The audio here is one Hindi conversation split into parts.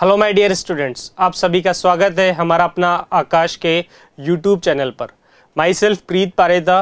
हेलो माय डियर स्टूडेंट्स आप सभी का स्वागत है हमारा अपना आकाश के यूट्यूब चैनल पर my self Preet Parida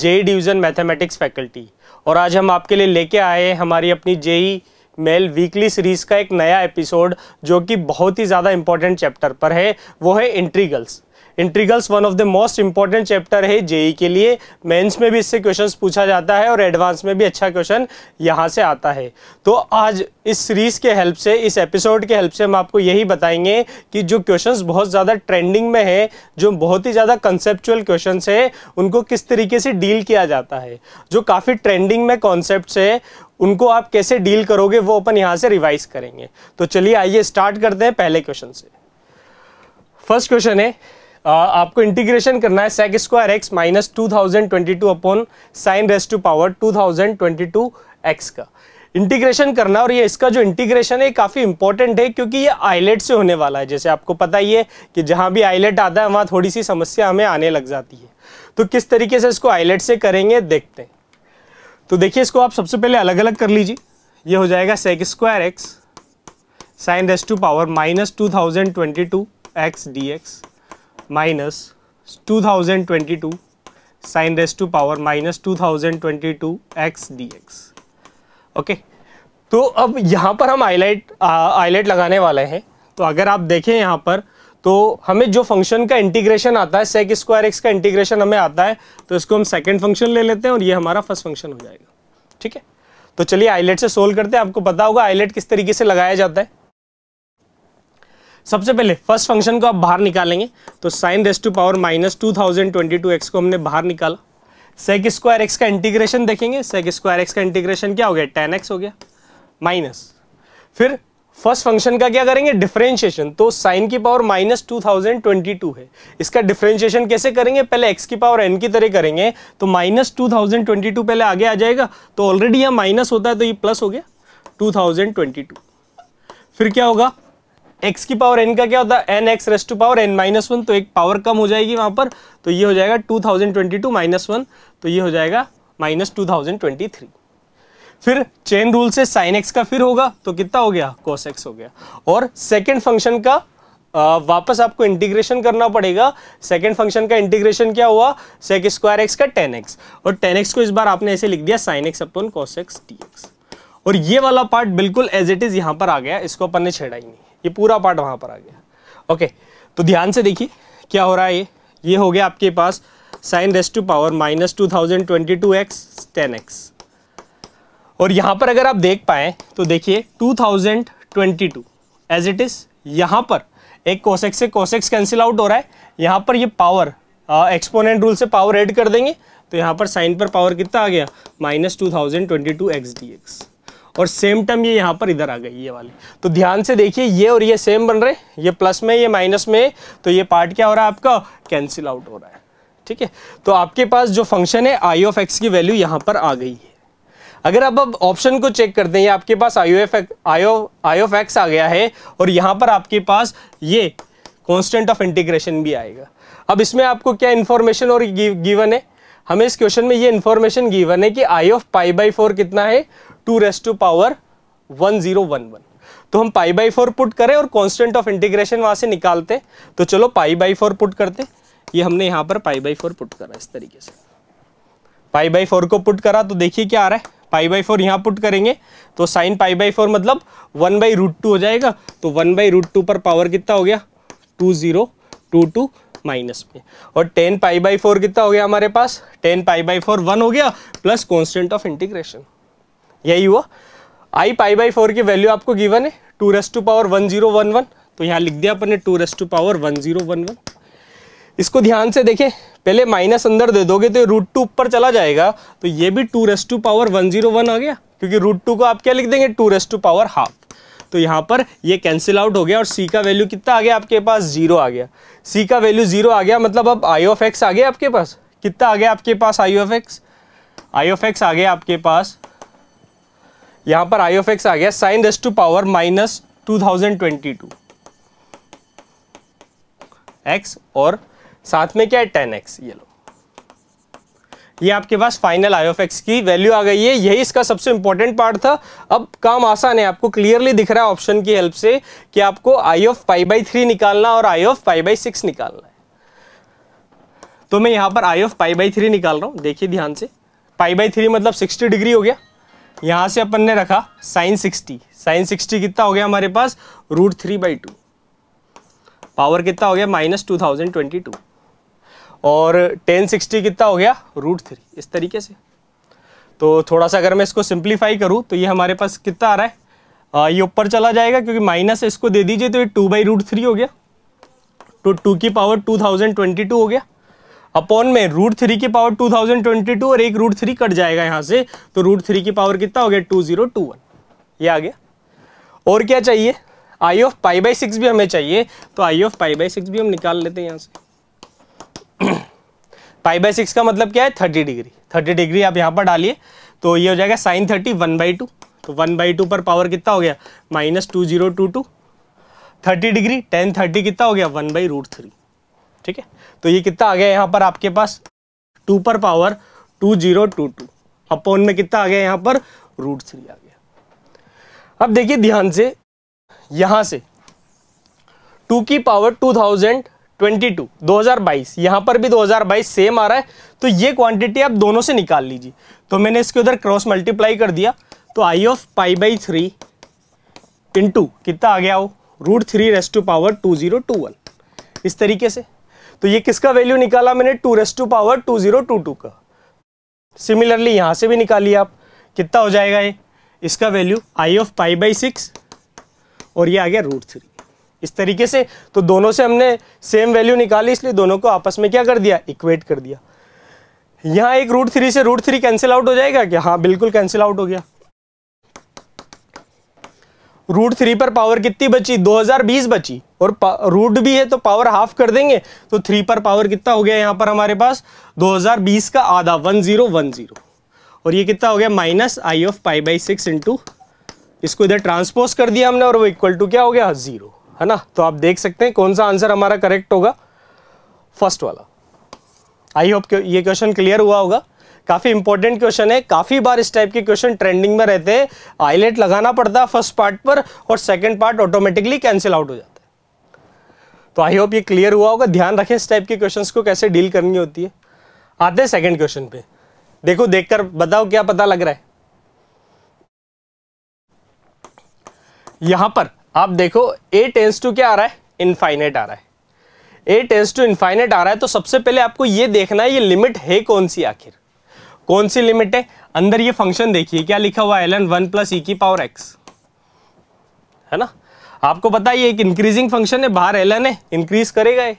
JEE division mathematics faculty और आज हम आपके लिए लेके आए हैं हमारी अपनी जेई मेल वीकली सीरीज़ का एक नया एपिसोड जो कि बहुत ही ज़्यादा इंपॉर्टेंट चैप्टर पर है वो है integrals integrals one of the most important chapter है जेई e के लिए मेंस में भी इससे क्वेश्चंस पूछा जाता है और एडवांस में भी अच्छा क्वेश्चन यहाँ से आता है तो आज इस सीरीज़ के हेल्प से इस एपिसोड के हेल्प से हम आपको यही बताएंगे कि जो क्वेश्चन बहुत ज़्यादा ट्रेंडिंग में है जो बहुत ही ज़्यादा कंसेप्चुअल क्वेश्चन है उनको किस तरीके से डील किया जाता है जो काफ़ी ट्रेंडिंग में कॉन्सेप्ट है उनको आप कैसे डील करोगे वो अपन यहाँ से रिवाइज करेंगे तो चलिए आइए स्टार्ट करते हैं पहले क्वेश्चन से फर्स्ट क्वेश्चन है आपको इंटीग्रेशन करना है sec square X minus two thousand twenty two upon sine raise to power two thousand twenty two X का इंटीग्रेशन करना और ये इसका जो इंटीग्रेशन है काफ़ी इंपॉर्टेंट है क्योंकि ये आईलेट से होने वाला है जैसे आपको पता ही है कि जहां भी आईलेट आता है वहाँ थोड़ी सी समस्या हमें आने लग जाती है तो किस तरीके से इसको आईलेट से करेंगे देखते हैं तो देखिए इसको आप सबसे पहले अलग अलग कर लीजिए ये हो जाएगा sec square X sine raise to power minus two thousand twenty two x D X to 2022 minus two thousand twenty two 2022 D X okay तो अब यहाँ पर हम आईलाइट आईलाइट लगाने वाले हैं तो अगर आप देखें यहाँ पर तो हमें जो फंक्शन का इंटीग्रेशन आता है सेक स्क्वायर एक्स का इंटीग्रेशन हमें आता है तो इसको हम सेकंड फंक्शन ले लेते हैं और ये हमारा फर्स्ट फंक्शन हो जाएगा ठीक है तो चलिए आईलेट से सोल्व करते हैं आपको पता होगा आईलेट किस तरीके से लगाया जाता है सबसे पहले फर्स्ट फंक्शन को आप बाहर निकालेंगे तो sine raise to power minus two thousand twenty two X को हमने बाहर निकाला सेक स्क्वायर एक्स का इंटीग्रेशन देखेंगे सेक स्क्वायर एक्स का इंटीग्रेशन क्या हो गया टेन एक्स हो गया माइनस फिर फर्स्ट फंक्शन का क्या करेंगे डिफरेंशिएशन तो साइन की power minus two thousand twenty two है इसका डिफरेंशिएशन कैसे करेंगे पहले एक्स की पावर एन की तरह करेंगे तो minus two thousand twenty two पहले आगे आ जाएगा तो ऑलरेडी यहाँ माइनस होता है तो ये प्लस हो गया टू थाउजेंड ट्वेंटी टू फिर क्या होगा एक्स की पावर एन का क्या होता है n x raise to power n minus one तो एक पावर कम हो जाएगी वहां पर तो ये हो जाएगा two thousand twenty two minus one तो ये हो जाएगा minus two thousand twenty three फिर चेन रूल से साइन एक्स का फिर होगा तो कितना हो गया कोस एक्स हो गया और सेकेंड फंक्शन का आ, वापस आपको इंटीग्रेशन करना पड़ेगा सेकेंड फंक्शन का इंटीग्रेशन क्या हुआ सेक स्क्वायर एक्स का टेन एक्स और टेन एक्स को इस बार आपने ऐसे लिख दिया साइन एक्स अपन कॉस एक्स टी एक्स और ये वाला पार्ट बिल्कुल एज इट इज यहां पर आ गया इसको अपन ने छेड़ा ही नहीं ये पूरा पार्ट वहां पर आ गया ओके तो ध्यान से देखिए क्या हो रहा है ये ये हो गया आपके पास sine raise to power minus two thousand twenty two x tan x और यहां पर अगर आप देख पाए तो देखिए two thousand twenty two as it is यहां पर एक कोसेक्स से कोसेक्स कैंसिल आउट हो रहा है यहां पर ये पावर एक्सपोनेंट रूल से पावर एड कर देंगे तो यहां पर साइन पर पावर कितना आ गया minus two thousand twenty two x D x और सेम टर्म ये यहाँ पर इधर आ गई ये वाली तो ध्यान से देखिए ये और ये सेम बन रहे ये प्लस में ये माइनस में तो ये पार्ट क्या हो रहा है आपका कैंसिल आउट हो रहा है ठीक है तो आपके पास जो फंक्शन है आई ऑफ एक्स की वैल्यू यहाँ पर आ गई है अगर आप अब ऑप्शन को चेक करते हैं आपके पास I of I I of x आ गया है और यहाँ पर आपके पास ये कॉन्स्टेंट ऑफ इंटीग्रेशन भी आएगा अब इसमें आपको क्या इन्फॉर्मेशन और गिवन है हमें इस क्वेश्चन में ये इन्फॉर्मेशन गिवन है कि I of pi by four कितना है two raise to power one zero one one तो हम पाई बाई फोर पुट करें और कॉन्स्टेंट ऑफ इंटीग्रेशन वहां से निकालते तो चलो पाई बाई फोर पुट करते ये हमने यहाँ पर पाई बाई फोर पुट करा इस तरीके से पाई बाई फोर को पुट करा तो देखिए क्या आ रहा है पाई बाई फोर यहाँ पुट करेंगे तो साइन पाई बाई फोर मतलब वन बाई रूट टू हो जाएगा तो वन बाई रूट टू पर पावर कितना हो गया two zero two two minus में और टेन पाई बाई फोर कितना हो गया हमारे पास tan pi by four one हो गया प्लस कॉन्स्टेंट ऑफ इंटीग्रेशन यही हुआ आई पाई बाई फोर की वैल्यू आपको गिवन है two raise to power one zero one one तो यहाँ लिख दिया अपन ने two raise to power one zero one one इसको ध्यान से देखें पहले माइनस अंदर दे दोगे तो रूट टू ऊपर चला जाएगा तो ये भी two raise to power one zero one आ गया क्योंकि रूट टू को आप क्या लिख देंगे two raise to power half तो यहाँ पर ये कैंसिल आउट हो गया और सी का वैल्यू कितना आ गया आपके पास जीरो आ गया सी का वैल्यू जीरो आ गया मतलब अब आई ऑफ एक्स आ गया आपके पास कितना आ गया आपके पास I of x I of x आ गया आपके पास यहां पर आई ऑफ एक्स आ गया sine raise to power minus two thousand twenty two x और साथ में क्या है टेन एक्स ये लो ये आपके पास फाइनल आई ऑफ एक्स की वैल्यू आ गई है यही इसका सबसे इंपॉर्टेंट पार्ट था अब काम आसान है आपको क्लियरली दिख रहा है ऑप्शन की हेल्प से कि आपको I of pi by three निकालना और I of pi by six निकालना है तो मैं यहां पर I of pi by three निकाल रहा हूं देखिए ध्यान से पाई बाई थ्री मतलब सिक्सटी डिग्री हो गया यहाँ से अपन ने रखा साइन सिक्सटी साइन सिक्सटी कितना हो गया हमारे पास root three by two power कितना हो गया minus two thousand twenty two और टेन सिक्सटी कितना हो गया रूट थ्री इस तरीके से तो थोड़ा सा अगर मैं इसको सिंप्लीफाई करूँ तो ये हमारे पास कितना आ रहा है आ, ये ऊपर चला जाएगा क्योंकि माइनस इसको दे दीजिए तो ये टू बाई रूट थ्री हो गया तो टू की power two thousand twenty two हो गया अपॉन में रूट थ्री की power two thousand twenty two और एक रूट थ्री कट जाएगा यहाँ से तो रूट थ्री की पावर कितना हो गया टू जीरो टू वन ये आ गया और क्या चाहिए I of pi by six भी हमें चाहिए तो I of pi by six भी हम निकाल लेते हैं यहाँ से पाई बाई सिक्स का मतलब क्या है थर्टी डिग्री थर्टी डिग्री आप यहाँ पर डालिए तो ये हो जाएगा sine thirty one by two तो वन बाई टू पर पावर कितना हो गया minus two zero two two thirty degree tan thirty कितना हो गया वन बाई रूट थ्री ठीक है तो ये कितना आ गया यहाँ पर आपके पास टू पर power two zero two two upon में कितना आ गया यहाँ पर रूट थ्री आ गया अब देखिए ध्यान से यहां से टू की power two thousand twenty two दो हज़ार बाईस यहां पर भी दो हज़ार बाईस सेम आ रहा है तो ये क्वांटिटी आप दोनों से निकाल लीजिए तो मैंने इसके उधर क्रॉस मल्टीप्लाई कर दिया तो I of pi by three into कितना आ गया हो root three raised to power two zero two one इस तरीके से तो ये किसका वैल्यू निकाला मैंने two raise to power two zero two two का सिमिलरली यहाँ से भी निकालिए आप कितना हो जाएगा ये इसका value I of pi by six और ये आ गया रूट थ्री इस तरीके से तो दोनों से हमने सेम वैल्यू निकाली इसलिए दोनों को आपस में क्या कर दिया इक्वेट कर दिया यहाँ एक रूट थ्री से रूट थ्री कैंसिल आउट हो जाएगा क्या हाँ बिल्कुल कैंसिल आउट हो गया रूट थ्री पर पावर कितनी बची 2020 बची और रूट भी है तो पावर हाफ कर देंगे तो थ्री पर पावर कितना हो गया यहाँ पर हमारे पास 2020 का आधा 1010 और ये कितना हो गया minus I of pi by six into इसको इधर ट्रांसपोज कर दिया हमने और वो इक्वल टू क्या हो गया ज़ीरो है ना तो आप देख सकते हैं कौन सा आंसर हमारा करेक्ट होगा फर्स्ट वाला आई होप ये क्वेश्चन क्लियर हुआ होगा काफ़ी इंपॉर्टेंट क्वेश्चन है काफ़ी बार इस टाइप के क्वेश्चन ट्रेंडिंग में रहते हैं आईलेट लगाना पड़ता है फर्स्ट पार्ट पर और second part automatically cancel out हो जाता है तो आई होप ये क्लियर हुआ होगा ध्यान रखें इस टाइप के क्वेश्चन को कैसे डील करनी होती है आते हैं सेकेंड क्वेश्चन पे देखो देखकर बताओ क्या पता लग रहा है यहां पर आप देखो ए टेंस टू क्या आ रहा है इनफाइनेट आ रहा है ए टेंस टू इनफाइनेट आ रहा है तो सबसे पहले आपको ये देखना है ये लिमिट है कौन सी आखिर कौन सी लिमिट है अंदर ये फंक्शन देखिए क्या लिखा हुआ l N one plus e की पावर एक्स है ना आपको पता है एक इंक्रीजिंग फंक्शन है बाहर एल है इंक्रीज करेगा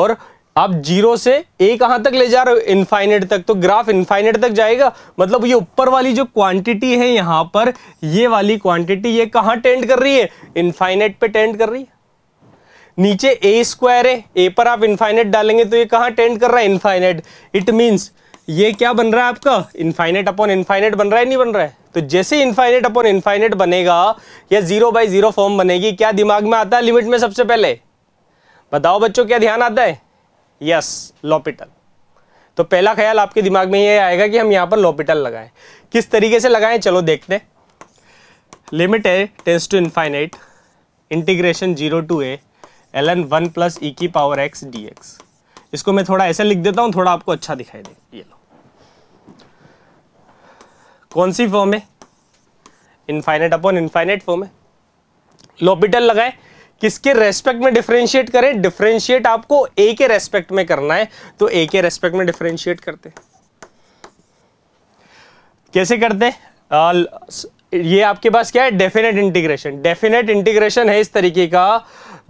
और आप जीरो से ए कहां तक ले जा रहे हो इनफाइनेट तक तो ग्राफ इनफाइनेट तक जाएगा मतलब ये ऊपर वाली जो क्वांटिटी है यहां पर ये वाली क्वांटिटी ये कहां टेंड कर रही है इनफाइनेट पे टेंड कर रही है नीचे ए स्क्वायर है ए पर आप इनफाइनेट डालेंगे तो ये कहां टेंड कर रहा है इनफाइनेट इट मीन्स ये क्या बन रहा है आपका इनफाइनेट अपॉन इनफाइनेट बन रहा है नहीं बन रहा है तो जैसे इनफाइनेट अपॉन इनफाइनेट बनेगा या जीरो बाई जीरो फॉर्म बनेगी क्या दिमाग में आता है लिमिट में सबसे पहले बताओ बच्चों क्या ध्यान आता है यस लॉपिटल तो पहला ख्याल आपके दिमाग में ये आएगा कि हम यहां पर लॉपिटल लगाएं किस तरीके से लगाएं चलो देखते लिमिट है tends to infinite integration zero to a l N one plus e की पावर एक्स डी एक्स इसको मैं थोड़ा ऐसे लिख देता हूँ थोड़ा आपको अच्छा दिखाई दे ये लो कौन सी फॉर्म है इनफाइनेट अपॉन इनफाइनेट फॉर्म है लॉपिटल लगाए किसके रेस्पेक्ट में डिफ्रेंशिएट करें डिफ्रेंशिएट आपको ए के रेस्पेक्ट में करना है तो ए के रेस्पेक्ट में डिफ्रेंशिएट करते कैसे करते ये आपके पास क्या है डेफिनेट इंटीग्रेशन डेफिनेट इंटीग्रेशन है इस तरीके का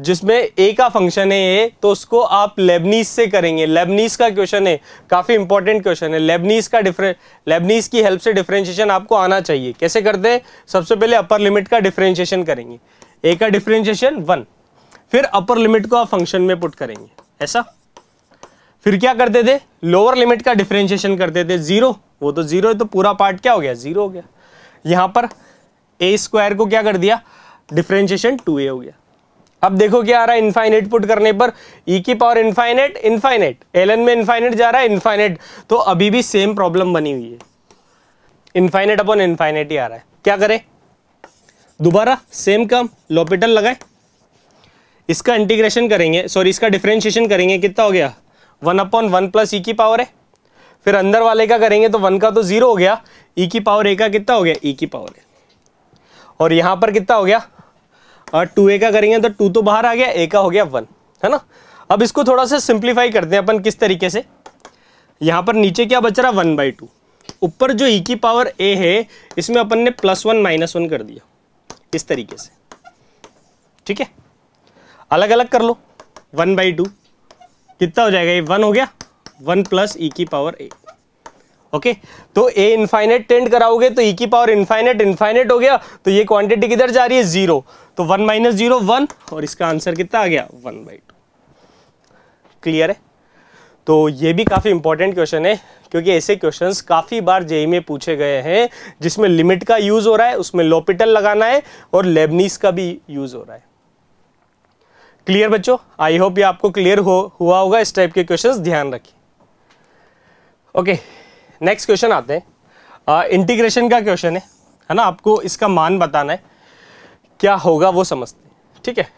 जिसमें ए का फंक्शन है ये तो उसको आप लेबनीस से करेंगे लेबनीस का क्वेश्चन है काफ़ी इंपॉर्टेंट क्वेश्चन है लेबनीस का डिफरें लेबनीस की हेल्प से डिफरेंशिएशन आपको आना चाहिए कैसे करते हैं सबसे पहले अपर लिमिट का डिफरेंशिएशन करेंगे ए का डिफरेंशिएशन वन फिर अपर लिमिट को आप फंक्शन में पुट करेंगे ऐसा फिर क्या करते थे लोअर लिमिट का डिफरेंशिएशन करते थे जीरो वो तो जीरो है तो पूरा पार्ट क्या हो गया जीरो हो गया यहां पर ए स्क्वायर को क्या कर दिया डिफ्रेंशिएशन टू ए हो गया अब देखो क्या आ रहा है इनफाइनेट पुट करने पर ई e की power infinite infinite l n में इनफाइनेट जा रहा है इनफाइनेट तो अभी भी सेम प्रॉब्लम बनी हुई है इन्फाइनेट अपॉन इनफाइनेट ही आ रहा है क्या करें दोबारा सेम काम लॉपिटल लगाए इसका इंटीग्रेशन करेंगे सॉरी इसका डिफ्रेंशिएशन करेंगे कितना हो गया one upon one plus e की पावर है फिर अंदर वाले का करेंगे तो वन का तो जीरो हो गया ई e की पावर ए का कितना हो गया ई e की पावर ए और यहां पर कितना हो गया और टू ए का करेंगे तो टू तो बाहर आ गया ए का हो गया वन है ना अब इसको थोड़ा सा सिंप्लीफाई करते हैं अपन किस तरीके से यहां पर नीचे क्या बच रहा है वन बाई टू ऊपर जो ई e की पावर ए है इसमें अपन ने प्लस वन माइनस वन कर दिया इस तरीके से ठीक है अलग अलग कर लो वन बाई टू कितना हो जाएगा ये वन हो गया वन प्लस ई की पावर ए ओके तो ए इन्फाइनेट टेंड कराओगे तो ई e की पावर इन्फाइनेट इन्फाइनेट हो गया तो ये क्वांटिटी किधर जा रही है जीरो तो वन माइनस जीरो वन और इसका आंसर कितना आ गया वन बाई टू क्लियर है तो ये भी काफ़ी इंपॉर्टेंट क्वेश्चन है क्योंकि ऐसे क्वेश्चंस काफ़ी बार जेई e में पूछे गए हैं जिसमें लिमिट का यूज़ हो रहा है उसमें लोपिटल लगाना है और लेबनीस का भी यूज़ हो रहा है क्लियर बच्चों आई होप ये आपको क्लियर हो हुआ होगा इस टाइप के क्वेश्चंस ध्यान रखिए ओके नेक्स्ट क्वेश्चन आते हैं इंटीग्रेशन का क्वेश्चन है है ना आपको इसका मान बताना है क्या होगा वो समझते हैं ठीक है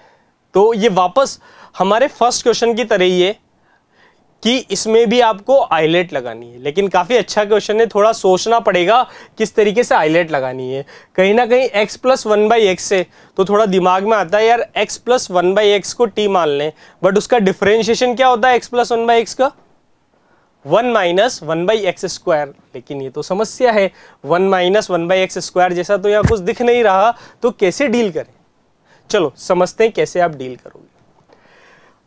तो ये वापस हमारे फर्स्ट क्वेश्चन की तरह ही है कि इसमें भी आपको आईलेट लगानी है लेकिन काफ़ी अच्छा क्वेश्चन है थोड़ा सोचना पड़ेगा किस तरीके से आईलेट लगानी है कहीं ना कहीं x plus one by x से तो थोड़ा दिमाग में आता है यार x plus one by x को t मान लें बट उसका डिफ्रेंशिएशन क्या होता है x plus one by x का one minus one by x square लेकिन ये तो समस्या है one minus one by x square जैसा तो यहाँ कुछ दिख नहीं रहा तो कैसे डील करें चलो समझते हैं कैसे आप डील करोगे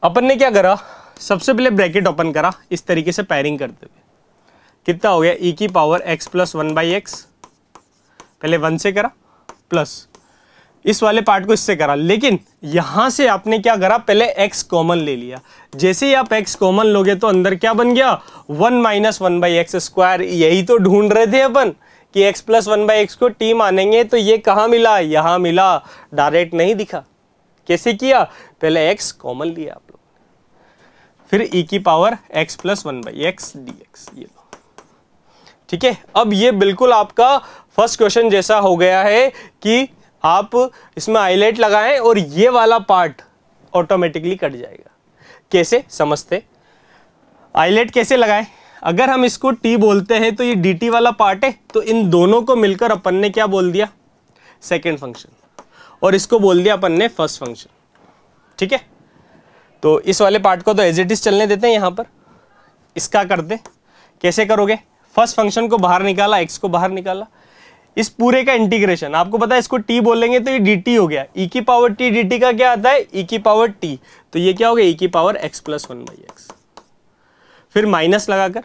अपन ने क्या करा सबसे पहले ब्रैकेट ओपन करा इस तरीके से पैरिंग करते हुए कितना हो गया ई e की power x plus one by x पहले वन से करा प्लस इस वाले पार्ट को इससे करा लेकिन यहाँ से आपने क्या करा पहले x कॉमन ले लिया जैसे ही आप x कॉमन लोगे तो अंदर क्या बन गया one minus one by x square यही तो ढूंढ रहे थे अपन कि x plus one by x को टी मानेंगे तो ये कहाँ मिला यहाँ मिला डायरेक्ट नहीं दिखा कैसे किया पहले x कॉमन लिया आप लोग फिर e की power x plus one by x D x ये लो ठीक है अब ये बिल्कुल आपका फर्स्ट क्वेश्चन जैसा हो गया है कि आप इसमें हाईलाइट लगाएं और ये वाला पार्ट ऑटोमेटिकली कट जाएगा कैसे समझते आईलाइट कैसे लगाएं अगर हम इसको टी बोलते हैं तो ये डी वाला पार्ट है तो इन दोनों को मिलकर अपन ने क्या बोल दिया सेकेंड फंक्शन और इसको बोल दिया अपन ने फर्स्ट फंक्शन ठीक है तो इस वाले पार्ट को तो एज इट इज चलने देते हैं यहाँ पर इसका कर दे कैसे करोगे फर्स्ट फंक्शन को बाहर निकाला एक्स को बाहर निकाला इस पूरे का इंटीग्रेशन आपको पता है इसको टी बोलेंगे तो ये डी टी हो गया ई e की पावर टी डी टी का क्या आता है ई e की पावर टी तो ये क्या हो गया ई e की power x plus one by x फिर माइनस लगाकर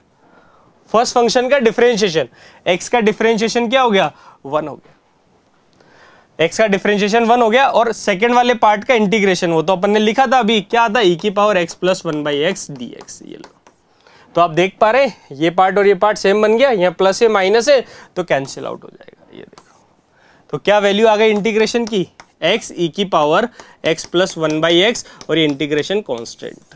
फर्स्ट फंक्शन का डिफरेंशिएशन एक्स का डिफरेंशिएशन क्या हो गया वन हो गया एक्स का डिफ्रेंशिएशन वन हो गया और सेकेंड वाले पार्ट का इंटीग्रेशन वो तो अपन ने लिखा था अभी क्या आता ई की power x plus one by x D x ये लो तो आप देख पा रहे हैं ये पार्ट और ये पार्ट सेम बन गया यहाँ प्लस है माइनस है तो कैंसिल आउट हो जाएगा ये देखो तो क्या वैल्यू आ गई इंटीग्रेशन की एक्स ई e की power x plus one by x और ये इंटीग्रेशन कॉन्स्टेंट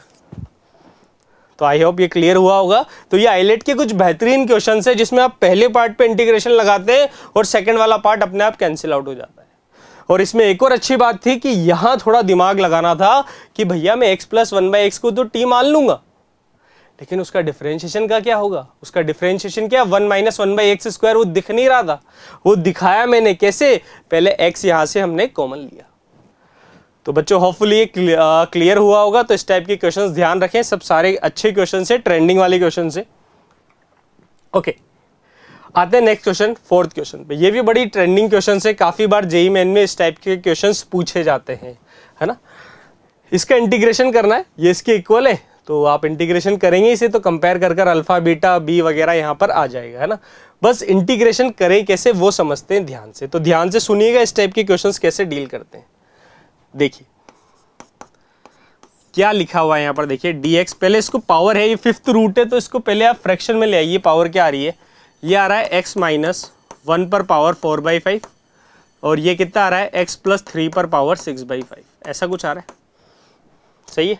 तो आई होप ये क्लियर हुआ होगा तो ये आईलेट के कुछ बेहतरीन क्वेश्चन है जिसमें आप पहले पार्ट पे इंटीग्रेशन लगाते हैं और सेकेंड वाला पार्ट अपने आप कैंसिल आउट हो जाता है और इसमें एक और अच्छी बात थी कि यहां थोड़ा दिमाग लगाना था कि भैया मैं x plus one by x को तो टी मान लूंगा लेकिन उसका डिफरेंशिएशन का क्या होगा उसका डिफरेंशिएशन क्या one minus one by x square वो दिख नहीं रहा था वो दिखाया मैंने कैसे पहले एक्स यहाँ से हमने कॉमन लिया तो बच्चों होपफुली ये क्लियर हुआ होगा तो इस टाइप के क्वेश्चंस ध्यान रखें सब सारे अच्छे क्वेश्चन है ट्रेंडिंग वाले क्वेश्चन है ओके okay. आते हैं नेक्स्ट क्वेश्चन फोर्थ क्वेश्चन पे ये भी बड़ी ट्रेंडिंग क्वेश्चन है काफ़ी बार जेई मेन में इस टाइप के क्वेश्चन पूछे जाते हैं है ना इसका इंटीग्रेशन करना है ये इसके इक्वल है तो आप इंटीग्रेशन करेंगे इसे तो कंपेयर कर कर अल्फ़ा बीटा बी वगैरह यहाँ पर आ जाएगा है ना बस इंटीग्रेशन करें कैसे वो समझते हैं ध्यान से तो ध्यान से सुनिएगा इस टाइप के क्वेश्चंस कैसे डील करते हैं देखिए क्या लिखा हुआ है यहाँ पर देखिए डी पहले इसको पावर है ये फिफ्थ रूट है तो इसको पहले आप फ्रैक्शन में ले आइए पावर क्या आ रही है ये आ रहा है एक्स माइनस वन पर पावर फोर बाई फाइव और ये कितना आ रहा है एक्स प्लस थ्री पर पावर सिक्स बाई फाइव ऐसा कुछ आ रहा है सही है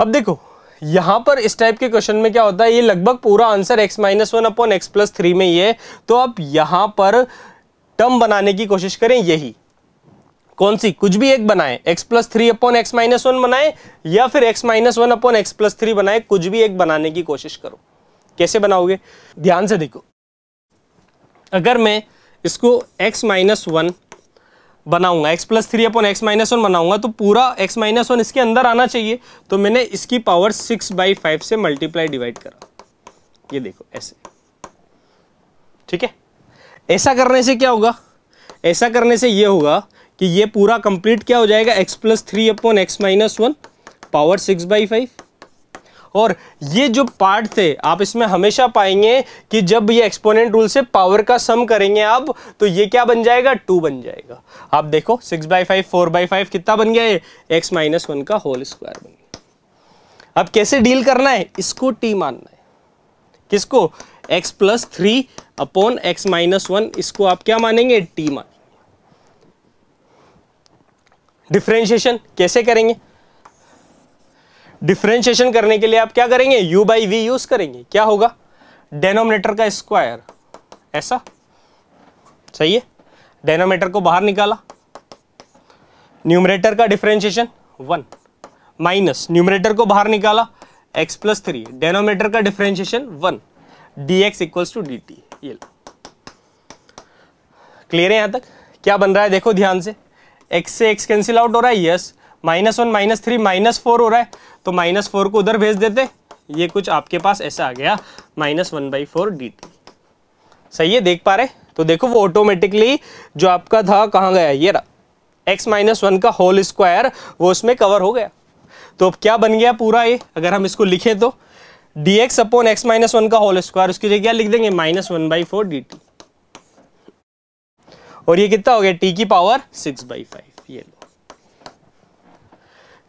अब देखो यहाँ पर इस टाइप के क्वेश्चन में क्या होता है ये लगभग पूरा answer x minus one upon x plus three में ही है तो आप यहाँ पर टर्म बनाने की कोशिश करें यही कौन सी कुछ भी एक बनाए x plus three upon x minus one बनाए या फिर x minus one upon x plus three बनाए कुछ भी एक बनाने की कोशिश करो कैसे बनाओगे ध्यान से देखो अगर मैं इसको एक्स माइनस वन बनाऊंगा x plus three upon x minus one बनाऊंगा तो पूरा x माइनस वन इसके अंदर आना चाहिए तो मैंने इसकी पावर सिक्स बाई फाइव से मल्टीप्लाई डिवाइड करा ये देखो ऐसे ठीक है ऐसा करने से क्या होगा ऐसा करने से ये होगा कि ये पूरा कंप्लीट क्या हो जाएगा x plus three upon x minus one power six by five और ये जो पार्ट थे आप इसमें हमेशा पाएंगे कि जब ये एक्सपोनेंट रूल से पावर का सम करेंगे आप तो ये क्या बन जाएगा टू बन जाएगा आप देखो six by five four by five कितना बन गया ये एक्स माइनस वन का होल स्क्वायर बन गया अब कैसे डील करना है इसको टी मानना है किसको x plus three upon x minus one इसको आप क्या मानेंगे टी मानेंगे डिफ्रेंशिएशन कैसे करेंगे डिफ्रेंशिएशन करने के लिए आप क्या करेंगे u बाई वी यूज करेंगे क्या होगा डेनोमिनेटर का स्क्वायर ऐसा सही है डेनोमीटर को बाहर निकाला न्यूमरेटर का डिफ्रेंशिएशन वन माइनस न्यूमरेटर को बाहर निकाला एक्स प्लस थ्री डेनोमीटर का differentiation one d x equals to d T ये क्लियर है यहां तक क्या बन रहा है देखो ध्यान से एक्स से एक्स कैंसिल आउट हो रहा है yes yes. Minus one minus three minus four हो रहा है तो माइनस फोर को उधर भेज देते ये कुछ आपके पास ऐसा आ गया minus one by four d T सही है देख पा रहे तो देखो वो ऑटोमेटिकली जो आपका था कहाँ गया ये रहा एक्स माइनस वन का होल स्क्वायर वो उसमें कवर हो गया तो अब क्या बन गया पूरा ये अगर हम इसको लिखें तो D x upon x minus one का होल स्क्वायर उसकी जगह क्या लिख देंगे minus one by four d t और ये कितना हो गया टी की power six by five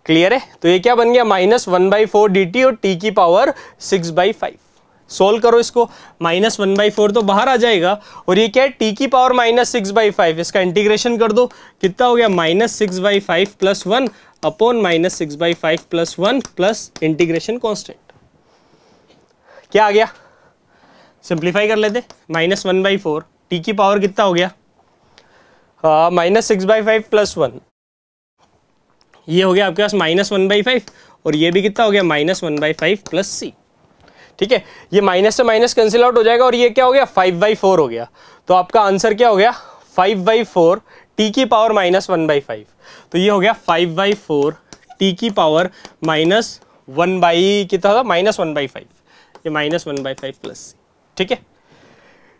clear है तो ये क्या बन गया minus one by four d t और टी की power six by five solve करो इसको माइनस वन बाई फोर तो बाहर आ जाएगा और ये क्या है टी की power minus six by five इसका इंटीग्रेशन कर दो कितना हो गया minus six by five plus one upon minus six by five plus one plus integration constant क्या आ गया सिंप्लीफाई कर लेते minus one by four t की पावर कितना हो गया हाँ, minus six by five plus one ये हो गया आपके पास माइनस वन बाई फाइव और ये भी कितना हो गया minus one by five plus c ठीक है ये माइनस से माइनस कैंसिल आउट हो जाएगा और ये क्या हो गया फाइव बाई फोर हो गया तो आपका आंसर क्या हो गया फाइव बाई फोर टी की power minus one by five तो ये हो गया फाइव बाई फोर टी की पावर माइनस वन बाई कितना होगा माइनस वन बाई फाइव ये minus one by five plus c ठीक है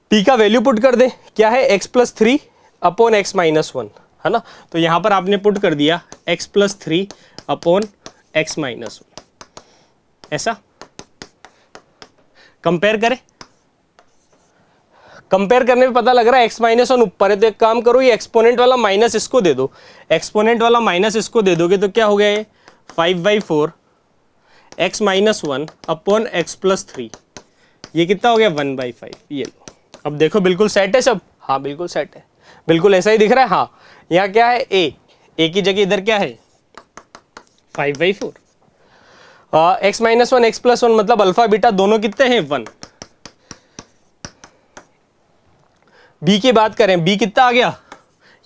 टी का वैल्यू पुट कर दे क्या है x plus three upon x minus one है ना तो यहाँ पर आपने पुट कर दिया x plus three upon x minus one ऐसा कंपेयर करें कंपेयर करने में पता लग रहा है एक्स माइनस वन ऊपर है तो एक काम करो ये एक्सपोनेंट वाला माइनस इसको दे दो एक्सपोनेंट वाला माइनस इसको दे दोगे तो क्या हो गया ये five by four x minus one upon x plus three ये कितना हो गया वन बाई फाइव ये लो अब देखो बिल्कुल सेट है सब हाँ बिल्कुल सेट है बिल्कुल ऐसा ही दिख रहा है हाँ यहाँ क्या है ए ए की जगह इधर क्या है five by four x minus one x plus one मतलब अल्फा बीटा दोनों कितने हैं वन बी की बात करें बी कितना आ गया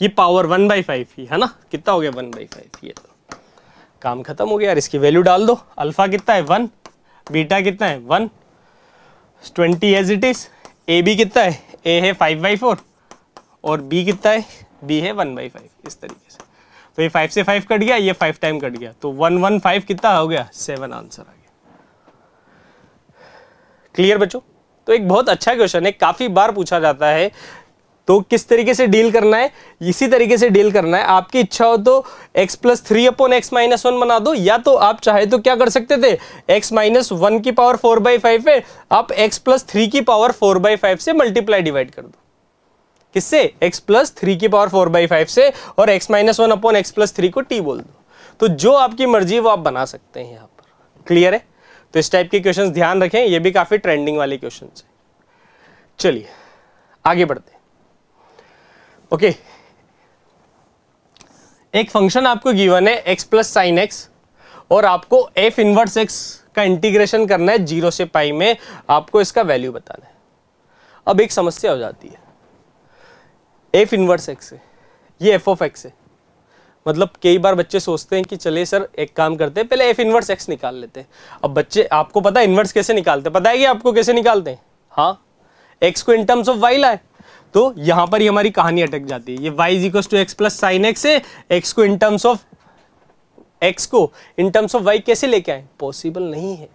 ये पावर वन बाई फाइव ही है ना कितना हो गया वन बाई फाइव ये तो काम खत्म हो गया यार इसकी वैल्यू डाल दो अल्फा कितना है वन बीटा कितना है one twenty as it is a b कितना है ए है फाइव बाई फोर और बी कितना है बी है वन बाई फाइव इस तरीके से तो ये फाइव से फाइव कट गया ये फाइव टाइम कट गया तो वन वन फाइव कितना हो गया सेवन आंसर आ गया क्लियर बच्चों तो एक बहुत अच्छा क्वेश्चन है काफ़ी बार पूछा जाता है तो किस तरीके से डील करना है इसी तरीके से डील करना है आपकी इच्छा हो तो x plus three upon x minus one बना दो या तो आप चाहे तो क्या कर सकते थे x माइनस वन की पावर फोर बाई फाइव है आप x प्लस थ्री की पावर फोर बाई फाइव से मल्टीप्लाई डिवाइड कर दो किससे x प्लस थ्री की पावर फोर बाई फाइव से और x minus one upon x plus three को t बोल दो तो जो आपकी मर्जी वो आप बना सकते हैं यहाँ पर क्लियर है तो इस टाइप के क्वेश्चन ध्यान रखें ये भी काफ़ी ट्रेंडिंग वाले क्वेश्चन है चलिए आगे बढ़ते ओके एक फंक्शन आपको गिवन है एक्स प्लस साइन एक्स और आपको एफ इनवर्स एक्स का इंटीग्रेशन करना है जीरो से पाई में आपको इसका वैल्यू बताना है अब एक समस्या हो जाती है एफ इनवर्स एक्स है ये एफ ऑफ एक्स है मतलब कई बार बच्चे सोचते हैं कि चलिए सर एक काम करते हैं पहले एफ इनवर्स एक्स निकाल लेते हैं अब बच्चे आपको पता है इनवर्स कैसे निकालते हैं पता है कि आपको कैसे निकालते हैं हाँ एक्स को इन टर्म्स ऑफ वाई लाए तो यहाँ पर ही हमारी कहानी अटक जाती है ये y is equal to x plus sine x है एक्स को इन टर्म्स ऑफ एक्स को इन टर्म्स ऑफ वाई कैसे लेके आए पॉसिबल नहीं है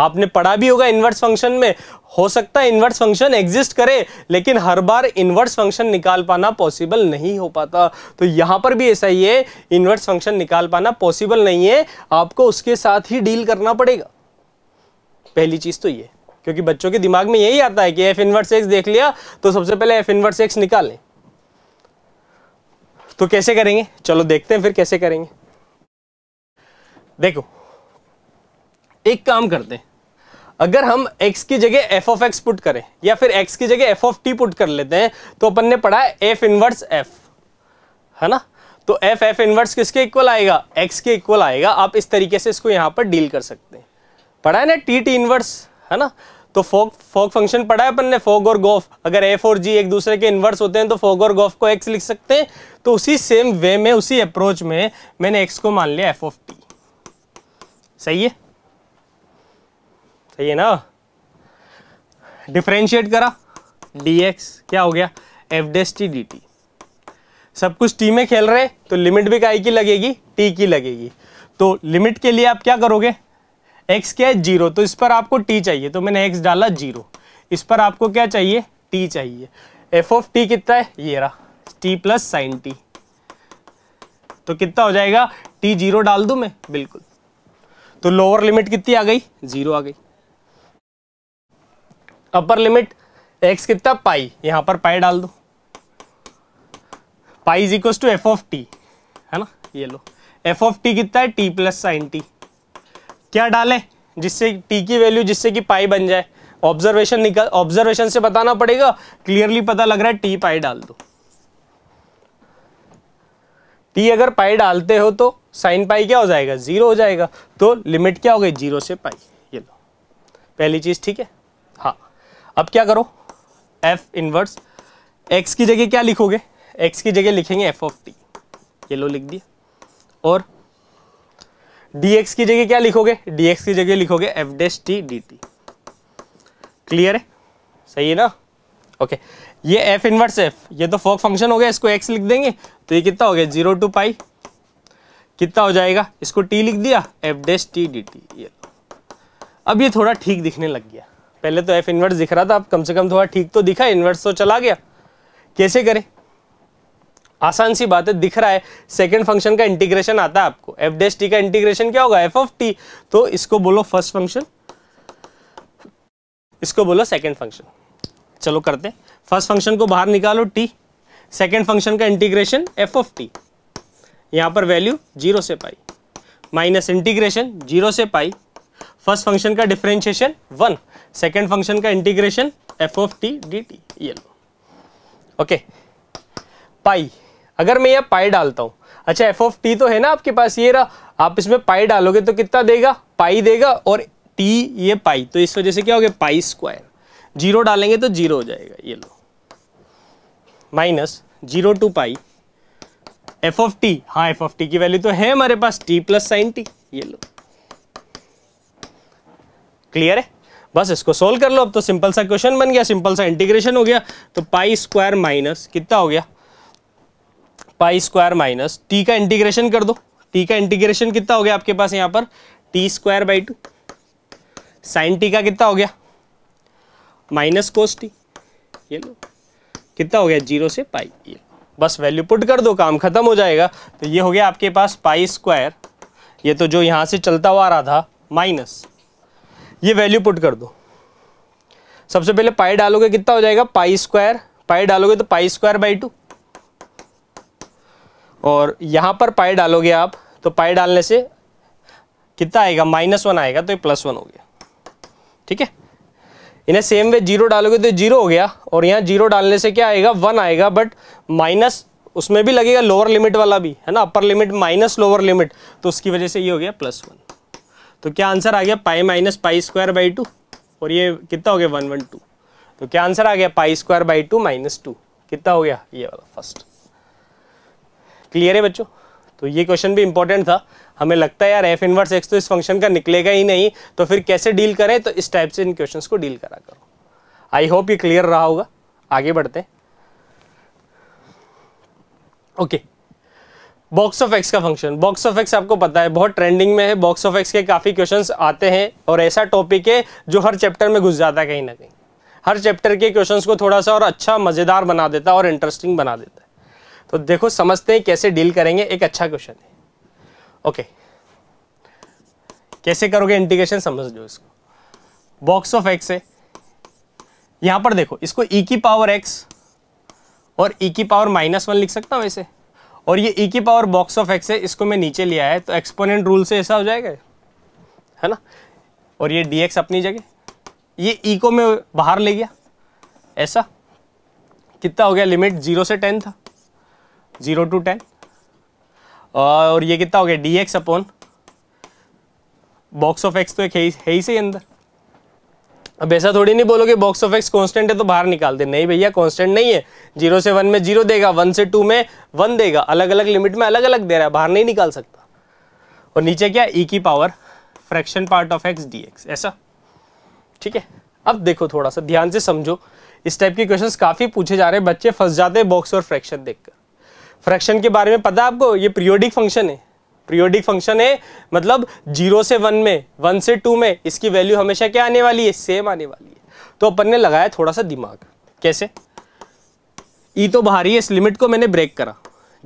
आपने पढ़ा भी होगा इन्वर्स फंक्शन में हो सकता है इन्वर्स फंक्शन एग्जिस्ट करे लेकिन हर बार इन्वर्स फंक्शन निकाल पाना पॉसिबल नहीं हो पाता तो यहाँ पर भी ऐसा ही है इन्वर्स फंक्शन निकाल पाना पॉसिबल नहीं है आपको उसके साथ ही डील करना पड़ेगा पहली चीज़ तो ये क्योंकि बच्चों के दिमाग में यही आता है कि एफ इनवर्स एक्स देख लिया तो सबसे पहले एफ इनवर्स एक्स निकालें तो कैसे करेंगे चलो देखते हैं फिर कैसे करेंगे देखो एक काम करते अगर हम x की जगह एफ ऑफ एक्स पुट करें या फिर x की जगह एफ ऑफ टी पुट कर लेते हैं तो अपन ने पढ़ा है एफ इनवर्स f है ना तो एफ एफ इनवर्स किसके इक्वल आएगा x के इक्वल आएगा आप इस तरीके से इसको यहां पर डील कर सकते हैं पढ़ा है ना टी टी इनवर्स है ना तो फोक फोक फंक्शन पढ़ा है अपन ने फोक और गोफ अगर एफ और जी एक दूसरे के इन्वर्स होते हैं तो फोक और गोफ को एक्स लिख सकते हैं तो उसी सेम वे में उसी अप्रोच में मैंने एक्स को मान लिया एफ ऑफ टी सही है सही है ना डिफ्रेंशिएट करा dx क्या हो गया f dash t D t सब कुछ टी में खेल रहे तो लिमिट भी काई की लगेगी टी की लगेगी तो लिमिट के लिए आप क्या करोगे एक्स क्या है जीरो तो इस पर आपको टी चाहिए तो मैंने एक्स डाला जीरो इस पर आपको क्या चाहिए टी चाहिए एफ ऑफ टी कितना है ये रहा टी प्लस साइन टी तो कितना हो जाएगा टी जीरो डाल दूं मैं बिल्कुल तो लोअर लिमिट कितनी आ गई जीरो आ गई अपर लिमिट एक्स कितना पाई यहाँ पर पाई डाल दो pi is equal to f of t है ना ये लो एफ ऑफ टी कितना है टी प्लस साइन टी क्या डालें जिससे टी की वैल्यू जिससे कि पाई बन जाए ऑब्जर्वेशन निकल ऑब्जर्वेशन से बताना पड़ेगा क्लियरली पता लग रहा है टी पाई डाल दो टी अगर पाई डालते हो तो साइन पाई क्या हो जाएगा जीरो हो जाएगा तो लिमिट क्या हो गई जीरो से पाई ये लो पहली चीज ठीक है हाँ अब क्या करो एफ इनवर्स एक्स की जगह क्या लिखोगे एक्स की जगह लिखेंगे एफ ऑफ टी ये लो लिख दिया और एक्स की जगह क्या लिखोगे एक्स की जगह लिखोगे f dash t D T clear है सही है ना ओके ये एफ इनवर्स एफ ये तो फोक फंक्शन हो गया इसको एक्स लिख देंगे तो ये कितना हो गया जीरो टू पाई कितना हो जाएगा इसको टी लिख दिया f dash t D T ये अब ये थोड़ा ठीक दिखने लग गया पहले तो एफ इन्वर्स दिख रहा था अब कम से कम थोड़ा ठीक तो दिखा इन्वर्स तो चला गया कैसे करें आसान सी बात है दिख रहा है सेकंड फंक्शन का इंटीग्रेशन आता है आपको एफ डेस टी का इंटीग्रेशन क्या होगा एफ ऑफ टी तो इसको बोलो फर्स्ट फंक्शन इसको बोलो सेकंड फंक्शन चलो करते फर्स्ट फंक्शन को बाहर निकालो टी सेकंड फंक्शन का इंटीग्रेशन एफ ऑफ टी यहां पर वैल्यू जीरो से पाई माइनस इंटीग्रेशन जीरो से पाई फर्स्ट फंक्शन का डिफ्रेंशिएशन वन सेकेंड फंक्शन का integration f of t D T ये ओके पाई अगर मैं यह पाई डालता हूं अच्छा एफ ऑफ टी तो है ना आपके पास ये रहा आप इसमें पाई डालोगे तो कितना देगा पाई देगा और टी ये पाई तो इस वजह से क्या हो गया पाई स्क्वायर जीरो डालेंगे तो जीरो हो जाएगा ये लो minus zero to pi f of t हाँ एफ ऑफ टी की वैल्यू तो है हमारे पास टी प्लस साइन टी ये लो क्लियर है बस इसको सोल्व कर लो अब तो सिंपल सा क्वेश्चन बन गया सिंपल सा इंटीग्रेशन हो गया तो पाई स्क्वायर माइनस कितना हो गया पाई स्क्वायर माइनस टी का इंटीग्रेशन कर दो टी का इंटीग्रेशन कितना हो गया आपके पास यहां पर t square by two sine T का कितना हो गया माइनस कोस टी ये लो कितना हो गया जीरो से पाई ये बस वैल्यू पुट कर दो काम खत्म हो जाएगा तो ये हो गया आपके पास पाई स्क्वायर ये तो जो यहां से चलता हुआ आ रहा था माइनस ये वैल्यू पुट कर दो सबसे पहले पाई डालोगे कितना हो जाएगा पाई स्क्वायर पाई डालोगे तो पाई स्क्वायर बाई टू और यहां पर पाई डालोगे आप तो पाई डालने से कितना आएगा माइनस वन आएगा तो ये प्लस वन हो गया ठीक है इन्हें सेम वे जीरो डालोगे तो जीरो हो गया और यहाँ जीरो डालने से क्या आएगा वन आएगा बट माइनस उसमें भी लगेगा लोअर लिमिट वाला भी है ना upper limit minus lower limit तो उसकी वजह से ये हो गया प्लस वन तो क्या आंसर आ गया pi minus pi square by two और ये कितना हो गया वन वन टू तो क्या आंसर आ गया pi square by two minus two कितना हो गया ये वाला फर्स्ट क्लियर है बच्चों तो ये क्वेश्चन भी इंपॉर्टेंट था हमें लगता है यार एफ इनवर्स एक्स तो इस फंक्शन का निकलेगा ही नहीं तो फिर कैसे डील करें तो इस टाइप से इन क्वेश्चन को डील करा करो आई होप ये क्लियर रहा होगा आगे बढ़ते okay okay. Box of x का फंक्शन बॉक्स ऑफ एक्स आपको पता है बहुत ट्रेंडिंग में है बॉक्स ऑफ एक्स के काफ़ी क्वेश्चंस आते हैं और ऐसा टॉपिक है जो हर चैप्टर में घुस जाता है कहीं ना कहीं हर चैप्टर के क्वेश्चंस को थोड़ा सा और अच्छा मज़ेदार बना देता है और इंटरेस्टिंग बना देता है तो देखो समझते हैं कैसे डील करेंगे एक अच्छा क्वेश्चन है ओके कैसे करोगे इंटीग्रेशन समझ लो इसको बॉक्स ऑफ एक्स है यहाँ पर देखो इसको ई e की पावर एक्स और ई e की पावर माइनस वन लिख सकता हूँ ऐसे और ये ई e की पावर बॉक्स ऑफ एक्स है इसको मैं नीचे लिया है तो एक्सपोनेंट रूल से ऐसा हो जाएगा है ना और ये डी एक्स अपनी जगह ये ई e को मैं बाहर ले गया ऐसा कितना हो गया लिमिट जीरो से टेन था जीरो टू टेन और ये कितना हो गया d x upon box of x तो एक है ही, है ही से अंदर अब ऐसा थोड़ी नहीं बोलोगे बॉक्स ऑफ एक्स कॉन्स्टेंट है तो बाहर निकाल दे नहीं भैया कॉन्स्टेंट नहीं है जीरो से वन में जीरो देगा वन से टू में वन देगा अलग अलग लिमिट में अलग अलग दे रहा है बाहर नहीं निकाल सकता और नीचे क्या ई e की power fraction part of x D x ऐसा ठीक है अब देखो थोड़ा सा ध्यान से समझो इस टाइप के क्वेश्चन काफ़ी पूछे जा रहे हैं बच्चे फंस जाते हैं बॉक्स और फ्रैक्शन देखकर फ्रैक्शन के बारे में पता है आपको ये पीरियोडिक फंक्शन है पीरियोडिक फंक्शन है मतलब जीरो से वन में वन से टू में इसकी वैल्यू हमेशा क्या आने वाली है सेम आने वाली है तो अपन ने लगाया थोड़ा सा दिमाग कैसे ई e तो बाहरी है इस लिमिट को मैंने ब्रेक करा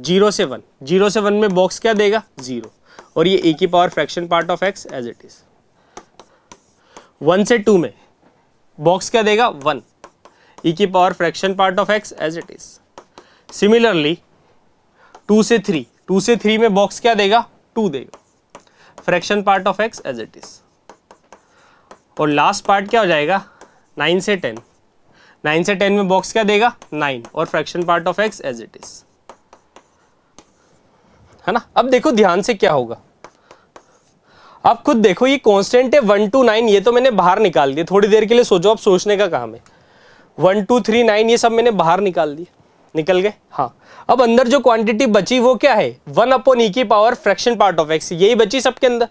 जीरो से वन जीरो से वन में बॉक्स क्या देगा जीरो और ये ए e की power fraction part of x as it is one से टू में बॉक्स क्या देगा वन ई e की power fraction part of x as it is similarly two से थ्री टू से थ्री में बॉक्स क्या देगा टू देगा fraction part of x as it is और लास्ट पार्ट क्या हो जाएगा नाइन से टेन नाइन से टेन में बॉक्स क्या देगा नाइन और fraction part of x as it is है ना अब देखो ध्यान से क्या होगा अब खुद देखो ये कॉन्स्टेंट है वन टू नाइन ये तो मैंने बाहर निकाल दिया थोड़ी देर के लिए सोचो अब सोचने का काम है वन टू थ्री नाइन ये सब मैंने बाहर निकाल दिए निकल गए हाँ अब अंदर जो क्वांटिटी बची वो क्या है वन अपॉन ई की power fraction part of x यही बची सबके अंदर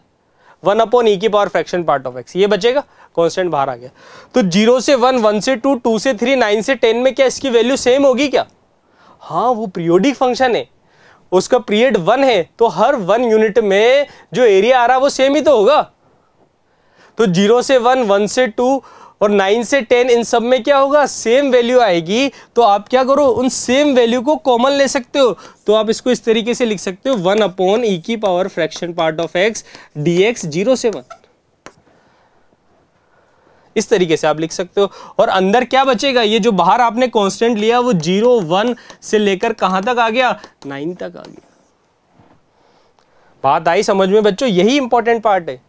वन अपॉन ई की power fraction part of x ये बचेगा कॉन्स्टेंट बाहर आ गया तो जीरो से वन वन से टू टू से थ्री नाइन से टेन में क्या इसकी वैल्यू सेम होगी क्या हाँ वो पीरियोडिक फंक्शन है उसका पीरियड वन है तो हर वन यूनिट में जो एरिया आ रहा है वो सेम ही तो होगा तो जीरो से वन वन से टू और नाइन से टेन इन सब में क्या होगा सेम वैल्यू आएगी तो आप क्या करो उन सेम वैल्यू को कॉमन ले सकते हो तो आप इसको इस तरीके से लिख सकते हो वन अपॉन ई की power fraction part of x D x zero से वन इस तरीके से आप लिख सकते हो और अंदर क्या बचेगा ये जो बाहर आपने कॉन्स्टेंट लिया वो जीरो वन से लेकर कहां तक आ गया नाइन तक आ गया बात आई समझ में बच्चों यही इंपॉर्टेंट पार्ट है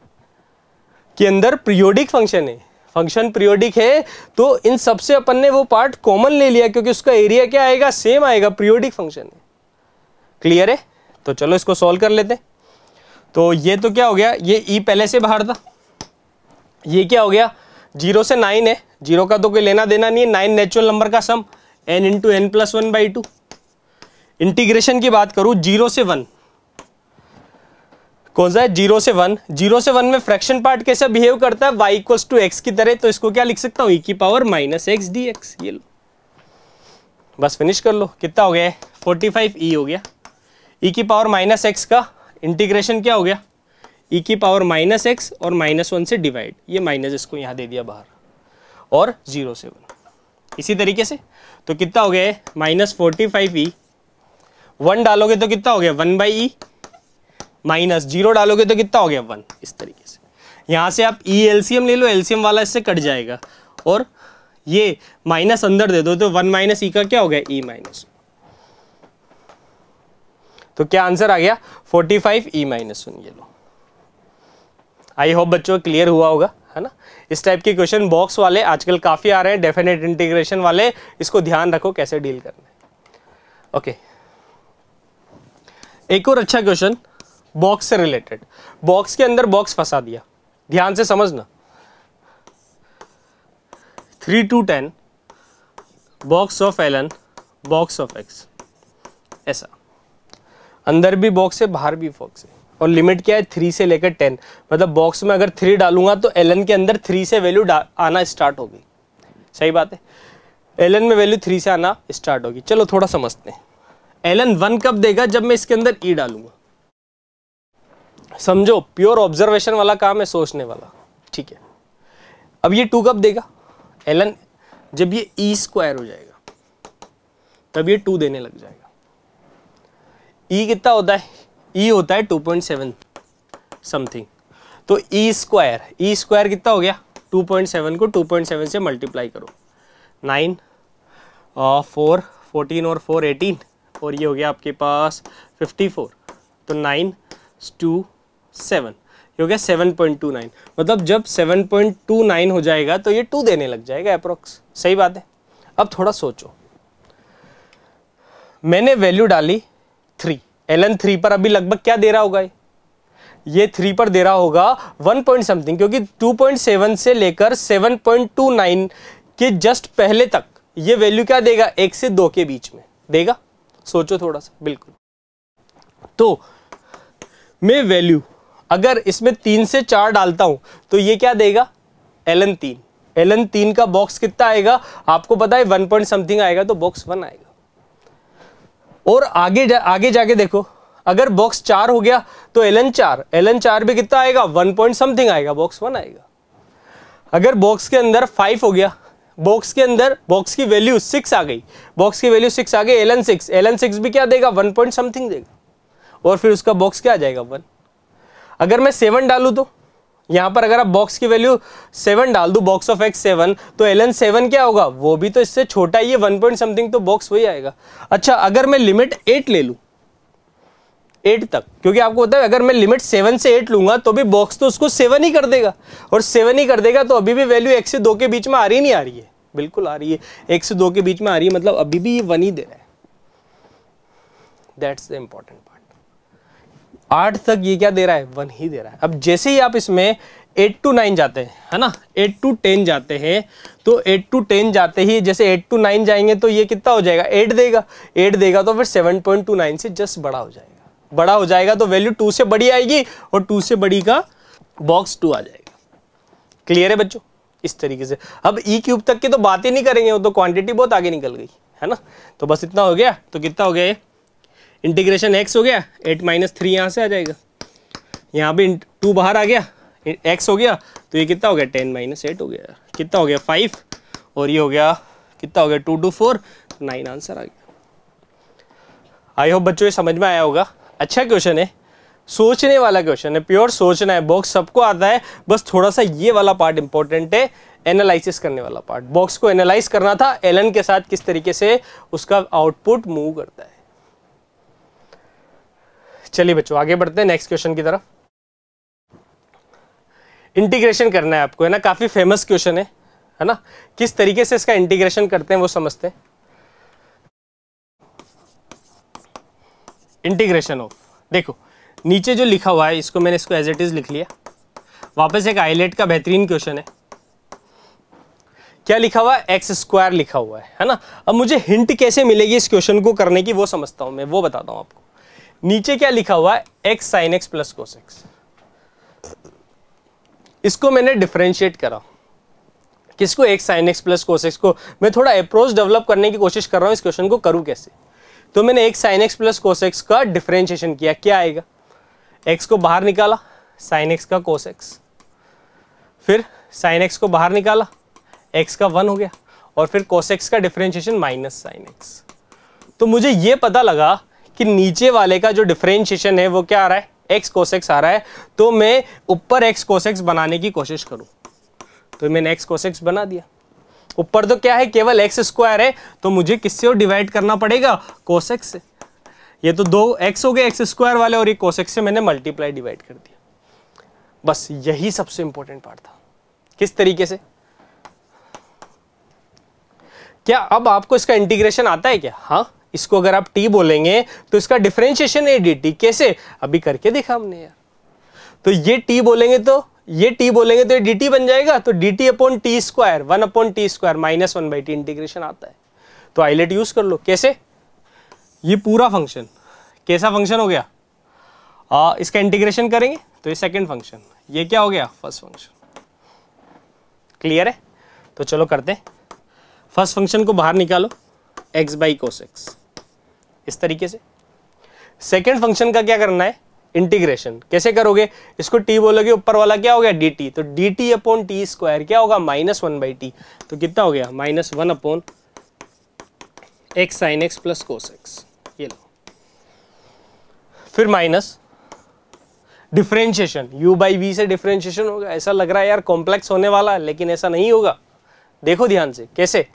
कि अंदर पीरियोडिक फंक्शन है फंक्शन प्रियोडिक है तो इन सबसे अपन ने वो पार्ट कॉमन ले लिया क्योंकि उसका एरिया क्या आएगा सेम आएगा प्रियोडिक फंक्शन है क्लियर है तो चलो इसको सॉल्व कर लेते हैं तो ये तो क्या हो गया ये ई e पहले से बाहर था ये क्या हो गया जीरो से नाइन है जीरो का तो कोई लेना देना नहीं है नाइन नेचुरल नंबर का sum n into n plus one by two integration की बात करूं जीरो से वन कौन सा है जीरो से वन जीरो से वन में फ्रैक्शन पार्ट कैसा बिहेव करता है वाई इक्वल्स टू एक्स की तरह तो इसको क्या लिख सकता हूँ ई e की power minus x D x ये लो बस फिनिश कर लो कितना हो गया फोर्टी फाइव ई हो गया ई e की पावर माइनस एक्स का इंटीग्रेशन क्या हो गया ई e की पावर माइनस एक्स और माइनस वन से डिवाइड ये माइनस इसको यहाँ दे दिया बाहर और जीरो से वन इसी तरीके से तो कितना हो गया है minus forty five e one डालोगे तो कितना हो गया one by e minus zero डालोगे तो कितना हो गया वन इस तरीके से यहाँ से आप ई e, एलसीएम ले लो एलसीएम वाला इससे कट जाएगा और ये माइनस अंदर दे दो तो वन माइनस ई e का क्या हो गया ई e माइनस तो क्या आंसर आ गया forty five e minus one ये लो आई होप बच्चों क्लियर हुआ होगा है ना इस टाइप के क्वेश्चन बॉक्स वाले आजकल काफ़ी आ रहे हैं डेफिनेट इंटीग्रेशन वाले इसको ध्यान रखो कैसे डील करना है ओके एक और अच्छा क्वेश्चन बॉक्स से रिलेटेड बॉक्स के अंदर बॉक्स फंसा दिया ध्यान से समझना three to ten box of ln box of x ऐसा अंदर भी बॉक्स है बाहर भी बॉक्स है और लिमिट क्या है थ्री से लेकर टेन मतलब बॉक्स में अगर थ्री डालूंगा तो एलन के अंदर थ्री से वैल्यू आना स्टार्ट होगी सही बात है एलन में वैल्यू थ्री से आना स्टार्ट होगी चलो थोड़ा समझते हैं एलन वन कब देगा जब मैं इसके अंदर ई e डालूंगा समझो प्योर ऑब्जर्वेशन वाला काम है सोचने वाला ठीक है अब ये टू कब देगा एलन जब ये ई e स्क्वायर हो जाएगा तब ये टू देने लग जाएगा ई e कितना होता है ई e होता है टू पॉइंट सेवन समथिंग तो ई स्क्वायर ई स्क्वायर कितना हो गया टू पॉइंट सेवन को टू पॉइंट सेवन से मल्टीप्लाई करो नाइन फोर फोर्टीन और फोर एटीन और ये हो गया आपके पास फिफ्टी फोर तो नाइन टू सेवन हो गया सेवन पॉइंट टू नाइन मतलब जब सेवन पॉइंट टू नाइन हो जाएगा तो ये टू देने लग जाएगा अप्रोक्स सही बात है अब थोड़ा सोचो मैंने वैल्यू डाली थ्री एल एन थ्री पर अभी लगभग क्या दे रहा होगा ये ये थ्री पर दे रहा होगा वन पॉइंट समथिंग क्योंकि टू पॉइंट सेवन से लेकर सेवन पॉइंट टू नाइन के जस्ट पहले तक ये वैल्यू क्या देगा एक से दो के बीच में देगा सोचो थोड़ा सा बिल्कुल तो मैं वैल्यू अगर इसमें तीन से चार डालता हूं तो ये क्या देगा एलन तीन एलन तीन का बॉक्स कितना आएगा आपको पता है वन पॉइंट समथिंग आएगा तो बॉक्स वन आएगा और आगे जा, आगे जाके देखो अगर बॉक्स चार हो गया तो एल एन चार एल एन चार भी कितना आएगा वन पॉइंट समथिंग आएगा बॉक्स वन आएगा अगर बॉक्स के अंदर फाइव हो गया बॉक्स के अंदर बॉक्स की वैल्यू सिक्स आ गई बॉक्स की वैल्यू सिक्स आ गई एन सिक्स एलन सिक्स भी क्या देगा वन पॉइंट समथिंग देगा और फिर उसका बॉक्स क्या आ जाएगा वन अगर मैं सेवन डालूँ तो यहाँ पर अगर आप बॉक्स की वैल्यू सेवन डाल दूँ बॉक्स ऑफ एक्स सेवन तो एल एन सेवन क्या होगा वो भी तो इससे छोटा ही है वन पॉइंट समथिंग तो बॉक्स वही आएगा अच्छा अगर मैं लिमिट एट ले लूँ एट तक क्योंकि आपको पता है अगर मैं लिमिट सेवन से एट लूंगा तो भी बॉक्स तो उसको सेवन ही कर देगा और सेवन ही कर देगा तो अभी भी वैल्यू एक से दो के बीच में आ रही नहीं आ रही है बिल्कुल आ रही है एक से दो के बीच में आ रही है मतलब अभी भी ये वन ही दे रहा है दैट्स द इम्पॉर्टेंट आठ तक ये क्या दे रहा है वन ही दे रहा है अब जैसे ही आप इसमें एट टू नाइन जाते हैं है ना एट टू टेन जाते हैं तो एट टू टेन जाते ही जैसे एट टू नाइन जाएंगे तो ये कितना हो जाएगा एट देगा एट देगा तो फिर सेवन पॉइंट टू नाइन से जस्ट बड़ा हो जाएगा बड़ा हो जाएगा तो वैल्यू टू से बड़ी आएगी और टू से बड़ी का बॉक्स टू आ जाएगा क्लियर है बच्चों इस तरीके से अब ई e क्यूब तक की तो बात ही नहीं करेंगे वो तो क्वांटिटी बहुत आगे निकल गई है ना तो बस इतना हो गया तो कितना हो गया ये इंटीग्रेशन एक्स हो गया एट माइनस थ्री यहाँ से आ जाएगा यहाँ भी टू बाहर आ गया एक्स हो गया तो ये कितना हो गया टेन माइनस एट हो गया कितना हो गया फाइव और ये हो गया कितना हो गया two two four nine answer आ गया आई होप बच्चों ये समझ में आया होगा अच्छा क्वेश्चन है सोचने वाला क्वेश्चन है प्योर सोचना है बॉक्स सबको आता है बस थोड़ा सा ये वाला पार्ट इंपॉर्टेंट है एनालिसिस करने वाला पार्ट बॉक्स को एनालाइज करना था एलन के साथ किस तरीके से उसका आउटपुट मूव करता है चलिए बच्चों आगे बढ़ते हैं नेक्स्ट क्वेश्चन की तरफ इंटीग्रेशन करना है आपको है ना काफ़ी फेमस क्वेश्चन है है ना किस तरीके से इसका इंटीग्रेशन करते हैं वो समझते हैं इंटीग्रेशन ऑफ देखो नीचे जो लिखा हुआ है इसको मैंने इसको एज इट इज़ लिख लिया वापस एक आईलेट का बेहतरीन क्वेश्चन है क्या लिखा हुआ है एक्स स्क्वायर लिखा हुआ है है ना अब मुझे हिंट कैसे मिलेगी इस क्वेश्चन को करने की वो समझता हूँ मैं वो बताता हूँ आपको नीचे क्या लिखा हुआ है x sine x plus cos x इसको मैंने डिफ्रेंशिएट करा किसको x sine x plus cos x को मैं थोड़ा अप्रोच डेवलप करने की कोशिश कर रहा हूँ इस क्वेश्चन को करूँ कैसे तो मैंने एक sine x plus cos x का डिफ्रेंशिएशन किया क्या आएगा एक्स को बाहर निकाला साइन एक्स का कोस एक्स फिर साइन एक्स को बाहर निकाला एक्स का वन हो गया और फिर कोस एक्स का डिफ्रेंशिएशन माइनस साइन एक्स तो मुझे ये पता लगा कि नीचे वाले का जो डिफ्रेंशिएशन है वो क्या आ रहा है एक्स कोसेक्स आ रहा है तो मैं ऊपर एक्स कोसेक्स बनाने की कोशिश करूं तो मैंने एक्स कोसेक्स बना दिया ऊपर तो क्या है केवल एक्स स्क्वायर है तो मुझे किससे और डिवाइड करना पड़ेगा कोसेक्स से ये तो दो एक्स हो गए एक्स स्क्वायर वाले और ये कोसेक्स से मैंने मल्टीप्लाई डिवाइड कर दिया बस यही सबसे इंपॉर्टेंट पार्ट था किस तरीके से क्या अब आपको इसका इंटीग्रेशन आता है क्या हाँ इसको अगर आप टी बोलेंगे तो इसका डिफ्रेंशिएशन है डी कैसे अभी करके देखा हमने यार तो ये टी बोलेंगे तो ये टी बोलेंगे तो ये डी टी बन जाएगा तो D T upon T square one upon T square minus one by T integration आता है तो आईलेट यूज कर लो कैसे ये पूरा फंक्शन कैसा फंक्शन हो गया आ, इसका इंटीग्रेशन करेंगे तो ये सेकेंड फंक्शन ये क्या हो गया फर्स्ट फंक्शन क्लियर है तो चलो करते हैं फर्स्ट फंक्शन को बाहर निकालो एक्स बाई कोस एक्स इस तरीके से सेकेंड फंक्शन का क्या करना है इंटीग्रेशन कैसे करोगे इसको टी बोलोगे ऊपर वाला क्या हो गया डी टी तो D T upon T square क्या होगा माइनस वन बाई टी तो कितना हो गया minus one upon X sine x plus cos X ये लो फिर minus differentiation u by V से डिफरेंशिएशन होगा ऐसा लग रहा है यार कॉम्प्लेक्स होने वाला है लेकिन ऐसा नहीं होगा देखो ध्यान से कैसे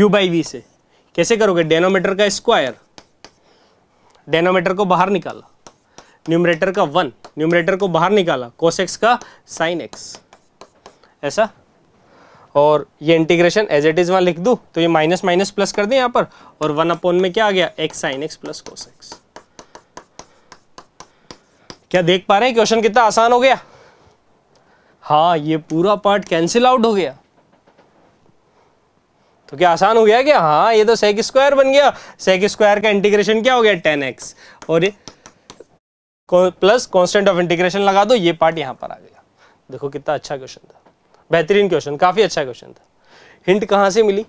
u बाई वी से कैसे करोगे डेनोमीटर का स्क्वायर डेनोमीटर को बाहर निकाला न्यूमरेटर का वन न्यूमरेटर को बाहर निकाला कोस एक्स का साइन एक्स ऐसा और ये integration as it is one लिख दू तो ये माइनस माइनस प्लस कर दें यहां पर और वन अपोन में क्या आ गया X sine x plus cos X क्या देख पा रहे हैं क्वेश्चन कितना आसान हो गया हाँ ये पूरा पार्ट कैंसिल आउट हो गया तो क्या आसान हो गया क्या हाँ ये तो सेक स्क्वायर बन गया सेक स्क्वायर का इंटीग्रेशन क्या हो गया टेन एक्स और प्लस कॉन्स्टेंट ऑफ इंटीग्रेशन लगा दो ये पार्ट यहाँ पर आ गया देखो कितना अच्छा क्वेश्चन था बेहतरीन क्वेश्चन काफ़ी अच्छा क्वेश्चन था हिंट कहाँ से मिली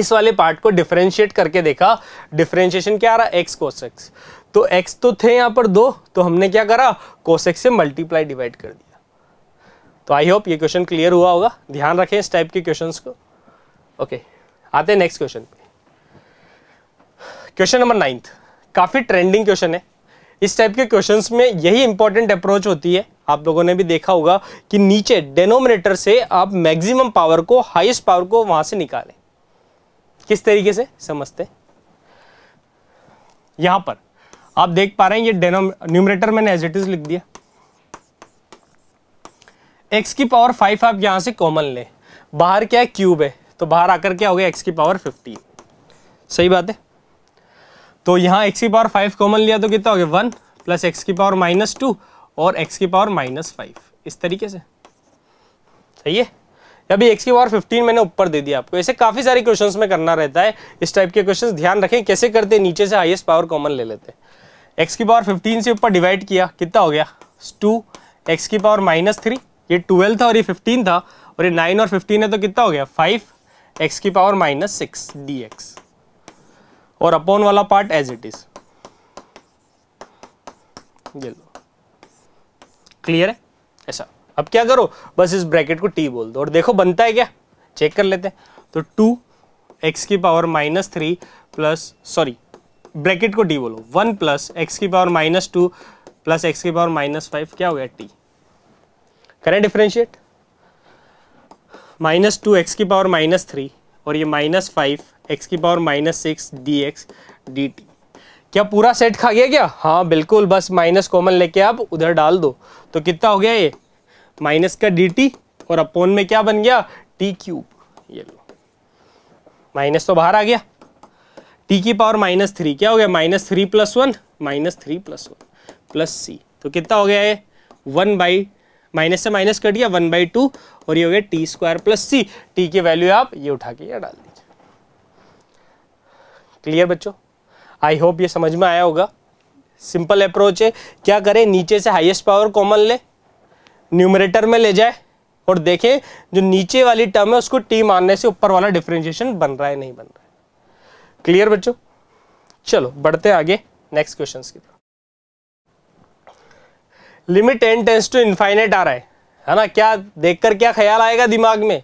इस वाले पार्ट को डिफ्रेंशिएट करके देखा डिफ्रेंशिएशन क्या आ रहा एक्स कोसेक्स तो एक्स तो थे यहाँ पर दो तो हमने क्या करा कोसेक्स से मल्टीप्लाई डिवाइड कर दिया तो आई होप ये क्वेश्चन क्लियर हुआ होगा ध्यान रखें इस टाइप के क्वेश्चंस को ओके आते हैं next question question number ninth काफ़ी ट्रेंडिंग क्वेश्चन है इस टाइप के क्वेश्चंस में यही इंपॉर्टेंट अप्रोच होती है आप लोगों ने भी देखा होगा कि नीचे डेनोमिनेटर से आप मैक्सिमम पावर को हाईएस्ट पावर को वहां से निकालें किस तरीके से समझते यहां पर आप देख पा रहे हैं ये डेनोम न्यूमरेटर मैंने एज इट इज लिख दिया एक्स की पावर फाइव आप यहां से कॉमन ले बाहर क्या है क्यूब है तो बाहर आकर क्या हो गया एक्स की पावर फिफ्टीन सही बात है तो यहाँ एक्स की पावर फाइव कॉमन लिया तो कितना हो गया वन प्लस एक्स की पावर माइनस टू और एक्स की पावर माइनस फाइव इस तरीके से सही है अभी एक्स की पावर फिफ्टीन मैंने ऊपर दे दिया आपको ऐसे काफ़ी सारे क्वेश्चंस में करना रहता है इस टाइप के क्वेश्चंस ध्यान रखें कैसे करते नीचे से हाईएस्ट पावर कॉमन ले लेते एक्स की पावर फिफ्टीन से ऊपर डिवाइड किया कितना हो गया टू एक्स की पावर माइनस थ्री ये ट्वेल्व था और ये फिफ्टीन था और ये नाइन और फिफ्टीन है तो कितना हो गया फाइव एक्स की power minus six D x और अपॉन वाला पार्ट एज इट इज ये लो क्लियर है ऐसा अब क्या करो बस इस ब्रैकेट को टी बोल दो और देखो बनता है क्या चेक कर लेते हैं तो टू एक्स की power minus three plus sorry bracket को डी बोलो वन प्लस एक्स की power minus two plus X की पावर माइनस फाइव क्या हो गया टी करें डिफ्रेंशिएट माइनस टू एक्स की पावर माइनस थ्री और ये माइनस फाइव एक्स की power minus six D X D T क्या पूरा सेट खा गया क्या हाँ बिल्कुल बस माइनस कॉमन लेके आप उधर डाल दो तो कितना हो गया ये माइनस का डी टी और अपोन में क्या बन गया टी क्यूब ये लो माइनस तो बाहर आ गया टी की पावर माइनस थ्री क्या हो गया minus three plus one minus three plus one plus C तो कितना हो गया ये वन बाई माइनस से माइनस कट गया वन बाई टू और ये हो गया T square plus C T की वैल्यू आप ये उठा के डाल दीजिए क्लियर बच्चों आई होप ये समझ में आया होगा सिंपल अप्रोच है क्या करें नीचे से हाईएस्ट पावर कॉमन ले न्यूमरेटर में ले जाए और देखें जो नीचे वाली टर्म है उसको टी मानने से ऊपर वाला डिफ्रेंशिएशन बन रहा है नहीं बन रहा है क्लियर बच्चों चलो बढ़ते आगे नेक्स्ट क्वेश्चन की limit N tends to infinite आ रहा है है ना क्या देखकर क्या ख्याल आएगा दिमाग में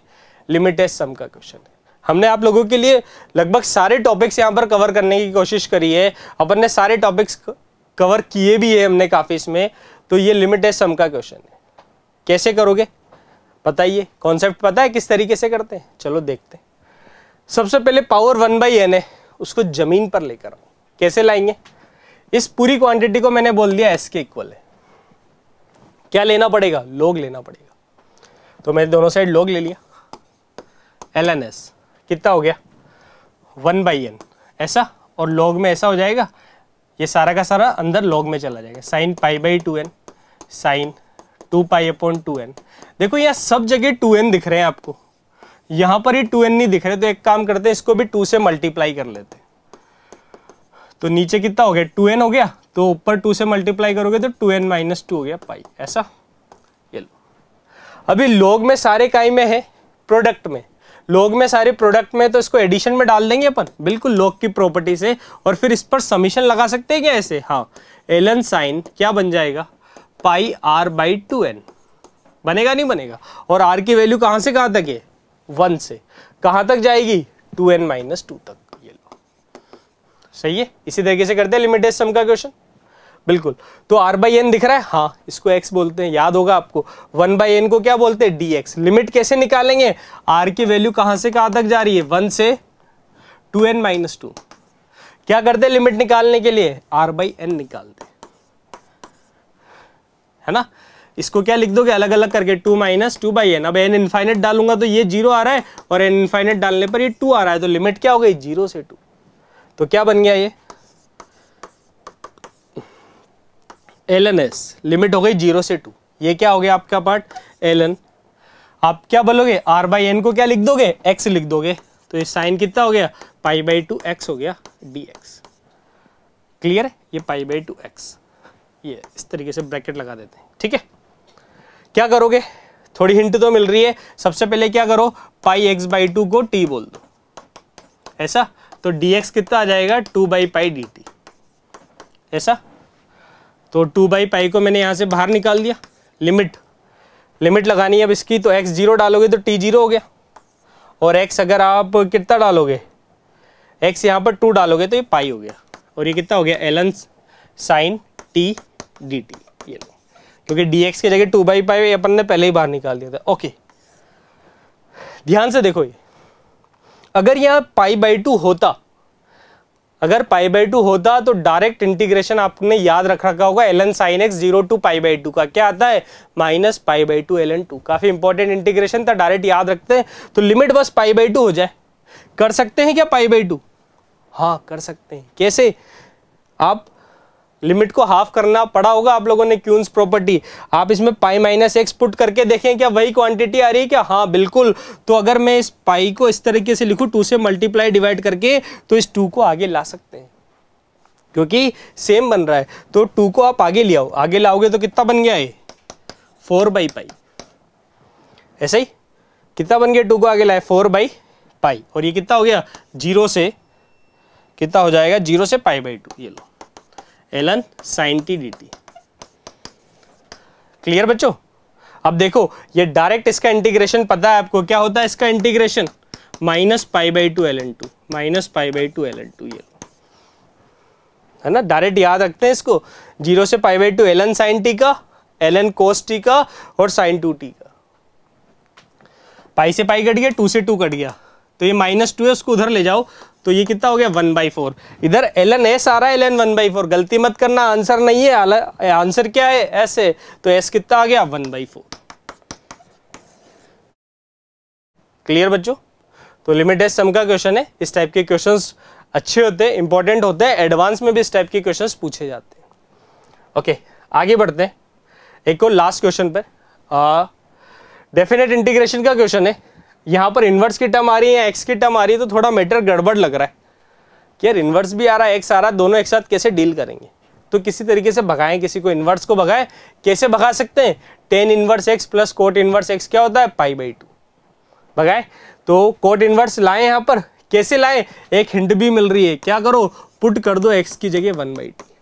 लिमिट एस सम का क्वेश्चन है हमने आप लोगों के लिए लगभग सारे टॉपिक्स यहाँ पर कवर करने की कोशिश करी है अपन ने सारे टॉपिक्स कवर किए भी है हमने काफ़ी इसमें तो ये लिमिट एस सम का क्वेश्चन है कैसे करोगे बताइए कॉन्सेप्ट पता है किस तरीके से करते हैं चलो देखते हैं सबसे पहले पावर वन बाई एन है उसको ज़मीन पर लेकर आओ कैसे लाएंगे इस पूरी क्वांटिटी को मैंने बोल दिया एस के इक्वल है क्या लेना पड़ेगा लोग लेना पड़ेगा तो मैंने दोनों साइड लोग ले लिया एल एन एस कितना हो गया वन बाई एन ऐसा और लॉग में ऐसा हो जाएगा ये सारा का सारा अंदर लॉग में चला जाएगा sine pi by two N sine two pi upon two N देखो यहाँ सब जगह टू एन दिख रहे हैं आपको यहाँ पर ही टू एन नहीं दिख रहे तो एक काम करते हैं इसको भी टू से मल्टीप्लाई कर लेते हैं तो नीचे कितना हो गया टू एन हो गया तो ऊपर टू से मल्टीप्लाई करोगे तो टू एन माइनस टू हो गया पाई ऐसा ये लो अभी लोग में सारे काई में है प्रोडक्ट में लोग में सारे प्रोडक्ट में तो इसको एडिशन में डाल देंगे अपन बिल्कुल लोग की प्रॉपर्टी से और फिर इस पर समीशन लगा सकते हैं क्या ऐसे हाँ एलन साइन क्या बन जाएगा pi R by two N बनेगा नहीं बनेगा और आर की वैल्यू कहाँ से कहाँ तक है वन से कहाँ तक जाएगी टू एन माइनस टू तक सही है इसी तरीके से करते हैं लिमिटेड सम का क्वेश्चन बिल्कुल तो आर बाई एन दिख रहा है हाँ इसको एक्स बोलते हैं याद होगा आपको वन बाई एन को क्या बोलते हैं डी एक्स लिमिट कैसे निकालेंगे आर की वैल्यू कहां से कहां तक जा रही है वन से टू एन माइनस टू क्या करते हैं लिमिट निकालने के लिए आर बाई एन निकालते है ना इसको क्या लिख दोगे अलग अलग करके two minus two by N अब एन इन्फाइनेट डालूंगा तो ये जीरो आ रहा है और एन इन्फाइनेट डालने पर ये टू आ रहा है तो लिमिट क्या हो गई जीरो से टू तो क्या बन गया ये एल एन एस लिमिट हो गई जीरो से टू ये क्या हो गया आपका पार्ट एल एन आप क्या बोलोगे आर बाई एन को क्या लिख दोगे एक्स लिख दोगे तो ये साइन कितना हो गया पाई बाई टू एक्स हो गया डी एक्स क्लियर है ये पाई बाई टू एक्स ये इस तरीके से ब्रैकेट लगा देते हैं ठीक है क्या करोगे थोड़ी हिंट तो मिल रही है सबसे पहले क्या करो पाई एक्स बाई टू को टी बोल दो ऐसा तो dx कितना आ जाएगा टू बाई पाई डी ऐसा तो टू बाई पाई को मैंने यहाँ से बाहर निकाल दिया लिमिट लिमिट लगानी है अब इसकी तो x जीरो डालोगे तो t जीरो हो गया और x अगर आप कितना डालोगे x यहाँ पर टू डालोगे तो ये पाई हो गया और ये कितना हो गया L N sine T D T ये लो क्योंकि डी एक्स की जगह टू बाई पाई अपन ने पहले ही बाहर निकाल दिया था ओके ध्यान से देखो ये अगर यहाँ पाई बाई टू होता अगर पाई बाई टू होता तो डायरेक्ट इंटीग्रेशन आपने याद रख रखा होगा L N sine X zero to pi by two का क्या आता है minus pi by two L N two काफ़ी इंपॉर्टेंट इंटीग्रेशन था डायरेक्ट याद रखते हैं तो लिमिट बस पाई बाई टू हो जाए कर सकते हैं क्या पाई बाई टू हाँ कर सकते हैं कैसे आप लिमिट को हाफ करना पड़ा होगा आप लोगों ने क्यूंस प्रॉपर्टी आप इसमें पाई माइनस एक्स पुट करके देखें क्या वही क्वांटिटी आ रही है क्या हाँ बिल्कुल तो अगर मैं इस पाई को इस तरीके से लिखूं टू से मल्टीप्लाई डिवाइड करके तो इस टू को आगे ला सकते हैं क्योंकि सेम बन रहा है तो टू को आप आगे ले आओ आगे लाओगे तो कितना बन गया ये फोर बाई पाई ऐसे ही कितना बन गया टू को आगे लाए फोर बाई पाई और ये कितना हो गया जीरो से कितना हो जाएगा जीरो से पाई बाई टू ये लो L N sine T D T clear बच्चों अब देखो ये डायरेक्ट इसका इंटीग्रेशन पता है आपको क्या होता है इसका integration minus pi by two L N two minus pi by two L N two ये है ना डायरेक्ट याद रखते हैं इसको जीरो से pi by two L N sine T का एल एन कोस टी का और साइन टू टी का पाई से पाई कट गया टू से टू कट गया तो ये माइनस टू है उसको उधर ले जाओ तो ये कितना हो गया वन बाई फोर इधर एल एन एस आ रहा है L N one by four गलती मत करना आंसर नहीं है आंसर क्या है एस है तो एस कितना आ गया वन बाई फोर क्लियर बच्चों तो लिमिट एस सम का क्वेश्चन है इस टाइप के क्वेश्चंस अच्छे होते हैं इंपॉर्टेंट होते हैं एडवांस में भी इस टाइप के क्वेश्चंस पूछे जाते हैं ओके आगे बढ़ते हैं एक और लास्ट क्वेश्चन पर डेफिनेट इंटीग्रेशन का क्वेश्चन है यहाँ पर इन्वर्स की टर्म आ रही है एक्स की टर्म आ रही है तो थोड़ा मैटर गड़बड़ लग रहा है कि यार इन्वर्स भी आ रहा है एक्स आ रहा है दोनों एक साथ कैसे डील करेंगे तो किसी तरीके से भगाएं किसी को इन्वर्स को भगाएं कैसे भगा सकते हैं tan inverse X plus cot inverse X क्या होता है पाई बाई टू भगाएं तो कोट इन्वर्स लाए यहाँ पर कैसे लाए एक हिंट भी मिल रही है क्या करो पुट कर दो एक्स की जगह वन बाई टी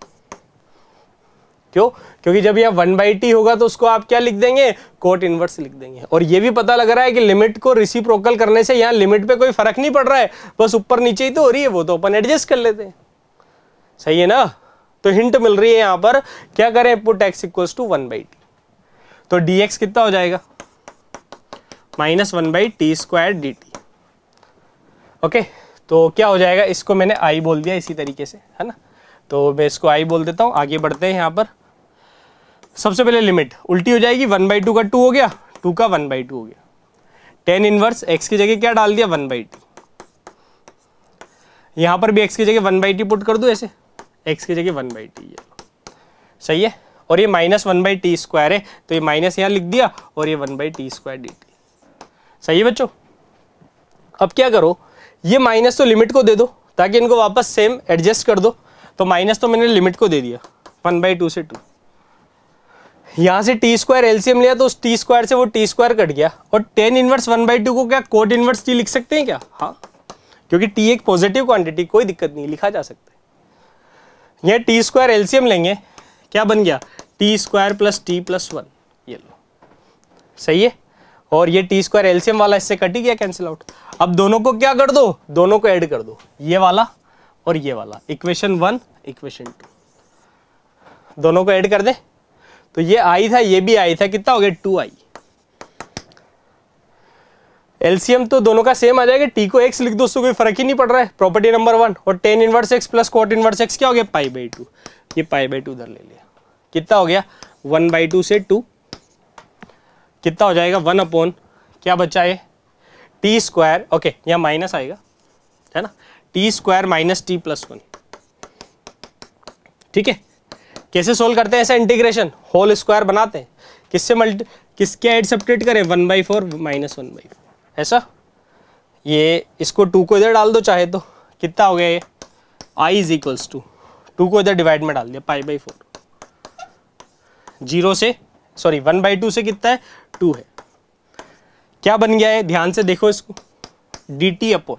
क्यों क्योंकि जब यह वन बाई टी होगा तो उसको आप क्या लिख देंगे कोट इनवर्स लिख देंगे और यह भी पता लग रहा है कि लिमिट को रिसीप्रोकल करने से यहाँ लिमिट पे कोई फर्क नहीं पड़ रहा है बस ऊपर नीचे ही तो हो रही है वो तो अपन एडजस्ट कर लेते हैं सही है ना तो हिंट मिल रही है यहाँ पर क्या करें put X equals to one by T तो डी एक्स कितना हो जाएगा minus one by T square D T okay तो क्या हो जाएगा इसको मैंने आई बोल दिया इसी तरीके से है ना तो मैं इसको आई बोल देता हूं आगे बढ़ते हैं यहां पर सबसे पहले लिमिट उल्टी हो जाएगी वन बाई टू का टू हो गया टू का वन बाई टू हो गया टेन इनवर्स एक्स की जगह क्या डाल दिया वन बाई टू यहाँ पर भी एक्स की जगह वन बाई टी पुट कर दूँ ऐसे एक्स की जगह वन बाई टी सही है और ये minus one by T square है तो ये माइनस यहाँ लिख दिया और ये one by T square D T सही है बच्चों अब क्या करो ये माइनस तो लिमिट को दे दो ताकि इनको वापस सेम एडजस्ट कर दो तो माइनस तो मैंने लिमिट को दे दिया वन बाई टू से टू यहाँ से टी स्क्वायर एलसीएम लिया तो उस टी स्क्वायर से वो टी स्क्वायर कट गया और tan inverse one by two को क्या कोट इनवर्स टी लिख सकते हैं क्या हाँ क्योंकि टी एक पॉजिटिव क्वांटिटी कोई दिक्कत नहीं लिखा जा सकता है यह टी स्क्वायर एलसीएम लेंगे क्या बन गया T square plus T plus one ये लो सही है और ये टी स्क्वायर एलसीएम वाला इससे कट ही गया कैंसिल आउट अब दोनों को क्या कर दो दोनों को ऐड कर दो ये वाला और ये वाला इक्वेशन वन इक्वेशन टू दोनों को ऐड कर दे तो ये आई था ये भी आई था कितना हो गया टू आई एलसीएम तो दोनों का सेम आ जाएगा टी को एक्स लिख दो कोई फर्क ही नहीं पड़ रहा है प्रॉपर्टी नंबर वन और tan inverse X plus cot inverse X क्या हो गया पाई बाई टू ये पाई बाई टू उधर ले लिया कितना हो गया वन बाई टू से टू कितना हो जाएगा वन अपोन क्या बचा है टी स्क्वायर ओके यहाँ माइनस आएगा है ना T square minus T plus one ठीक है कैसे सोल्व करते हैं ऐसा इंटीग्रेशन होल स्क्वायर बनाते हैं किससे मल्टी किसके एड सब्ट्रेट करें one by four minus one by four ऐसा ये इसको टू को इधर डाल दो चाहे तो कितना हो गया ये I is equals to two को इधर डिवाइड में डाल दिया पाई बाई फोर जीरो से सॉरी वन बाई टू से कितना है टू है क्या बन गया है ध्यान से देखो इसको डी टी अपोन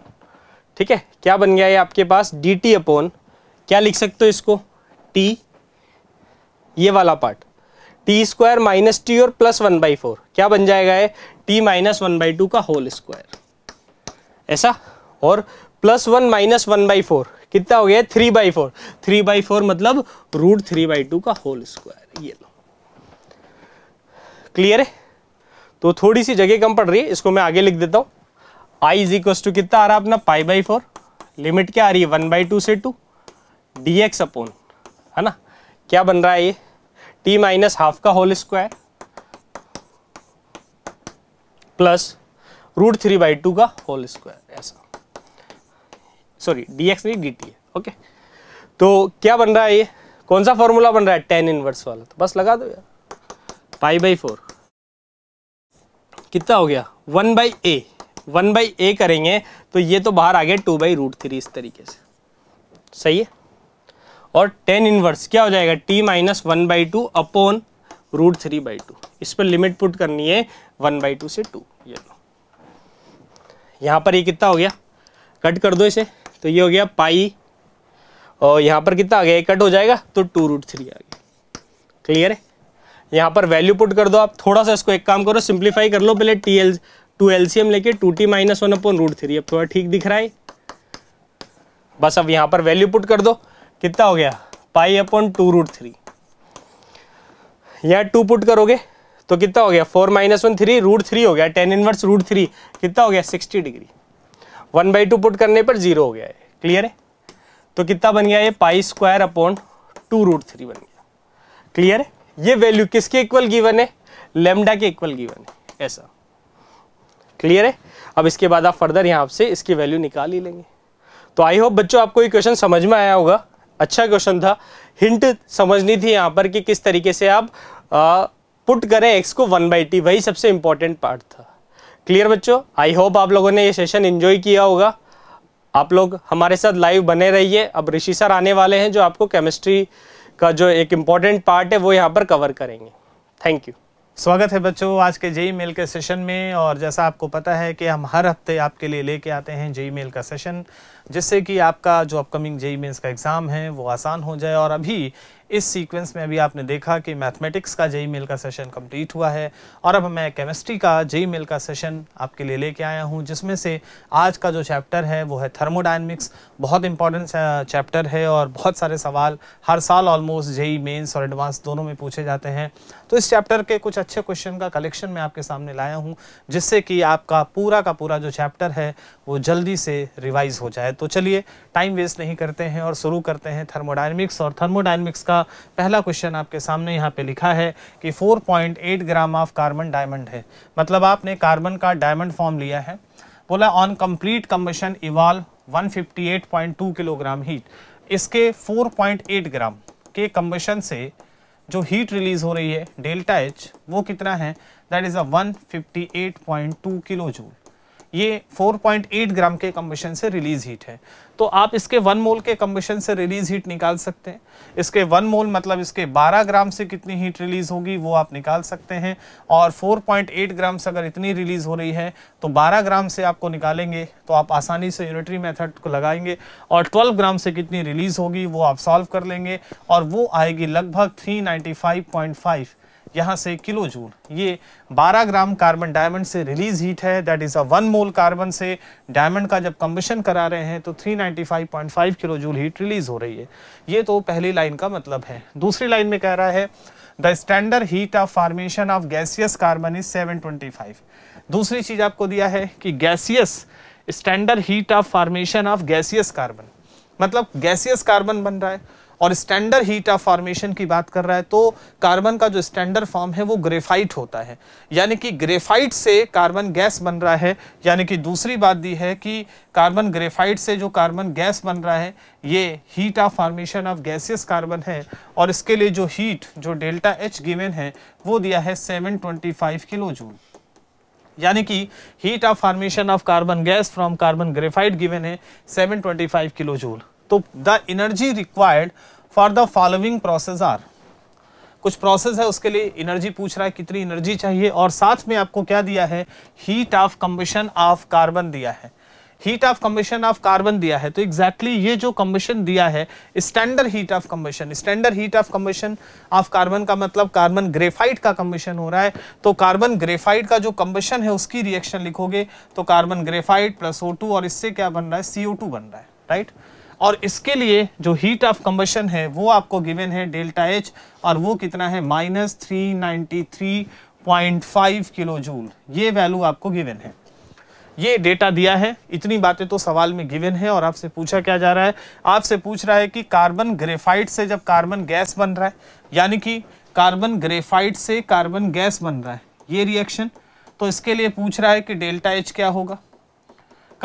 ठीक है क्या बन गया है आपके पास डी टी अपोन क्या लिख सकते हो इसको टी ये वाला part T square minus T और प्लस वन बाई फोर क्या बन जाएगा है T minus one by two का होल स्क्वायर ऐसा और plus one minus one by four कितना हो गया three by four three by four मतलब रूट थ्री बाई टू का होल स्क्वायर ये लो क्लियर है तो थोड़ी सी जगह कम पड़ रही है इसको मैं आगे लिख देता हूँ आई इज इक्वस टू कितना आ रहा है अपना पाई बाई फोर लिमिट क्या आ रही है वन बाई टू से टू डी एक्स अपोन है ना क्या बन रहा है ये टी माइनस हाफ का whole square plus root three by two का होल स्क्वायर ऐसा सॉरी डी एक्स नहीं डी टी है ओके तो क्या बन रहा है ये कौन सा फॉर्मूला बन रहा है टेन इनवर्स वाला तो बस लगा दो यार पाई बाई फोर कितना हो गया one by A one by A करेंगे तो ये तो बाहर आ गया टू बाई रूट थ्री इस तरीके से सही है और टेन इनवर्स क्या हो जाएगा T minus one by two upon root three by two इस पर लिमिट पुट करनी है वन बाई टू से टू ये लो यहाँ पर ये कितना हो गया कट कर दो इसे तो ये हो गया पाई और यहाँ पर कितना आ गया कट हो जाएगा तो टू रूट थ्री आ गया क्लियर है यहाँ पर वैल्यू पुट कर दो आप थोड़ा सा इसको एक काम करो सिंप्लीफाई कर लो पहले T L to L C M लेके two T minus one upon root three अब थोड़ा ठीक दिख रहा है बस अब यहाँ पर वैल्यू पुट कर दो कितना हो गया pi upon two root three यहाँ टू पुट करोगे तो कितना हो गया four minus one three root three हो गया टेन इनवर्स रूट थ्री कितना हो गया sixty degree one by two put करने पर जीरो हो गया है क्लियर है तो कितना बन गया ये pi square upon two root three बन गया क्लियर है ये वैल्यू किसके इक्वल गिवन है लेमडा के इक्वल गिवन है ऐसा क्लियर है अब इसके बाद आप फर्दर यहाँ से इसकी वैल्यू निकाल ही लेंगे तो आई होप बच्चों आपको ये क्वेश्चन समझ में आया होगा अच्छा क्वेश्चन था हिंट समझनी थी यहाँ पर कि किस तरीके से आप आ, पुट करें एक्स को वन बाई टी वही सबसे इम्पॉर्टेंट पार्ट था क्लियर बच्चों आई होप आप लोगों ने ये सेशन इन्जॉय किया होगा आप लोग हमारे साथ लाइव बने रहिए अब ऋषि सर आने वाले हैं जो आपको केमिस्ट्री का जो एक इम्पॉर्टेंट पार्ट है वो यहाँ पर कवर करेंगे थैंक यू स्वागत है बच्चों आज के जेई मेल के सेशन में और जैसा आपको पता है कि हम हर हफ्ते आपके लिए लेके आते हैं जेई मेल का सेशन जिससे कि आपका जो अपकमिंग जेई मेन्स का एग्ज़ाम है वो आसान हो जाए और अभी इस सीक्वेंस में अभी आपने देखा कि मैथमेटिक्स का जेई मेल का सेशन कंप्लीट हुआ है और अब मैं केमिस्ट्री का जेई मेल का सेशन आपके लिए लेके आया हूँ जिसमें से आज का जो चैप्टर है वो है थर्मोडाइनमिक्स बहुत इंपॉर्टेंट चैप्टर है और बहुत सारे सवाल हर साल ऑलमोस्ट जेई मेन्स और एडवांस दोनों में पूछे जाते हैं तो इस चैप्टर के कुछ अच्छे क्वेश्चन का कलेक्शन मैं आपके सामने लाया हूँ जिससे कि आपका पूरा का पूरा जो चैप्टर है वो जल्दी से रिवाइज हो जाए तो चलिए टाइम वेस्ट नहीं करते हैं और शुरू करते हैं थर्मोडाइनमिक्स और थर्मोडाइनमिक्स का पहला क्वेश्चन आपके सामने यहाँ पे लिखा है कि four gram of carbon diamond है मतलब आपने कार्बन का डायमंड फॉर्म लिया है बोला on complete combustion evolve 158.2 kilogram heat इसके 4.8 ग्राम के कम्बशन से जो हीट रिलीज हो रही है डेल्टा एच वो कितना है that is a 158.2 kilo joule ये 4.8 ग्राम के कम्बिशन से रिलीज हीट है तो आप इसके वन मोल के कम्बिशन से रिलीज हीट निकाल सकते हैं इसके वन मोल मतलब इसके 12 ग्राम से कितनी हीट रिलीज होगी वो आप निकाल सकते हैं और 4.8 ग्राम से अगर इतनी रिलीज हो रही है तो 12 ग्राम से आपको निकालेंगे तो आप आसानी से यूनिटरी मेथड को लगाएंगे और 12 ग्राम से कितनी रिलीज होगी वो आप सॉल्व कर लेंगे और वो आएगी लगभग थ्री यहाँ से किलो जूल ये 12 ग्राम कार्बन डायमंड से रिलीज हीट है that is a one mole carbon से डायमंड का जब कम्बिशन करा रहे हैं तो 395.5 किलो जूल हीट रिलीज हो रही है ये तो पहली लाइन का मतलब है दूसरी लाइन में कह रहा है the standard heat of formation of gaseous carbon is 725 दूसरी चीज़ आपको दिया है कि gaseous standard heat of formation of gaseous carbon मतलब गैसियस कार्बन बन रहा है और स्टैंडर्ड हीट ऑफ फॉर्मेशन की बात कर रहा है तो कार्बन का जो स्टैंडर्ड फॉर्म है वो ग्रेफाइट होता है यानी कि ग्रेफाइट से कार्बन गैस बन रहा है यानी कि दूसरी बात दी है कि कार्बन ग्रेफाइट से जो कार्बन गैस बन रहा है ये heat of formation of gaseous carbon है और इसके लिए जो हीट जो डेल्टा एच गिवेन है वो दिया है सेवन किलो जूल यानी कि heat of formation of carbon gas from carbon graphite given है 725 किलो जूल तो the energy required for the following process are कुछ प्रोसेस है उसके लिए एनर्जी पूछ रहा है कितनी एनर्जी चाहिए और साथ में आपको क्या दिया है heat of combustion of carbon दिया है heat of combustion of carbon दिया है तो एग्जैक्टली exactly ये जो कम्बिशन दिया है standard heat of combustion standard heat of combustion of carbon का मतलब कार्बन ग्रेफाइट का कम्बिशन हो रहा है तो कार्बन ग्रेफाइट का जो कम्बिशन है उसकी रिएक्शन लिखोगे तो कार्बन ग्रेफाइट प्लस ओ और इससे क्या बन रहा है सी बन रहा है राइट right? और इसके लिए जो हीट ऑफ कम्बशन है वो आपको गिवन है डेल्टा एच और वो कितना है minus three ninety three point five kilo joule ये वैल्यू आपको गिवन है ये डेटा दिया है इतनी बातें तो सवाल में गिवन है और आपसे पूछा क्या जा रहा है आपसे पूछ रहा है कि कार्बन ग्रेफाइट से जब कार्बन गैस बन रहा है यानी कि कार्बन ग्रेफाइट से कार्बन गैस बन रहा है ये रिएक्शन तो इसके लिए पूछ रहा है कि डेल्टा एच क्या होगा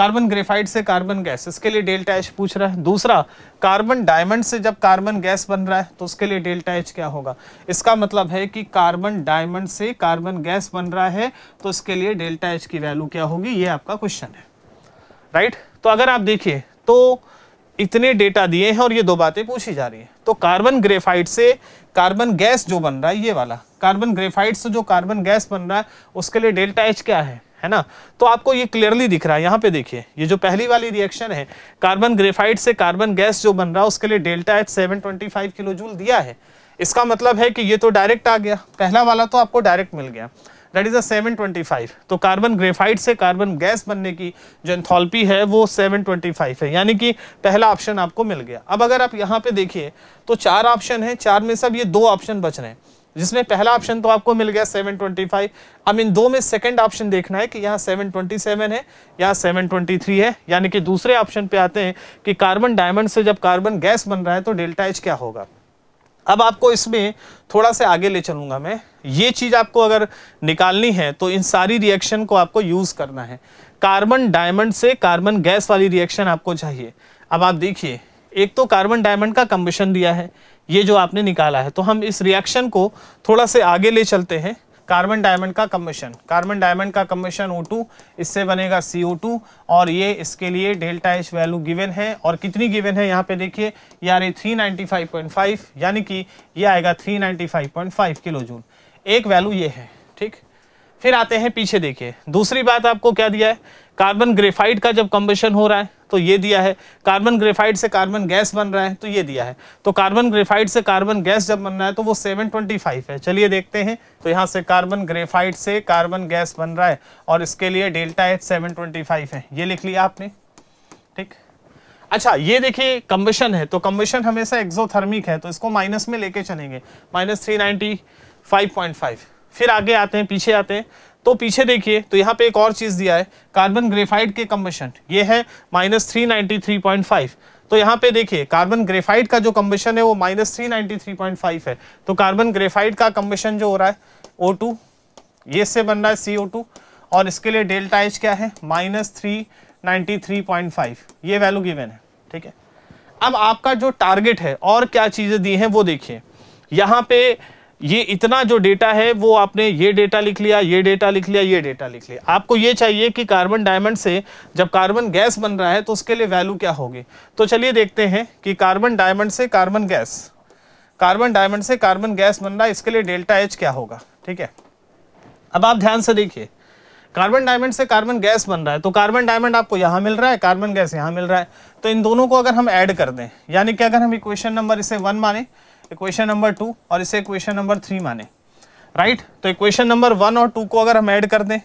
कार्बन ग्रेफाइट से कार्बन गैस इसके लिए डेल्टा एच पूछ रहा है दूसरा कार्बन डायमंड से जब कार्बन गैस बन रहा है तो उसके लिए डेल्टा एच क्या होगा इसका मतलब है कि कार्बन डायमंड से कार्बन गैस बन रहा है तो इसके लिए डेल्टा एच की वैल्यू क्या होगी ये आपका क्वेश्चन है राइट तो अगर आप देखिए तो इतने डेटा दिए हैं और ये दो बातें पूछी जा रही है तो कार्बन ग्रेफाइट से कार्बन गैस जो बन रहा है ये वाला कार्बन ग्रेफाइट से जो कार्बन गैस बन रहा है उसके लिए डेल्टा एच क्या है है ना तो आपको ये क्लियरली दिख रहा है यहाँ पे देखिए ये जो पहली वाली रिएक्शन है कार्बन ग्रेफाइट से कार्बन गैस जो बन रहा है उसके लिए delta H seven twenty five kilo joule दिया है इसका मतलब है कि ये तो डायरेक्ट आ गया पहला वाला तो आपको डायरेक्ट मिल गया दैट इज़ अ 725 तो कार्बन ग्रेफाइट से कार्बन गैस बनने की जो एंथॉल्पी है वो 725 है यानी कि पहला ऑप्शन आपको मिल गया अब अगर आप यहाँ पे देखिए तो चार ऑप्शन है चार में सब ये दो ऑप्शन बच रहे हैं जिसमें पहला ऑप्शन तो आपको मिल गया 725 अब इन दो में सेकंड ऑप्शन देखना है कि यहाँ 727 है यहाँ 723 है यानी कि दूसरे ऑप्शन पे आते हैं कि कार्बन डायमंड से जब कार्बन गैस बन रहा है तो डेल्टा एच क्या होगा अब आपको इसमें थोड़ा सा आगे ले चलूंगा मैं ये चीज़ आपको अगर निकालनी है तो इन सारी रिएक्शन को आपको यूज़ करना है कार्बन डायमंड से कार्बन गैस वाली रिएक्शन आपको चाहिए अब आप देखिए एक तो कार्बन डायमंड का कम्बिशन दिया है ये जो आपने निकाला है तो हम इस रिएक्शन को थोड़ा से आगे ले चलते हैं कार्बन डायमंड का कमीशन कार्बन डायमंड का कमीशन O2 इससे बनेगा CO2 और ये इसके लिए डेल्टा एच वैल्यू गिवन है और कितनी गिवन है यहाँ पे देखिए यार ये 395.5 यानी कि ये आएगा 395.5 किलो जूल एक वैल्यू ये है ठीक फिर आते हैं पीछे देखिए दूसरी बात आपको क्या दिया है कार्बन ग्रेफाइट का जब कम्बेशन हो रहा है तो ये दिया है कार्बन ग्रेफाइट से कार्बन गैस बन रहा है तो ये दिया है तो कार्बन ग्रेफाइट से कार्बन गैस जब बन रहा है तो वो 725 है चलिए देखते हैं तो यहाँ से कार्बन ग्रेफाइट से कार्बन गैस बन रहा है और इसके लिए डेल्टा एच सेवन है ये लिख लिया आपने ठीक अच्छा ये देखिए कम्बेशन है तो कम्बेशन हमेशा एक्जोथर्मिक है तो इसको माइनस में लेके चलेंगे माइनस फिर आगे आते हैं पीछे आते हैं तो पीछे देखिए तो यहाँ पे एक और चीज़ दिया है कार्बन ग्रेफाइड के कम्बशन ये है minus three ninety three point five तो यहाँ पे देखिए कार्बन ग्रेफाइड का जो कम्बशन है वो minus three ninety three point five है तो कार्बन ग्रेफाइड का कम्बशन जो हो रहा है ओ टू ये से बन रहा है सी ओ टू और इसके लिए डेल्टा एच क्या है minus three ninety three point five ये वैल्यू गिवेन है ठीक है अब आपका जो टारगेट है और क्या चीज़ें दी हैं वो देखिए यहाँ पे ये इतना जो डेटा है वो आपने ये डेटा लिख लिया ये डेटा लिख लिया ये डेटा लिख लिया आपको ये चाहिए कि कार्बन डायमंड से जब कार्बन गैस बन रहा है तो उसके लिए वैल्यू क्या होगी तो चलिए देखते हैं कि कार्बन डायमंड से कार्बन गैस कार्बन डायमंड से कार्बन गैस बन रहा है इसके लिए डेल्टा एच क्या होगा ठीक है अब आप ध्यान से देखिए कार्बन डायमंड से कार्बन गैस बन रहा है तो कार्बन डायमंड आपको यहाँ मिल रहा है कार्बन गैस यहाँ मिल रहा है तो इन दोनों को अगर हम ऐड कर दें यानी कि अगर हम इक्वेशन नंबर इसे वन माने इक्वेशन नंबर टू और इसे इक्वेशन नंबर थ्री माने राइट right? तो इक्वेशन नंबर वन और टू को अगर हम ऐड कर दें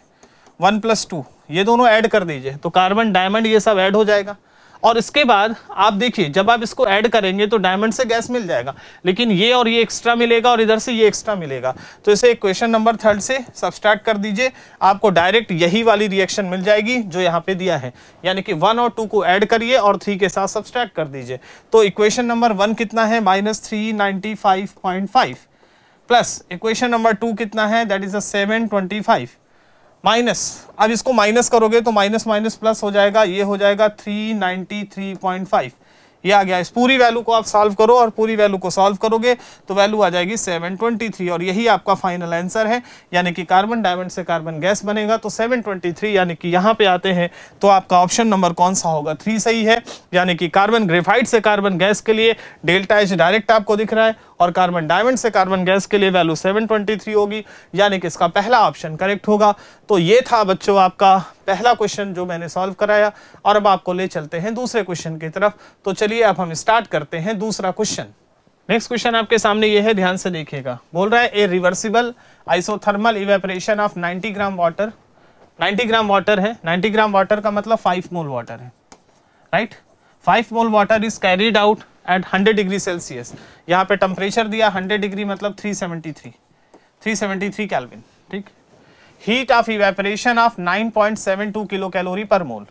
वन प्लस टू ये दोनों ऐड कर दीजिए तो कार्बन डायमंड ये सब ऐड हो जाएगा और इसके बाद आप देखिए जब आप इसको ऐड करेंगे तो डायमंड से गैस मिल जाएगा लेकिन ये और ये एक्स्ट्रा मिलेगा और इधर से ये एक्स्ट्रा मिलेगा तो इसे क्वेश्चन नंबर थर्ड से सब्सट्रैक्ट कर दीजिए आपको डायरेक्ट यही वाली रिएक्शन मिल जाएगी जो यहाँ पे दिया है यानी कि वन और टू को ऐड करिए और थ्री के साथ सब्सट्रैक्ट कर दीजिए तो इक्वेशन नंबर वन कितना है minus three ninety five point five plus equation number two कितना है that is a seven twenty five minus अब इसको माइनस करोगे तो माइनस माइनस प्लस हो जाएगा ये हो जाएगा 393.5 ये आ गया इस पूरी वैल्यू को आप सॉल्व करो और पूरी वैल्यू को सॉल्व करोगे तो वैल्यू आ जाएगी 723 और यही आपका फाइनल आंसर है यानी कि कार्बन डायमंड से कार्बन गैस बनेगा तो 723 यानी कि यहाँ पे आते हैं तो आपका ऑप्शन नंबर कौन सा होगा थ्री सही है यानी कि कार्बन ग्रेफाइट से कार्बन गैस के लिए डेल्टा एच डायरेक्ट आपको दिख रहा है और कार्बन डायमंड से कार्बन गैस के लिए वैल्यू 723 होगी यानी कि इसका पहला ऑप्शन करेक्ट होगा तो ये था बच्चों आपका पहला क्वेश्चन जो मैंने सॉल्व कराया और अब आपको ले चलते हैं दूसरे क्वेश्चन की तरफ तो चलिए अब हम स्टार्ट करते हैं दूसरा क्वेश्चन नेक्स्ट क्वेश्चन आपके सामने ये है ध्यान से देखिएगा बोल रहा है a reversible isothermal evaporation of 90 gram water 90 gram water है 90 ग्राम वाटर का मतलब 5 मोल वाटर है right five 5 mole water is carried out at 100 degree Celsius यहाँ पे टेम्परेचर दिया 100 डिग्री मतलब 373 373 सेवेंटी केल्विन ठीक heat of evaporation of 9.72 kilo calorie per mole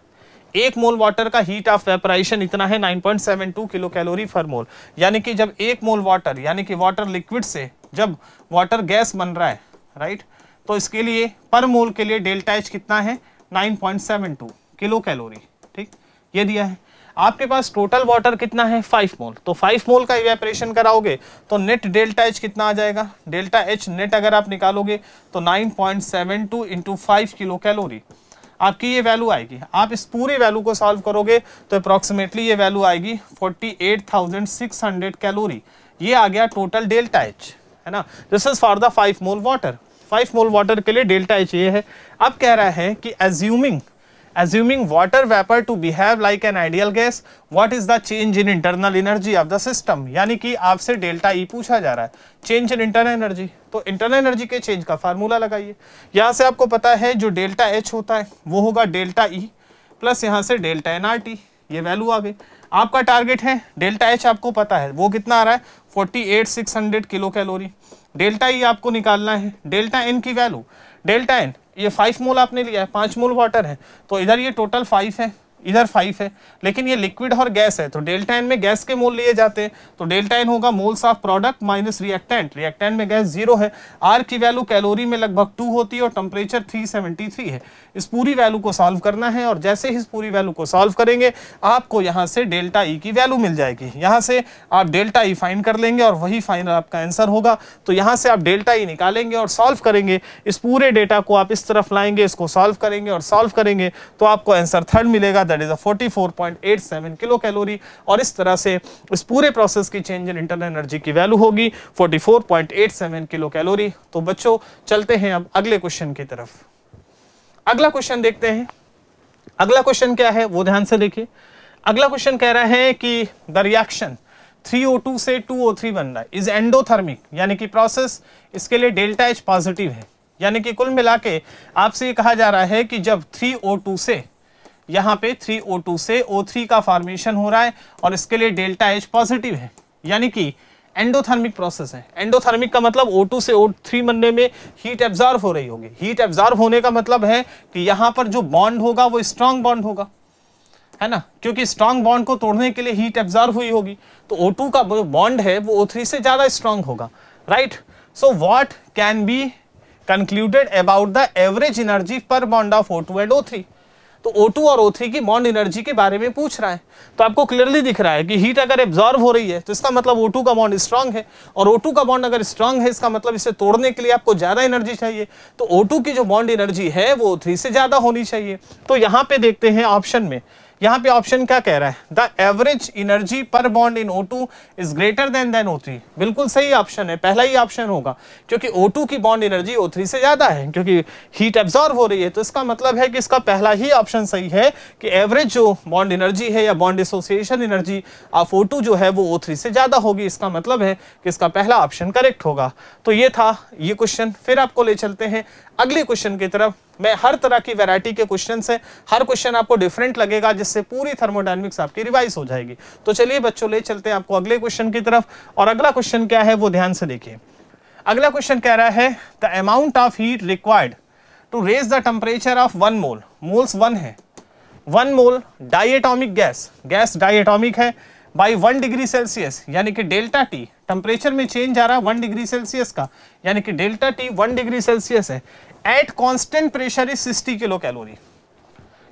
एक मोल वाटर का हीट ऑफ वेपराइशन इतना है 9.72 किलो कैलोरी पर मोल यानी कि जब एक मोल वाटर यानी कि वाटर लिक्विड से जब वाटर गैस बन रहा है राइट तो इसके लिए पर मोल के लिए डेल्टा एच कितना है 9.72 किलो कैलोरी ठीक ये दिया है आपके पास टोटल वाटर कितना है फाइव मोल तो फाइव मोल का इवेपरेशन कराओगे तो नेट डेल्टा एच कितना आ जाएगा डेल्टा एच नेट अगर आप निकालोगे तो nine point seven two into five kilo calorie आपकी ये वैल्यू आएगी आप इस पूरी वैल्यू को सॉल्व करोगे तो अप्रॉक्सीमेटली ये वैल्यू आएगी forty eight thousand six hundred calorie ये आ गया टोटल डेल्टा एच है ना this is for the five mole water five mole water के लिए डेल्टा एच ये है अब कह रहा है कि assuming Assuming water vapor to behave like an ideal gas, what is the change in internal energy of the system? यानी कि आपसे डेल्टा ई e पूछा जा रहा है चेंज इन इंटरनल एनर्जी तो इंटरनल एनर्जी के चेंज का फार्मूला लगाइए यहाँ से आपको पता है जो डेल्टा एच होता है वो होगा डेल्टा ई e प्लस यहाँ से डेल्टा एन आर टी ये वैल्यू आ गई आपका टारगेट है डेल्टा एच आपको पता है वो कितना आ रहा है forty eight six hundred kilo calorie delta E e आपको निकालना है डेल्टा एन की वैल्यू डेल्टा एन ये फाइव मोल आपने लिया है पांच मोल वाटर है तो इधर ये टोटल फाइव है इधर फाइव है लेकिन ये लिक्विड और गैस है तो डेल्टा एन में गैस के मोल लिए जाते हैं तो डेल्टा एन होगा moles of product minus reactant reactant में गैस जीरो है आर की वैल्यू कैलोरी में लगभग टू होती है और टेम्परेचर थ्री सेवेंटी थ्री है इस पूरी वैल्यू को सॉल्व करना है और जैसे ही इस पूरी वैल्यू को सॉल्व करेंगे आपको यहाँ से डेल्टा ई e की वैल्यू मिल जाएगी यहाँ से आप डेल्टा ई e फाइन कर लेंगे और वही फाइनल आपका आंसर होगा तो यहाँ से आप डेल्टा ई e निकालेंगे और सॉल्व करेंगे इस पूरे डेटा को आप इस तरफ लाएंगे इसको सॉल्व करेंगे और सॉल्व करेंगे तो आपको आंसर थर्ड मिलेगा that is a 44.87 kilo calorie और इस तरह से इस पूरे प्रोसेस की चेंज इन इंटरनल एनर्जी की वैल्यू होगी 44.87 किलो कैलोरी तो बच्चों चलते हैं अब अगले क्वेश्चन की तरफ अगला क्वेश्चन देखते हैं अगला क्वेश्चन क्या है वो ध्यान से देखिए अगला क्वेश्चन कह रहा है कि द रिएक्शन 3O2 से 2O3 बन रहा है इज एंडोथर्मिक यानी कि प्रोसेस इसके लिए डेल्टा एच पॉजिटिव है यानी कि कुल मिला के आपसे ये कहा जा रहा है कि जब 3O2 से यहाँ पे 3O2 से O3 का फॉर्मेशन हो रहा है और इसके लिए डेल्टा एच पॉजिटिव है यानी कि एंडोथर्मिक प्रोसेस है एंडोथर्मिक का मतलब O2 से O3 बनने में हीट एब्जॉर्व हो रही होगी हीट एब्जॉर्व होने का मतलब है कि यहाँ पर जो बॉन्ड होगा वो स्ट्रांग बॉन्ड होगा है ना क्योंकि स्ट्रांग बॉन्ड को तोड़ने के लिए हीट एब्जॉर्व हुई होगी तो टू का जो बॉन्ड है वो थ्री से ज़्यादा स्ट्रांग होगा right so what can be concluded about the average energy per bond of two and three तो O2 और O3 की बॉन्ड एनर्जी के बारे में पूछ रहा है तो आपको क्लियरली दिख रहा है कि हीट अगर एब्जॉर्व हो रही है तो इसका मतलब O2 का बॉन्ड स्ट्रांग है और O2 का बॉन्ड अगर स्ट्रांग है इसका मतलब इसे तोड़ने के लिए आपको ज़्यादा एनर्जी चाहिए तो O2 की जो बॉन्ड एनर्जी है वो O3 से ज़्यादा होनी चाहिए तो यहाँ पे देखते हैं ऑप्शन में यहाँ पे ऑप्शन क्या कह रहा है the average energy per bond in two is greater than than three बिल्कुल सही ऑप्शन है पहला ही ऑप्शन होगा क्योंकि टू की बॉन्ड एनर्जी थ्री से ज़्यादा है क्योंकि हीट एब्जॉर्व हो रही है तो इसका मतलब है कि इसका पहला ही ऑप्शन सही है कि एवरेज जो बॉन्ड एनर्जी है या bond association energy of O2 जो है वो O3 से ज़्यादा होगी इसका मतलब है कि इसका पहला ऑप्शन करेक्ट होगा तो ये था ये क्वेश्चन फिर आपको ले चलते हैं अगले क्वेश्चन की तरफ मैं हर तरह की वैरायटी के क्वेश्चन हैं हर क्वेश्चन आपको डिफरेंट लगेगा जिससे पूरी थर्मोडाइनमिक्स आपकी रिवाइज हो जाएगी तो चलिए बच्चों ले चलते हैं आपको अगले क्वेश्चन की तरफ और अगला क्वेश्चन क्या है वो ध्यान से देखिए अगला क्वेश्चन कह रहा है the amount of heat required to raise the temperature of one mole moles one है one mole diatomic gas gas diatomic है बाई वन डिग्री सेल्सियस यानी कि डेल्टा टी टेम्परेचर में चेंज आ रहा है वन डिग्री सेल्सियस का यानी कि delta T one degree Celsius है at constant pressure is sixty kilo calorie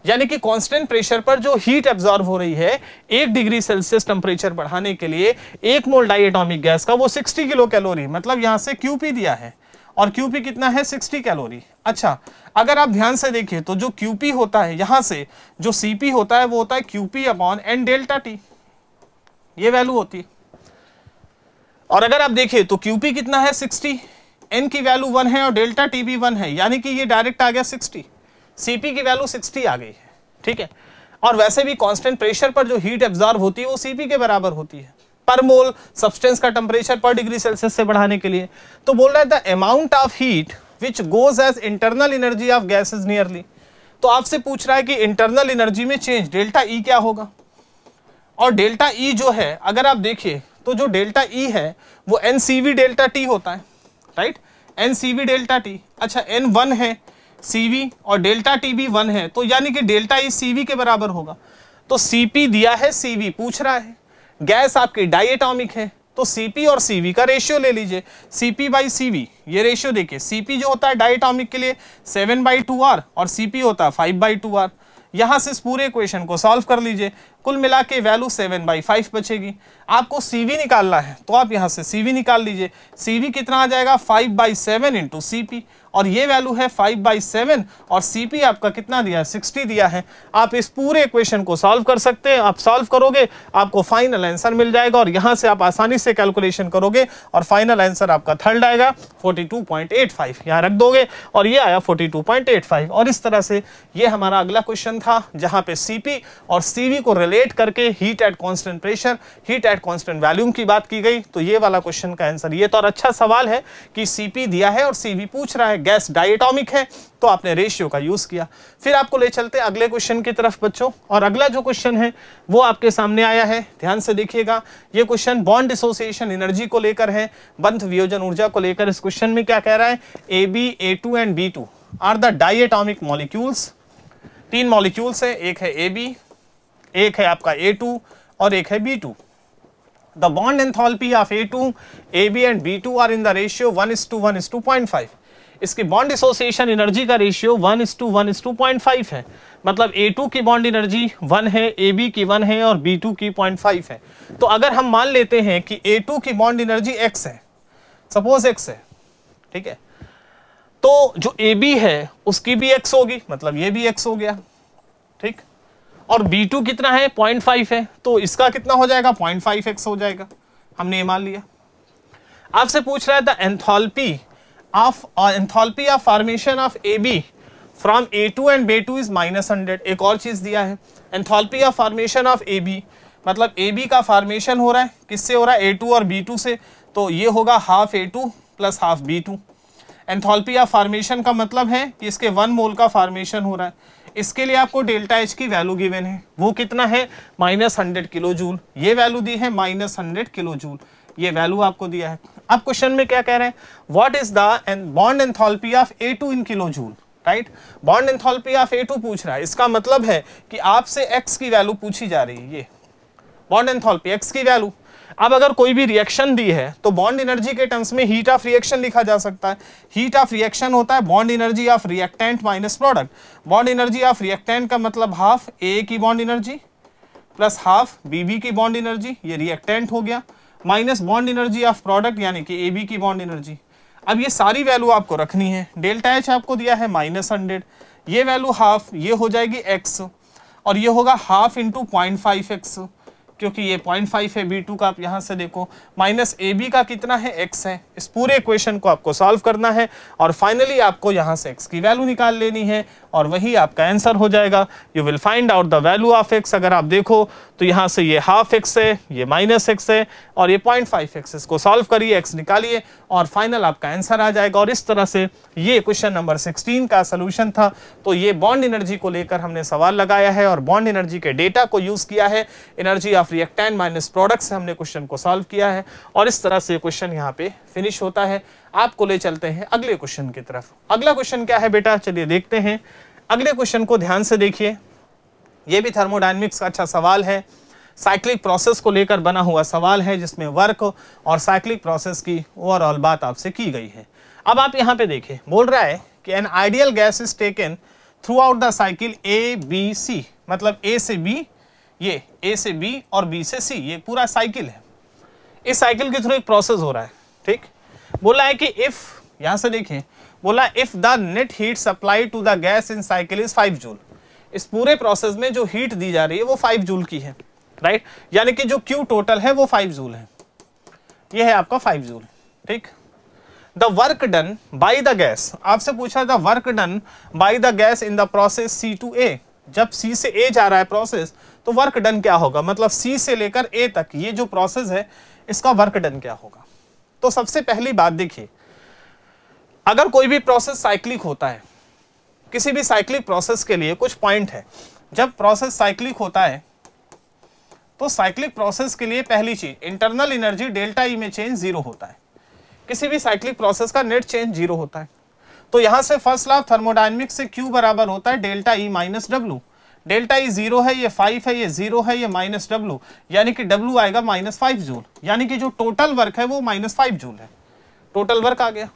यानी कि कांस्टेंट प्रेशर पर जो हीट एब्जॉर्व हो रही है एक डिग्री सेल्सियस टेम्परेचर बढ़ाने के लिए एक मोल डाइएटॉमिक गैस का वो 60 किलो कैलोरी मतलब यहाँ से क्यूपी दिया है और क्यूपी कितना है 60 कैलोरी अच्छा अगर आप ध्यान से देखिए तो जो क्यूपी होता है यहाँ से जो सीपी होता है वो होता है QP upon and delta T ये वैल्यू होती है और अगर आप देखिए तो क्यूपी कितना है 60 एन की वैल्यू वन है और डेल्टा टी भी वन है यानी कि ये डायरेक्ट आ गया 60 CP की वैल्यू 60 आ गई है ठीक है और वैसे भी कांस्टेंट प्रेशर पर जो हीट एब्जॉर्ब होती है वो सीपी के बराबर होती है पर मोल सब्सटेंस का टेम्परेचर पर डिग्री सेल्सियस से बढ़ाने के लिए तो बोल रहा है the amount of heat which goes as internal energy of gas is nearly तो आपसे पूछ रहा है कि इंटरनल एनर्जी में चेंज डेल्टा ई क्या होगा और डेल्टा ई e जो है अगर आप देखिए तो जो डेल्टा ई e है वो N C V delta T होता है right N C V delta T अच्छा एन वन है सी वी और डेल्टा टी भी वन है तो यानी कि डेल्टा ई सी वी के बराबर होगा तो सी पी दिया है सी वी पूछ रहा है गैस आपकी डाइएटॉमिक है तो सी और सी का रेशियो ले लीजिए सी पी बाई सी ये रेशियो देखिए सी जो होता है डाइटॉमिक के लिए सेवन बाई टू आर और सी होता है फाइव बाई टू आर यहाँ से इस पूरे क्वेश्चन को सॉल्व कर लीजिए कुल मिला के वैल्यू सेवन बाई फाइव बचेगी आपको सी निकालना है तो आप यहाँ से सी निकाल लीजिए सी कितना आ जाएगा five by seven into C P और ये वैल्यू है फाइव बाई सेवन और सी पी आपका कितना दिया है सिक्सटी दिया है आप इस पूरे क्वेश्चन को सॉल्व कर सकते हैं आप सॉल्व करोगे आपको फाइनल आंसर मिल जाएगा और यहाँ से आप आसानी से कैलकुलेशन करोगे और फाइनल आंसर आपका थर्ड आएगा forty two point eight five यहाँ रख दोगे और ये आया forty two point eight five और इस तरह से ये हमारा अगला क्वेश्चन था जहाँ पे पी और सी वी को रिलेट करके heat at constant pressure heat at constant volume की बात की गई तो ये वाला क्वेश्चन का आंसर ये तो और अच्छा सवाल है कि सी पी दिया है और सी वी पूछ रहा है गैस डाइटॉमिक है तो आपने रेशियो का यूज़ किया फिर आपको ले चलते हैं अगले क्वेश्चन की तरफ बच्चों और अगला जो क्वेश्चन है वो आपके सामने आया है ध्यान से देखिएगा ये क्वेश्चन बॉन्ड एसोसिएशन एनर्जी को लेकर है बंध वियोजन ऊर्जा को लेकर इस क्वेश्चन में क्या कह रहा है A B A two and B two are the diatomic molecules तीन मॉलिक्यूल्स है एक है ए बी एक है आपका ए टू और एक है B two the bond enthalpy of A two A B and B two are in the ratio one is to one is to point five इसकी बॉन्ड एसोसिएशन एनर्जी का ratio one is to one is to point five है मतलब ए टू की बॉन्ड एनर्जी वन है ए बी की वन है और बी टू की पॉइंट फाइव है तो अगर हम मान लेते हैं कि ए टू की बॉन्ड एनर्जी एक्स है सपोज एक्स है ठीक है तो जो ए बी है उसकी भी एक्स होगी मतलब ये भी एक्स हो गया ठीक और बी टू कितना है पॉइंट फाइव है तो इसका कितना हो जाएगा पॉइंट फाइव एक्स हो जाएगा हमने ये मान लिया आपसे पूछ रहा है the enthalpy enthalpy of formation of A B from A two and B two is minus hundred एक और चीज़ दिया है enthalpy of formation of A B मतलब ए बी का फार्मेशन हो रहा है किससे हो रहा है ए टू और बी टू से तो ये होगा half A two plus half B two enthalpy of formation का मतलब है कि इसके वन मोल का फार्मेशन हो रहा है इसके लिए आपको डेल्टा एच की वैल्यू गिवन है वो कितना है माइनस हंड्रेड किलो जूल ये वैल्यू दी है माइनस हंड्रेड किलो जूल ये वैल्यू आपको दिया है अब क्वेश्चन में क्या कह रहे हैं what is the bond enthalpy of A two in kilo joule right bond enthalpy of A two पूछ रहा है इसका मतलब है कि आपसे एक्स की वैल्यू पूछी जा रही है ये बॉन्ड एंथोल्पी एक्स की वैल्यू अब अगर कोई भी रिएक्शन दी है तो बॉन्ड एनर्जी के टर्म्स में हीट ऑफ रिएक्शन लिखा जा सकता है हीट ऑफ रिएक्शन होता है bond energy of reactant minus product bond energy of reactant का मतलब हाफ ए की bond energy plus half B B की बॉन्ड एनर्जी ये रिएक्टेंट हो गया minus bond energy of product यानी कि ए बी की बॉन्ड एनर्जी अब ये सारी वैल्यू आपको रखनी है डेल्टा एच आपको दिया है माइनस हंड्रेड ये वैल्यू हाफ ये हो जाएगी एक्स और ये होगा half into point five X क्योंकि ये पॉइंट फाइव है बी टू का आप यहाँ से देखो माइनस ए बी का कितना है एक्स है इस पूरे इक्वेशन को आपको सॉल्व करना है और फाइनली आपको यहाँ से एक्स की वैल्यू निकाल लेनी है और वही आपका आंसर हो जाएगा you will find out the value of X अगर आप देखो तो यहाँ से ये हाफ एक्स है ये माइनस एक्स है और ये पॉइंट फाइव एक्स इसको सॉल्व करिए एक्स निकालिए और फाइनल आपका आंसर आ जाएगा और इस तरह से ये क्वेश्चन नंबर सिक्सटीन का सोल्यूशन था तो ये बॉन्ड एनर्जी को लेकर हमने सवाल लगाया है और बॉन्ड एनर्जी के डेटा को यूज़ किया है energy of reactant minus product से हमने क्वेश्चन को सॉल्व किया है और इस तरह से क्वेश्चन यहाँ पे फिनिश होता है आपको ले चलते हैं अगले क्वेश्चन की तरफ अगला क्वेश्चन क्या है बेटा चलिए देखते हैं अगले क्वेश्चन को ध्यान से देखिए यह भी थर्मोडाइनमिक्स का अच्छा सवाल है साइक्लिक प्रोसेस को लेकर बना हुआ सवाल है जिसमें वर्क और साइक्लिक प्रोसेस की ओवरऑल बात आपसे की गई है अब आप यहाँ पे देखें बोल रहा है कि an ideal gas is taken throughout the cycle A B C मतलब ए से बी ये ए से बी और बी से सी ये पूरा साइकिल है इस साइकिल के थ्रू एक प्रोसेस हो रहा है ठीक बोला है कि इफ यहां से देखें बोला if the net heat supply to the gas in cycle is five joule इस पूरे प्रोसेस में जो हीट दी जा रही है वो फाइव जूल की है राइट यानी कि जो क्यू टोटल है वो फाइव जूल है ये है आपका फाइव जूल ठीक the work done by the gas आपसे पूछा the work done by the gas in the process C to A जब सी से ए जा रहा है प्रोसेस तो वर्क डन क्या होगा मतलब सी से लेकर ए तक ये जो प्रोसेस है इसका वर्क डन क्या होगा तो सबसे पहली बात देखिए अगर कोई भी प्रोसेस साइक्लिक होता है किसी भी साइक्लिक प्रोसेस के लिए कुछ पॉइंट है जब प्रोसेस साइक्लिक होता है तो साइक्लिक प्रोसेस के लिए पहली चीज इंटरनल एनर्जी डेल्टा ई में चेंज जीरो होता है किसी भी साइक्लिक प्रोसेस का नेट चेंज जीरो होता है तो यहां से फर्स्ट लॉ थर्मोडाइनमिक्स से क्यू बराबर होता है delta E minus W delta E e zero है ये फाइव है ये जीरो है ये माइनस डब्ल्यू यानी कि डब्ल्यू आएगा माइनस फाइव जूल यानी कि जो टोटल वर्क है वो माइनस फाइव जूल है टोटल वर्क आ गया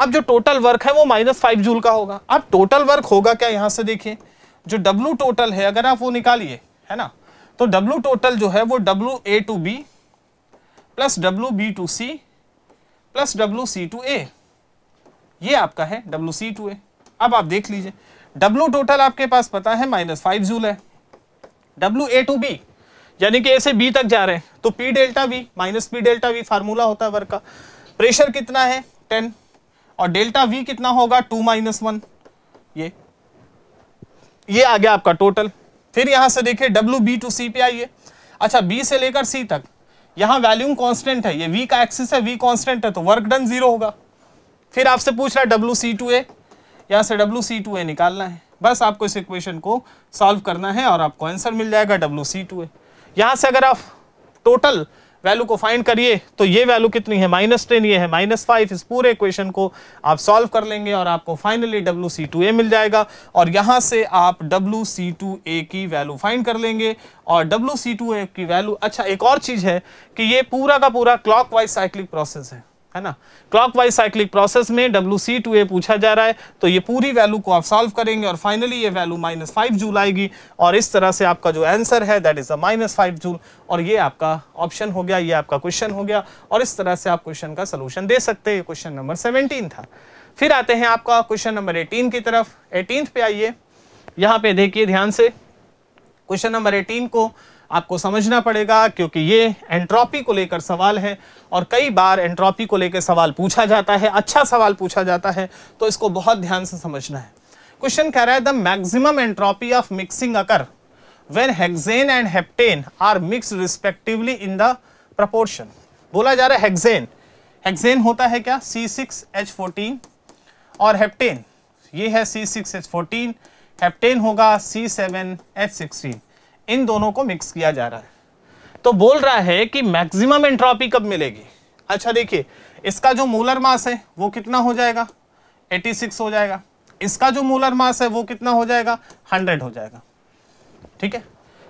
अब जो टोटल वर्क है वो माइनस फाइव जूल का होगा अब टोटल वर्क होगा क्या यहाँ से देखिए जो डब्ल्यू टोटल है अगर आप वो निकालिए है ना तो डब्ल्यू टोटल जो है वो W A to B plus W B to C plus W C to A ये आपका है डब्ल्यू सी टू ए अब आप देख लीजिए W टोटल आपके पास पता है माइनस फाइव जूल है W ए टू बी यानी कि ऐसे बी तक जा रहे हैं तो P delta V minus P delta V formula होता है वर्क का प्रेशर कितना है टेन और डेल्टा वी कितना होगा टू माइनस वन ये ये आ गया आपका टोटल फिर यहां से देखिए डब्ल्यू बी टू सी पे आइए अच्छा बी से लेकर सी तक यहां वैल्यूम कांस्टेंट है ये वी का एक्सिस है वी कांस्टेंट है तो वर्क डन जीरो होगा फिर आपसे पूछ रहा है डब्ल्यू सी टू ए यहाँ से डब्ल्यू सी टू ए निकालना है बस आपको इस इक्वेशन को सॉल्व करना है और आपको आंसर मिल जाएगा डब्ल्यू सी टू ए यहाँ से अगर आप टोटल वैल्यू को फाइंड करिए तो ये वैल्यू कितनी है माइनस टेन ये है माइनस फाइव इस पूरे इक्वेशन को आप सॉल्व कर लेंगे और आपको finally W C to A मिल जाएगा और यहाँ से आप डब्ल्यू सी टू ए की वैल्यू फाइंड कर लेंगे और डब्ल्यू सी टू ए की वैल्यू अच्छा एक और चीज़ है कि ये पूरा का पूरा क्लॉक वाइज साइक्लिक प्रोसेस है है ना क्लॉकवाइज साइक्लिक प्रोसेस में डब्ल्यू सी टू ए पूछा जा रहा है तो ये पूरी वैल्यू को आप सॉल्व करेंगे और फाइनली ये वैल्यू माइनस फाइव जूल आएगी और इस तरह से आपका जो आंसर है that is a minus five joule और ये आपका ऑप्शन हो गया ये आपका क्वेश्चन हो गया और इस तरह से आप क्वेश्चन का सोल्यूशन दे सकते हैं क्वेश्चन नंबर सेवनटीन था फिर आते हैं आपका क्वेश्चन नंबर एटीन की तरफ एटीन पे आइए यहाँ पे देखिए ध्यान से क्वेश्चन नंबर एटीन को आपको समझना पड़ेगा क्योंकि ये एंट्रॉपी को लेकर सवाल है और कई बार एंट्रोपी को लेकर सवाल पूछा जाता है अच्छा सवाल पूछा जाता है तो इसको बहुत ध्यान से समझना है क्वेश्चन कह रहा है the maximum entropy of mixing occur when hexane and heptane are mix respectively in the proportion बोला जा रहा है हेक्सेन हेक्सेन होता है क्या फोर्टीन और हेप्टेन ये है C6H14 हेप्टेन होगा सी सिक्सटीन इन दोनों को मिक्स किया जा रहा है तो बोल रहा है कि मैक्सिमम एंट्रॉपी कब मिलेगी अच्छा देखिए इसका जो मोलर मास है वो कितना हो जाएगा 86 हो जाएगा इसका जो मोलर मास है वो कितना हो जाएगा 100 हो जाएगा ठीक है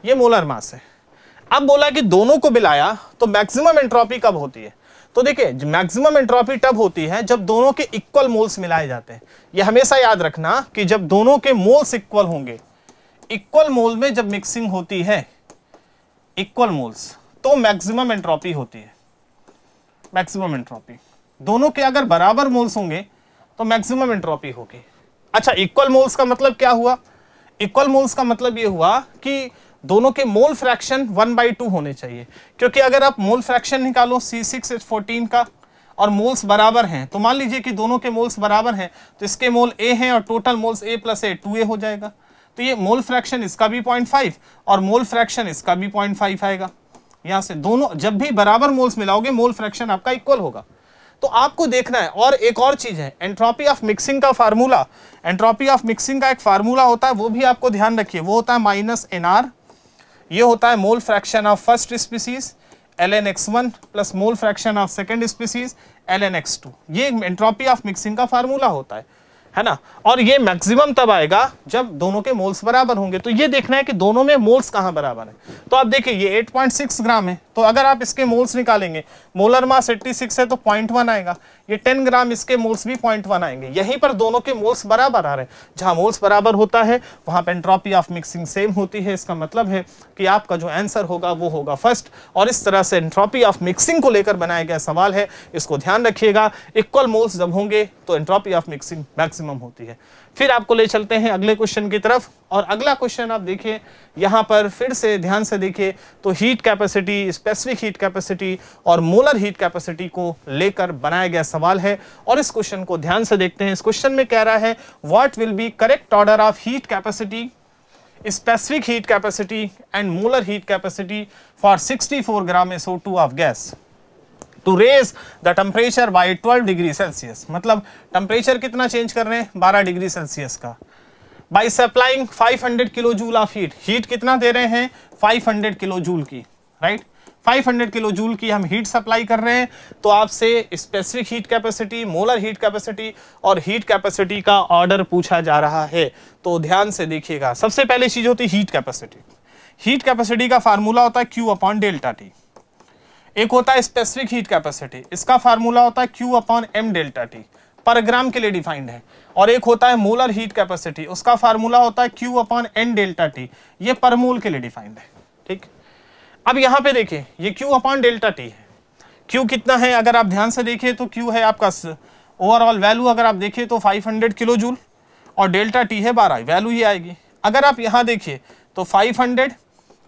ये मोलर मास है अब बोला कि दोनों को मिलाया तो मैक्सिमम एंट्रॉपी कब होती है तो देखिए मैक्सिमम एंट्रॉपी तब होती है जब दोनों के इक्वल मोल्स मिलाए जाते हैं ये हमेशा याद रखना कि जब दोनों के मोल्स इक्वल होंगे इक्वल मोल में जब मिक्सिंग होती है इक्वल मोल्स तो मैक्सिमम एंट्रोपी होती है मैक्सिमम एंट्रोपी दोनों के अगर बराबर मोल्स होंगे तो मैक्सिमम एंट्रोपी होगी अच्छा इक्वल मोल्स का मतलब क्या हुआ इक्वल मोल्स का मतलब ये हुआ कि दोनों के mole fraction one by two होने चाहिए क्योंकि अगर आप मोल फ्रैक्शन निकालो सी सिक्स एच फोर्टीन का और मोल्स बराबर हैं तो मान लीजिए कि दोनों के मोल्स बराबर हैं तो इसके मोल ए हैं और total moles A plus A two A हो जाएगा तो ये मोल फ्रैक्शन इसका भी पॉइंट फाइव और मोल फ्रैक्शन इसका भी पॉइंट फाइव आएगा यहाँ से दोनों जब भी बराबर मोल्स मिलाओगे मोल फ्रैक्शन आपका इक्वल होगा तो आपको देखना है और एक और चीज़ है एंट्रॉपी ऑफ मिक्सिंग का फार्मूला एंट्रॉपी ऑफ मिक्सिंग का एक फार्मूला होता है वो भी आपको ध्यान रखिए वो होता है माइनस एन आर ये होता है mole fraction of first species L N X one plus mole fraction of second species L N X two ये एंट्रॉपी ऑफ मिक्सिंग का फार्मूला होता है है ना और ये मैक्सिमम तब आएगा जब दोनों के मोल्स बराबर होंगे तो ये देखना है कि दोनों में मोल्स कहाँ बराबर है तो आप देखिए ये 8.6 ग्राम है तो अगर आप इसके मोल्स निकालेंगे मोलर मास 86 है तो पॉइंट वन आएगा ये 10 ग्राम इसके मोल्स भी पॉइंट वन आएंगे यहीं पर दोनों के मोल्स बराबर आ रहे हैं जहां मोल्स बराबर होता है वहां पर एंट्रॉपी ऑफ मिक्सिंग सेम होती है इसका मतलब है कि आपका जो आंसर होगा वो होगा फर्स्ट और इस तरह से एंट्रॉपी ऑफ मिक्सिंग को लेकर बनाया गया सवाल है इसको ध्यान रखिएगा इक्वल मोल्स जब होंगे तो एंट्रॉपी ऑफ मिक्सिंग मैक्सिमम होती है फिर आपको ले चलते हैं अगले क्वेश्चन की तरफ और अगला क्वेश्चन आप देखिए यहाँ पर फिर से ध्यान से देखिए तो heat capacity specific heat capacity और मोलर हीट कैपेसिटी को लेकर बनाया गया सवाल है और इस क्वेश्चन को ध्यान से देखते हैं इस क्वेश्चन में कह रहा है what will be correct order of heat capacity specific heat capacity and molar heat capacity for four gram two of gas to raise the temperature by 12 degree Celsius मतलब टम्परेचर कितना चेंज कर रहे हैं 12 डिग्री सेल्सियस का by supplying 500 kilo joule of heat heat कितना दे रहे हैं 500 किलो जूल की राइट right? 500 किलो जूल की हम हीट सप्लाई कर रहे हैं तो आपसे specific heat capacity molar heat capacity और हीट कैपेसिटी का ऑर्डर पूछा जा रहा है तो ध्यान से देखिएगा सबसे पहले चीज़ होती है हीट कैपेसिटी हीट कैपेसिटी का फार्मूला होता है क्यू अपॉन डेल्टा टी एक होता है स्पेसिफिक हीट कैपेसिटी इसका फार्मूला होता है Q upon M delta T पर ग्राम के लिए डिफाइंड है और एक होता है मोलर हीट कैपेसिटी उसका फार्मूला होता है Q upon N delta T ये पर मोल के लिए डिफाइंड है ठीक अब यहां पे देखिए ये क्यू अपॉन डेल्टा टी है क्यू कितना है अगर आप ध्यान से देखिए तो क्यू है आपका ओवरऑल वैल्यू अगर आप देखिए तो हंड्रेड किलो जूल और डेल्टा टी है बारह वैल्यू ही आएगी अगर आप यहाँ देखिए तो five hundred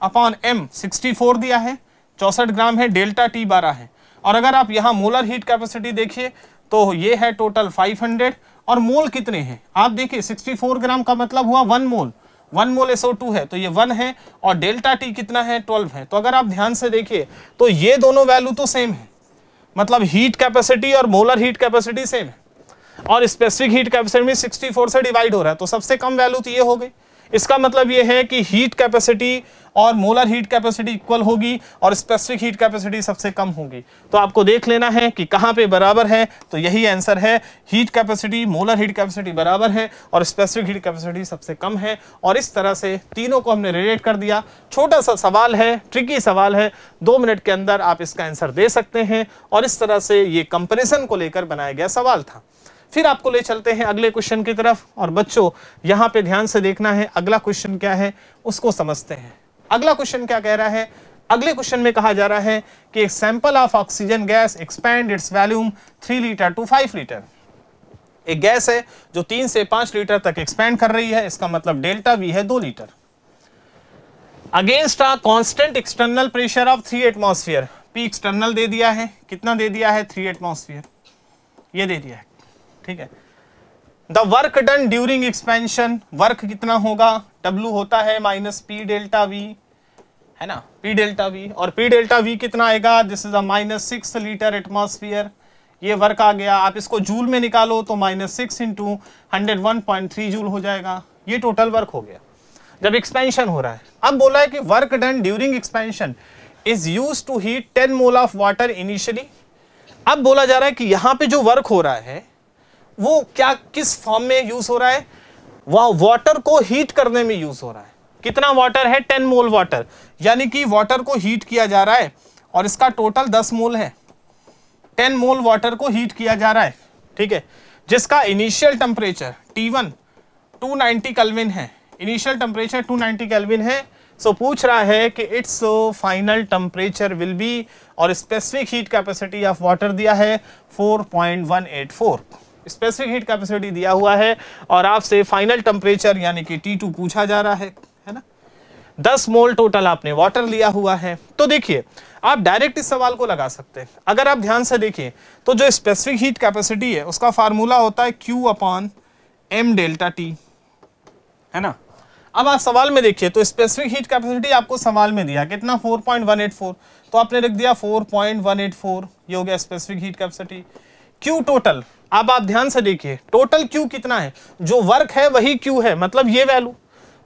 upon M sixty दिया है चौसठ ग्राम है डेल्टा टी बारह है और अगर आप यहाँ मोलर हीट कैपेसिटी देखिए तो ये है टोटल 500 और मोल कितने हैं आप देखिए 64 ग्राम का मतलब हुआ one mole one mole two है तो ये वन है और डेल्टा टी कितना है 12 है तो अगर आप ध्यान से देखिए तो ये दोनों वैल्यू तो सेम है मतलब हीट कैपेसिटी और मोलर हीट कैपेसिटी सेम है और स्पेसिफिक हीट कैपेसिटी में 64 से डिवाइड हो रहा है तो सबसे कम वैल्यू तो ये हो गई इसका मतलब ये है कि हीट कैपेसिटी और मोलर हीट कैपेसिटी इक्वल होगी और स्पेसिफिक हीट कैपेसिटी सबसे कम होगी तो आपको देख लेना है कि कहाँ पे बराबर है तो यही आंसर है heat capacity molar heat capacity बराबर है और स्पेसिफिक हीट कैपेसिटी सबसे कम है और इस तरह से तीनों को हमने रिलेट कर दिया छोटा सा सवाल है ट्रिकी सवाल है दो मिनट के अंदर आप इसका आंसर दे सकते हैं और इस तरह से ये कंपेरिजन को लेकर बनाया गया सवाल था फिर आपको ले चलते हैं अगले क्वेश्चन की तरफ और बच्चों यहां पे ध्यान से देखना है अगला क्वेश्चन क्या है उसको समझते हैं अगला क्वेश्चन क्या कह रहा है अगले क्वेश्चन में कहा जा रहा है कि एक sample of oxygen gas expand its volume three litre to five litre एक गैस है जो तीन से पांच लीटर तक एक्सपैंड कर रही है इसका मतलब डेल्टा वी है दो litre against a constant external pressure of three atmosphere P external दे दिया है कितना दे दिया है थ्री एटमॉस्फेयर ये दे दिया है ठीक है the work done during expansion work कितना होगा डब्ल्यू होता है माइनस पी डेल्टा वी है ना पी डेल्टा वी और पी डेल्टा वी कितना आएगा this is a minus six litre atmosphere ये वर्क आ गया आप इसको जूल में निकालो तो minus six into hundred one point three joule हो जाएगा ये टोटल वर्क हो गया जब एक्सपेंशन हो रहा है अब बोला है कि work done during expansion is use to heat ten mole of water initially अब बोला जा रहा है कि यहाँ पे जो वर्क हो रहा है वो क्या किस फॉर्म में यूज हो रहा है वह वाटर को हीट करने में यूज हो रहा है कितना वाटर है टेन मोल वाटर यानी कि वाटर को हीट किया जा रहा है और इसका टोटल दस मोल है टेन मोल वाटर को हीट किया जा रहा है ठीक है जिसका initial temperature T one two ninety kelvin है initial temperature two ninety kelvin है सो पूछ रहा है कि its final temperature will be और specific heat capacity of water दिया है फोर स्पेसिफिक हीट कैपेसिटी दिया हुआ है और आपसे फाइनल टेम्परेचर यानी कि टी पूछा जा रहा है है ना दस मोल टोटल आपने वाटर लिया हुआ है तो देखिए आप डायरेक्ट इस सवाल को लगा सकते हैं अगर आप ध्यान से देखिए तो जो स्पेसिफिक हीट कैपेसिटी है उसका फार्मूला होता है Q upon M delta T है ना अब आप सवाल में देखिए तो स्पेसिफिक हीट कैपेसिटी आपको सवाल में दिया कितना 4.184 तो आपने रख दिया 4.184 ये हो गया specific heat capacity Q total अब आप ध्यान से देखिए टोटल क्यू कितना है जो वर्क है वही क्यू है मतलब ये value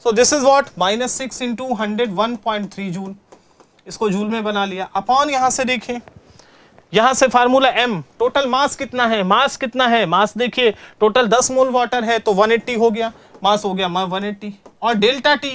so this is what minus six into hundred one point three joule इसको जूल में बना लिया अपॉन यहां से देखिए यहां से फार्मूला एम टोटल मास कितना है मास कितना है मास देखिए टोटल 10 मोल वाटर है तो 180 हो गया मास हो गया मा 180 और delta T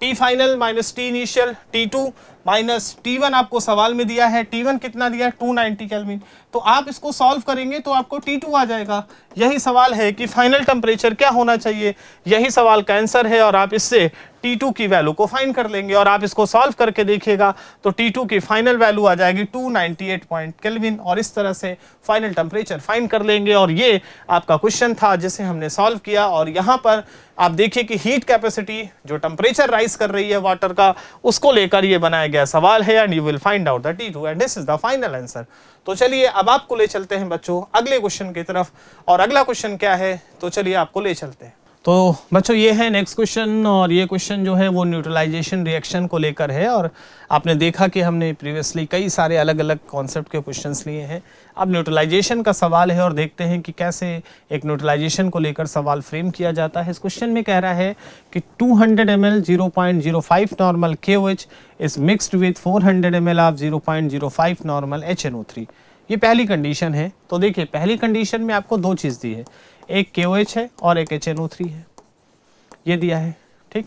T final minus T initial T two minus T one आपको सवाल में दिया है टी वन कितना दिया है टू नाइनटी कैलमिन तो आप इसको सॉल्व करेंगे तो आपको T2 आ जाएगा यही सवाल है कि फाइनल टेम्परेचर क्या होना चाहिए यही सवाल का आंसर है और आप इससे T2 की वैल्यू को फाइन कर लेंगे और आप इसको सॉल्व करके देखिएगा तो T2 की फाइनल वैल्यू आ जाएगी 298 पॉइंट केल्विन और इस तरह से फाइनल टेम्परेचर फाइन कर लेंगे और ये आपका क्वेश्चन था जिसे हमने सॉल्व किया और यहाँ पर आप देखिए कि हीट कैपेसिटी जो टेम्परेचर राइज कर रही है वाटर का उसको लेकर ये बनाया गया सवाल है and you will find out the T and this is the final answer तो चलिए अब आपको ले चलते हैं बच्चों अगले क्वेश्चन की तरफ और अगला क्वेश्चन क्या है तो चलिए आपको ले चलते हैं तो बच्चों ये है नेक्स्ट क्वेश्चन और ये क्वेश्चन जो है वो न्यूट्रलाइजेशन रिएक्शन को लेकर है और आपने देखा कि हमने प्रीवियसली कई सारे अलग अलग कॉन्सेप्ट के क्वेश्चंस लिए हैं अब न्यूट्रलाइजेशन का सवाल है और देखते हैं कि कैसे एक न्यूट्रलाइजेशन को लेकर सवाल फ्रेम किया जाता है इस क्वेश्चन में कह रहा है कि two hundred M L normal के is mixed with four hundred M L of zero normal H ये पहली कंडीशन है तो देखिए पहली कंडीशन में आपको दो चीज़ दी है एक के है और एक एच है ये दिया है ठीक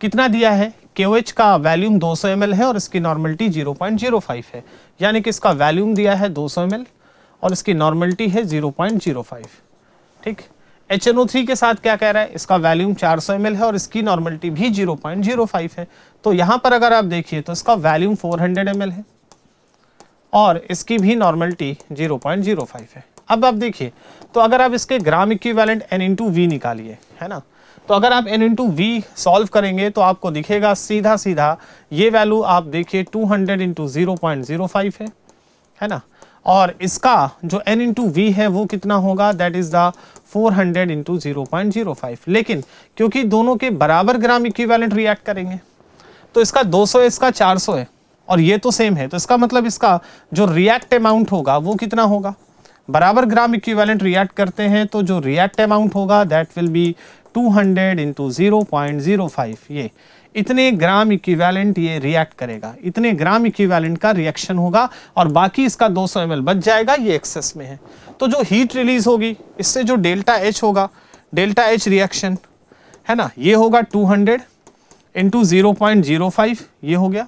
कितना दिया है के का वैल्यूम 200 ml है और इसकी नॉर्मलिटी 0.05 है यानी कि इसका वैल्यूम दिया है 200 ml और इसकी नॉर्मलिटी है 0.05 ठीक एच के साथ क्या कह रहा है इसका वैल्यूम 400 ml है और इसकी नॉर्मलिटी भी 0.05 है तो यहाँ पर अगर आप देखिए तो इसका वैल्यूम 400 ml है और इसकी भी नॉर्मलिटी 0.05 है अब आप देखिए तो अगर आप इसके gram equivalent N into V निकालिए है ना तो अगर आप एन इंटू वी सॉल्व करेंगे तो आपको दिखेगा सीधा सीधा ये वैल्यू आप देखिए 200 hundred into zero point zero five है है ना और इसका जो एन इंटू वी है वो कितना होगा that is the 400 hundred into zero point zero five लेकिन क्योंकि दोनों के बराबर ग्राम इक्विवेलेंट रिएक्ट करेंगे तो इसका 200 है इसका 400 है और ये तो सेम है तो इसका मतलब इसका जो रिएक्ट अमाउंट होगा वो कितना होगा बराबर ग्राम इक्विवेलेंट रिएक्ट करते हैं तो जो रिएक्ट अमाउंट होगा that will be 200 hundred into ये इतने ग्राम इक्विवेलेंट ये रिएक्ट करेगा इतने ग्राम इक्विवेलेंट का रिएक्शन होगा और बाकी इसका 200 सौ बच जाएगा ये एक्सेस में है तो जो हीट रिलीज होगी इससे जो डेल्टा एच होगा डेल्टा एच रिएक्शन है ना ये होगा 200 हंड्रेड इंटू ये हो गया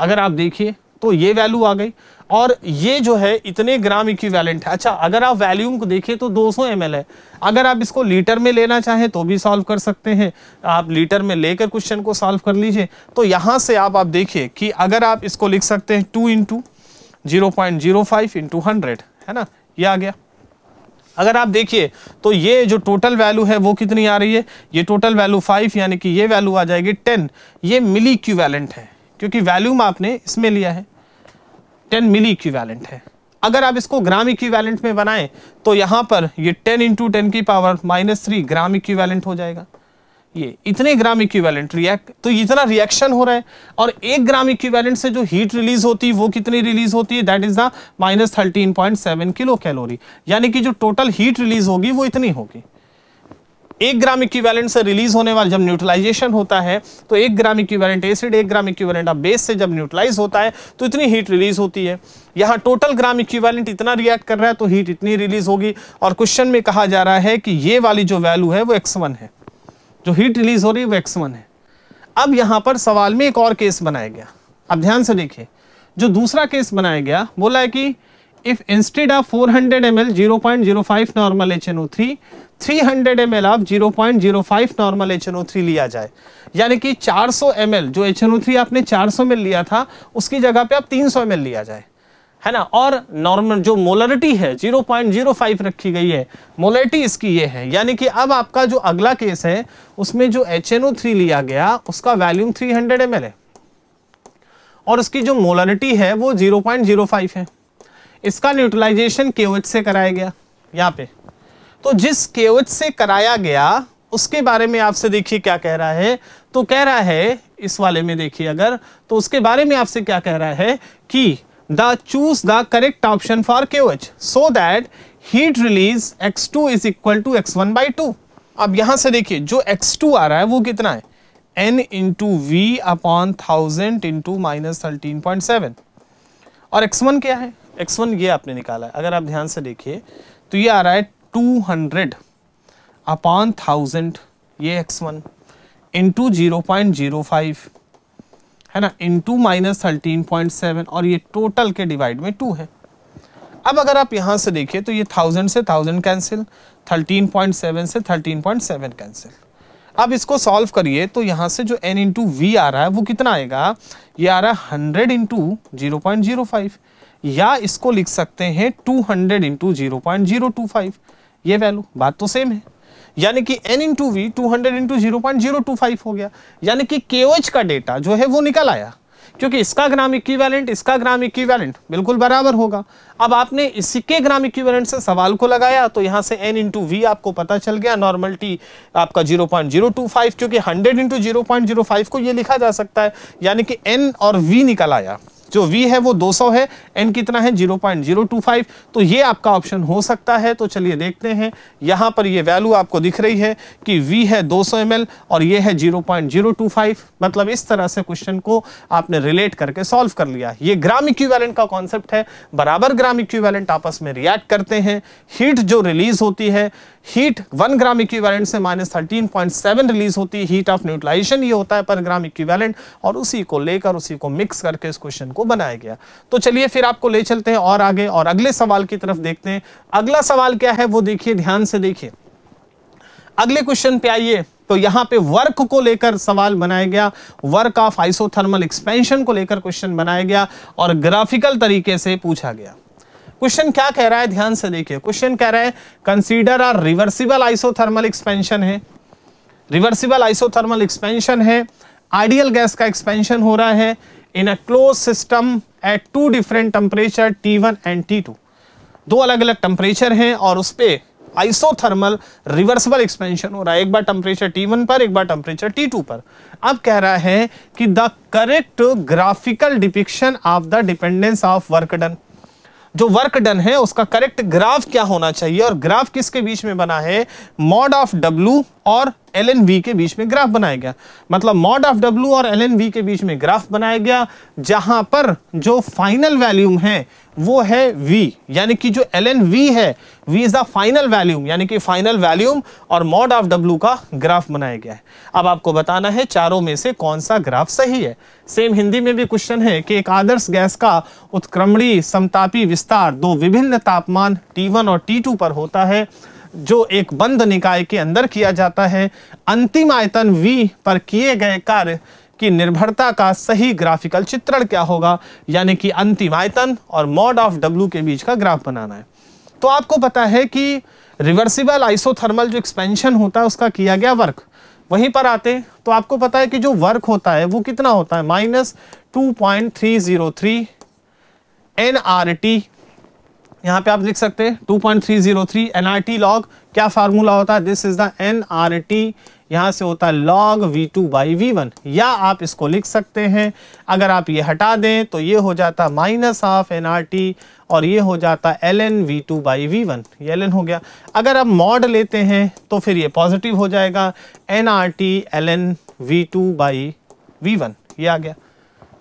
अगर आप देखिए तो ये वैल्यू आ गई और ये जो है इतने ग्राम इक्विवेलेंट है अच्छा अगर आप वैल्यूम को देखिए तो 200 सौ है अगर आप इसको लीटर में लेना चाहें तो भी सॉल्व कर सकते हैं आप लीटर में लेकर क्वेश्चन को सॉल्व कर लीजिए तो यहाँ से आप आप देखिए कि अगर आप इसको लिख सकते हैं two into zero point zero five into hundred है ना ये आ गया अगर आप देखिए तो ये जो टोटल वैल्यू है वो कितनी आ रही है ये टोटल वैल्यू फाइव यानी कि ये वैल्यू आ जाएगी टेन ये मिली इक्विवेलेंट है क्योंकि वैल्यूम आपने इसमें लिया है टेन मिली इक्वैलेंट है अगर आप इसको ग्राम इक्वैलेंट में बनाएं तो यहाँ पर ये 10 इंटू टेन की power minus three gram equivalent हो जाएगा ये इतने ग्राम इक्वैलेंट रिएक्ट तो इतना रिएक्शन हो रहा है और एक ग्राम इक्वैलेंट से जो हीट रिलीज होती है वो कितनी रिलीज होती है that is the minus thirteen point seven kilo calorie यानी कि जो टोटल हीट रिलीज होगी वो इतनी होगी एक ग्राम इक्विवेलेंट से रिलीज होने वाला जब न्यूट्रलाइजेशन होता है तो एक ग्राम इक्विवेलेंट एसिड एक ग्राम इक्विवेलेंट ऑफ बेस से जब न्यूट्रलाइज होता है तो इतनी हीट रिलीज होती है यहाँ टोटल ग्राम इक्विवेलेंट इतना रिएक्ट कर रहा है तो हीट इतनी रिलीज होगी और क्वेश्चन में कहा जा रहा है कि ये वाली जो वैल्यू है वो एक्स है जो हीट रिलीज हो रही है वो एक्स है अब यहाँ पर सवाल में एक और केस बनाया गया अब ध्यान से देखिए जो दूसरा केस बनाया गया बोला है कि if instead of 400 ml 0.05 normal HNO3 300 hundred M L आप फाइव नॉर्मल एच लिया जाए यानी कि 400 एम जो एच आपने 400 में लिया था उसकी जगह पे आप 300 एम लिया जाए है ना और नॉर्मल जो मोलरिटी है 0.05 रखी गई है मोलरिटी इसकी ये है यानी कि अब आपका जो अगला केस है उसमें जो एच लिया गया उसका वैल्यूम 300 हंड्रेड है और उसकी जो मोलरिटी है वो 0.05 है इसका न्यूट्रलाइजेशन के से कराया गया यहाँ पे तो जिस केवच से कराया गया उसके बारे में आपसे देखिए क्या कह रहा है तो कह रहा है इस वाले में देखिए अगर तो उसके बारे में आपसे क्या कह रहा है कि the choose the correct option for केवच so that heat release x two is equal to x one by two अब यहां से देखिए जो एक्स टू आ रहा है वो कितना है n into v upon thousand into minus thirteen point seven और एक्स वन क्या है एक्स वन ये आपने निकाला है अगर आप ध्यान से देखिए तो ये आ रहा है टू हंड्रेड अपॉन थाउजेंड ये x one into zero point zero five है ना into minus thirteen point seven और ये टोटल के डिवाइड में टू है अब अगर आप यहाँ से देखिए तो ये थाउजेंड से thousand cancel thirteen point seven से थर्टीन पॉइंट सेवन कैंसिल अब इसको सॉल्व करिए तो यहाँ से जो एन इंटू वी आ रहा है वो कितना आएगा ये आ रहा है hundred into zero point zero five या इसको लिख सकते हैं two hundred into zero point zero two five ये वैल्यू बात तो सेम है यानी कि n into v two hundred into zero point zero two five हो गया यानी कि के का डेटा जो है वो निकल आया क्योंकि इसका ग्राम इक्विवेलेंट इसका ग्राम इक्विवेलेंट बिल्कुल बराबर होगा अब आपने इसी के ग्राम इक्विवेलेंट से सवाल को लगाया तो यहां से n इंटू वी आपको पता चल गया नॉर्मलिटी आपका 0.025 क्योंकि 100 इंटू जीरो को ये लिखा जा सकता है यानी कि n और v निकल आया जो v है वो 200 है n कितना है 0.025 तो ये आपका ऑप्शन हो सकता है तो चलिए देखते हैं यहाँ पर ये वैल्यू आपको दिख रही है कि v है 200 सौ और ये है 0.025 मतलब इस तरह से क्वेश्चन को आपने रिलेट करके सॉल्व कर लिया ये ग्राम इक्वेलेंट का कॉन्सेप्ट है बराबर ग्राम इक्वेलेंट आपस में रिएक्ट करते हैं हीट जो रिलीज होती है हीट वन ग्राम इक्विवेलेंट से minus thirteen point seven release होती है हीट ऑफ न्यूट्राइजेशन ये होता है पर ग्राम इक्विवेलेंट और उसी को लेकर उसी को मिक्स करके इस क्वेश्चन को बनाया गया तो चलिए फिर आपको ले चलते हैं और आगे और अगले सवाल की तरफ देखते हैं अगला सवाल क्या है वो देखिए ध्यान से देखिए अगले क्वेश्चन पे आइए तो यहां पे वर्क को लेकर सवाल बनाया गया वर्क ऑफ आइसोथर्मल एक्सपेंशन को लेकर क्वेश्चन बनाया गया और ग्राफिकल तरीके से पूछा गया क्वेश्चन क्या कह रहा है ध्यान से देखिए क्वेश्चन कह रहा है consider a reversible isothermal expansion है रिवर्सिबल आइसोथर्मल एक्सपेंशन है आइडियल गैस का एक्सपेंशन हो रहा है in a close system at two different temperature T one and t two दो अलग अलग टेम्परेचर हैं और उस पर आइसोथर्मल रिवर्सिबल एक्सपेंशन हो रहा है एक बार टेम्परेचर टी वन पर एक बार टेम्परेचर टी टू पर अब कह रहा है कि the correct graphical depiction of the dependence of work done जो वर्क डन है उसका करेक्ट ग्राफ क्या होना चाहिए और ग्राफ किसके बीच में बना है मॉड ऑफ डब्ल्यू और एल एन वी के बीच में ग्राफ बनाया गया मतलब मॉड ऑफ डब्ल्यू और एल एन वी के बीच में ग्राफ बनाया गया जहां पर जो फाइनल वैल्यूम है वो है वी यानी कि जो एल एन वी है V is the final volume यानी कि फाइनल वैल्यूम और मॉड ऑफ W का ग्राफ बनाया गया है अब आपको बताना है चारों में से कौन सा ग्राफ सही है सेम हिंदी में भी क्वेश्चन है कि एक आदर्श गैस का उत्क्रमणीय समतापी विस्तार दो विभिन्न तापमान T1 और T2 पर होता है जो एक बंद निकाय के अंदर किया जाता है अंतिम आयतन V पर किए गए कार्य की निर्भरता का सही ग्राफिकल चित्रण क्या होगा यानी कि अंतिम आयतन और मॉड ऑफ डब्ल्यू के बीच का ग्राफ बनाना है तो आपको पता है कि रिवर्सिबल आइसोथर्मल जो एक्सपेंशन होता है उसका किया गया वर्क वहीं पर आते तो आपको पता है कि जो वर्क होता है वो कितना होता है minus two point three zero three n are t यहाँ पे आप लिख सकते हैं two point three zero three n are t log क्या फार्मूला होता है this is the n are t यहाँ से होता है log v2 to by we या आप इसको लिख सकते हैं अगर आप ये हटा दें तो ये हो जाता माइनस ऑफ एन और ये हो जाता l n v two by v one ये एल हो गया अगर आप मॉड लेते हैं तो फिर ये पॉजिटिव हो जाएगा n are t l n v two by v one ये आ गया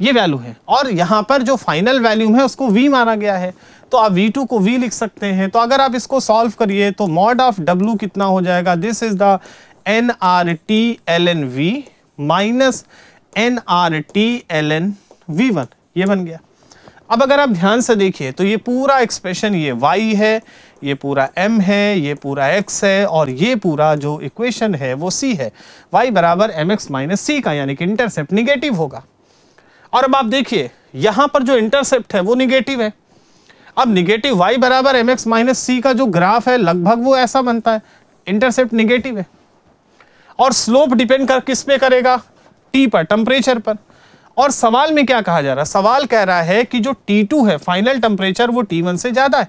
ये वैल्यू है और यहाँ पर जो फाइनल वैल्यू है उसको v माना गया है तो आप v2 को v लिख सकते हैं तो अगर आप इसको सॉल्व करिए तो मॉड ऑफ w कितना हो जाएगा this is the n are t l n v minus n are t l n v one ये बन गया अब अगर आप ध्यान से देखिए तो ये पूरा एक्सप्रेशन ये y है ये पूरा m है ये पूरा x है और ये पूरा जो इक्वेशन है वो c है y बराबर एम एक्स माइनस सी का यानी कि इंटरसेप्ट निगेटिव होगा और अब आप देखिए यहाँ पर जो इंटरसेप्ट है वो निगेटिव है अब निगेटिव y बराबर एम एक्स माइनस सी का जो ग्राफ है लगभग वो ऐसा बनता है इंटरसेप्ट निगेटिव है और स्लोप डिपेंड कर किस पे करेगा टी पर टेम्परेचर पर और सवाल में क्या कहा जा रहा है सवाल कह रहा है कि जो टू है फाइनल टेम्परेचर वो वन से ज़्यादा है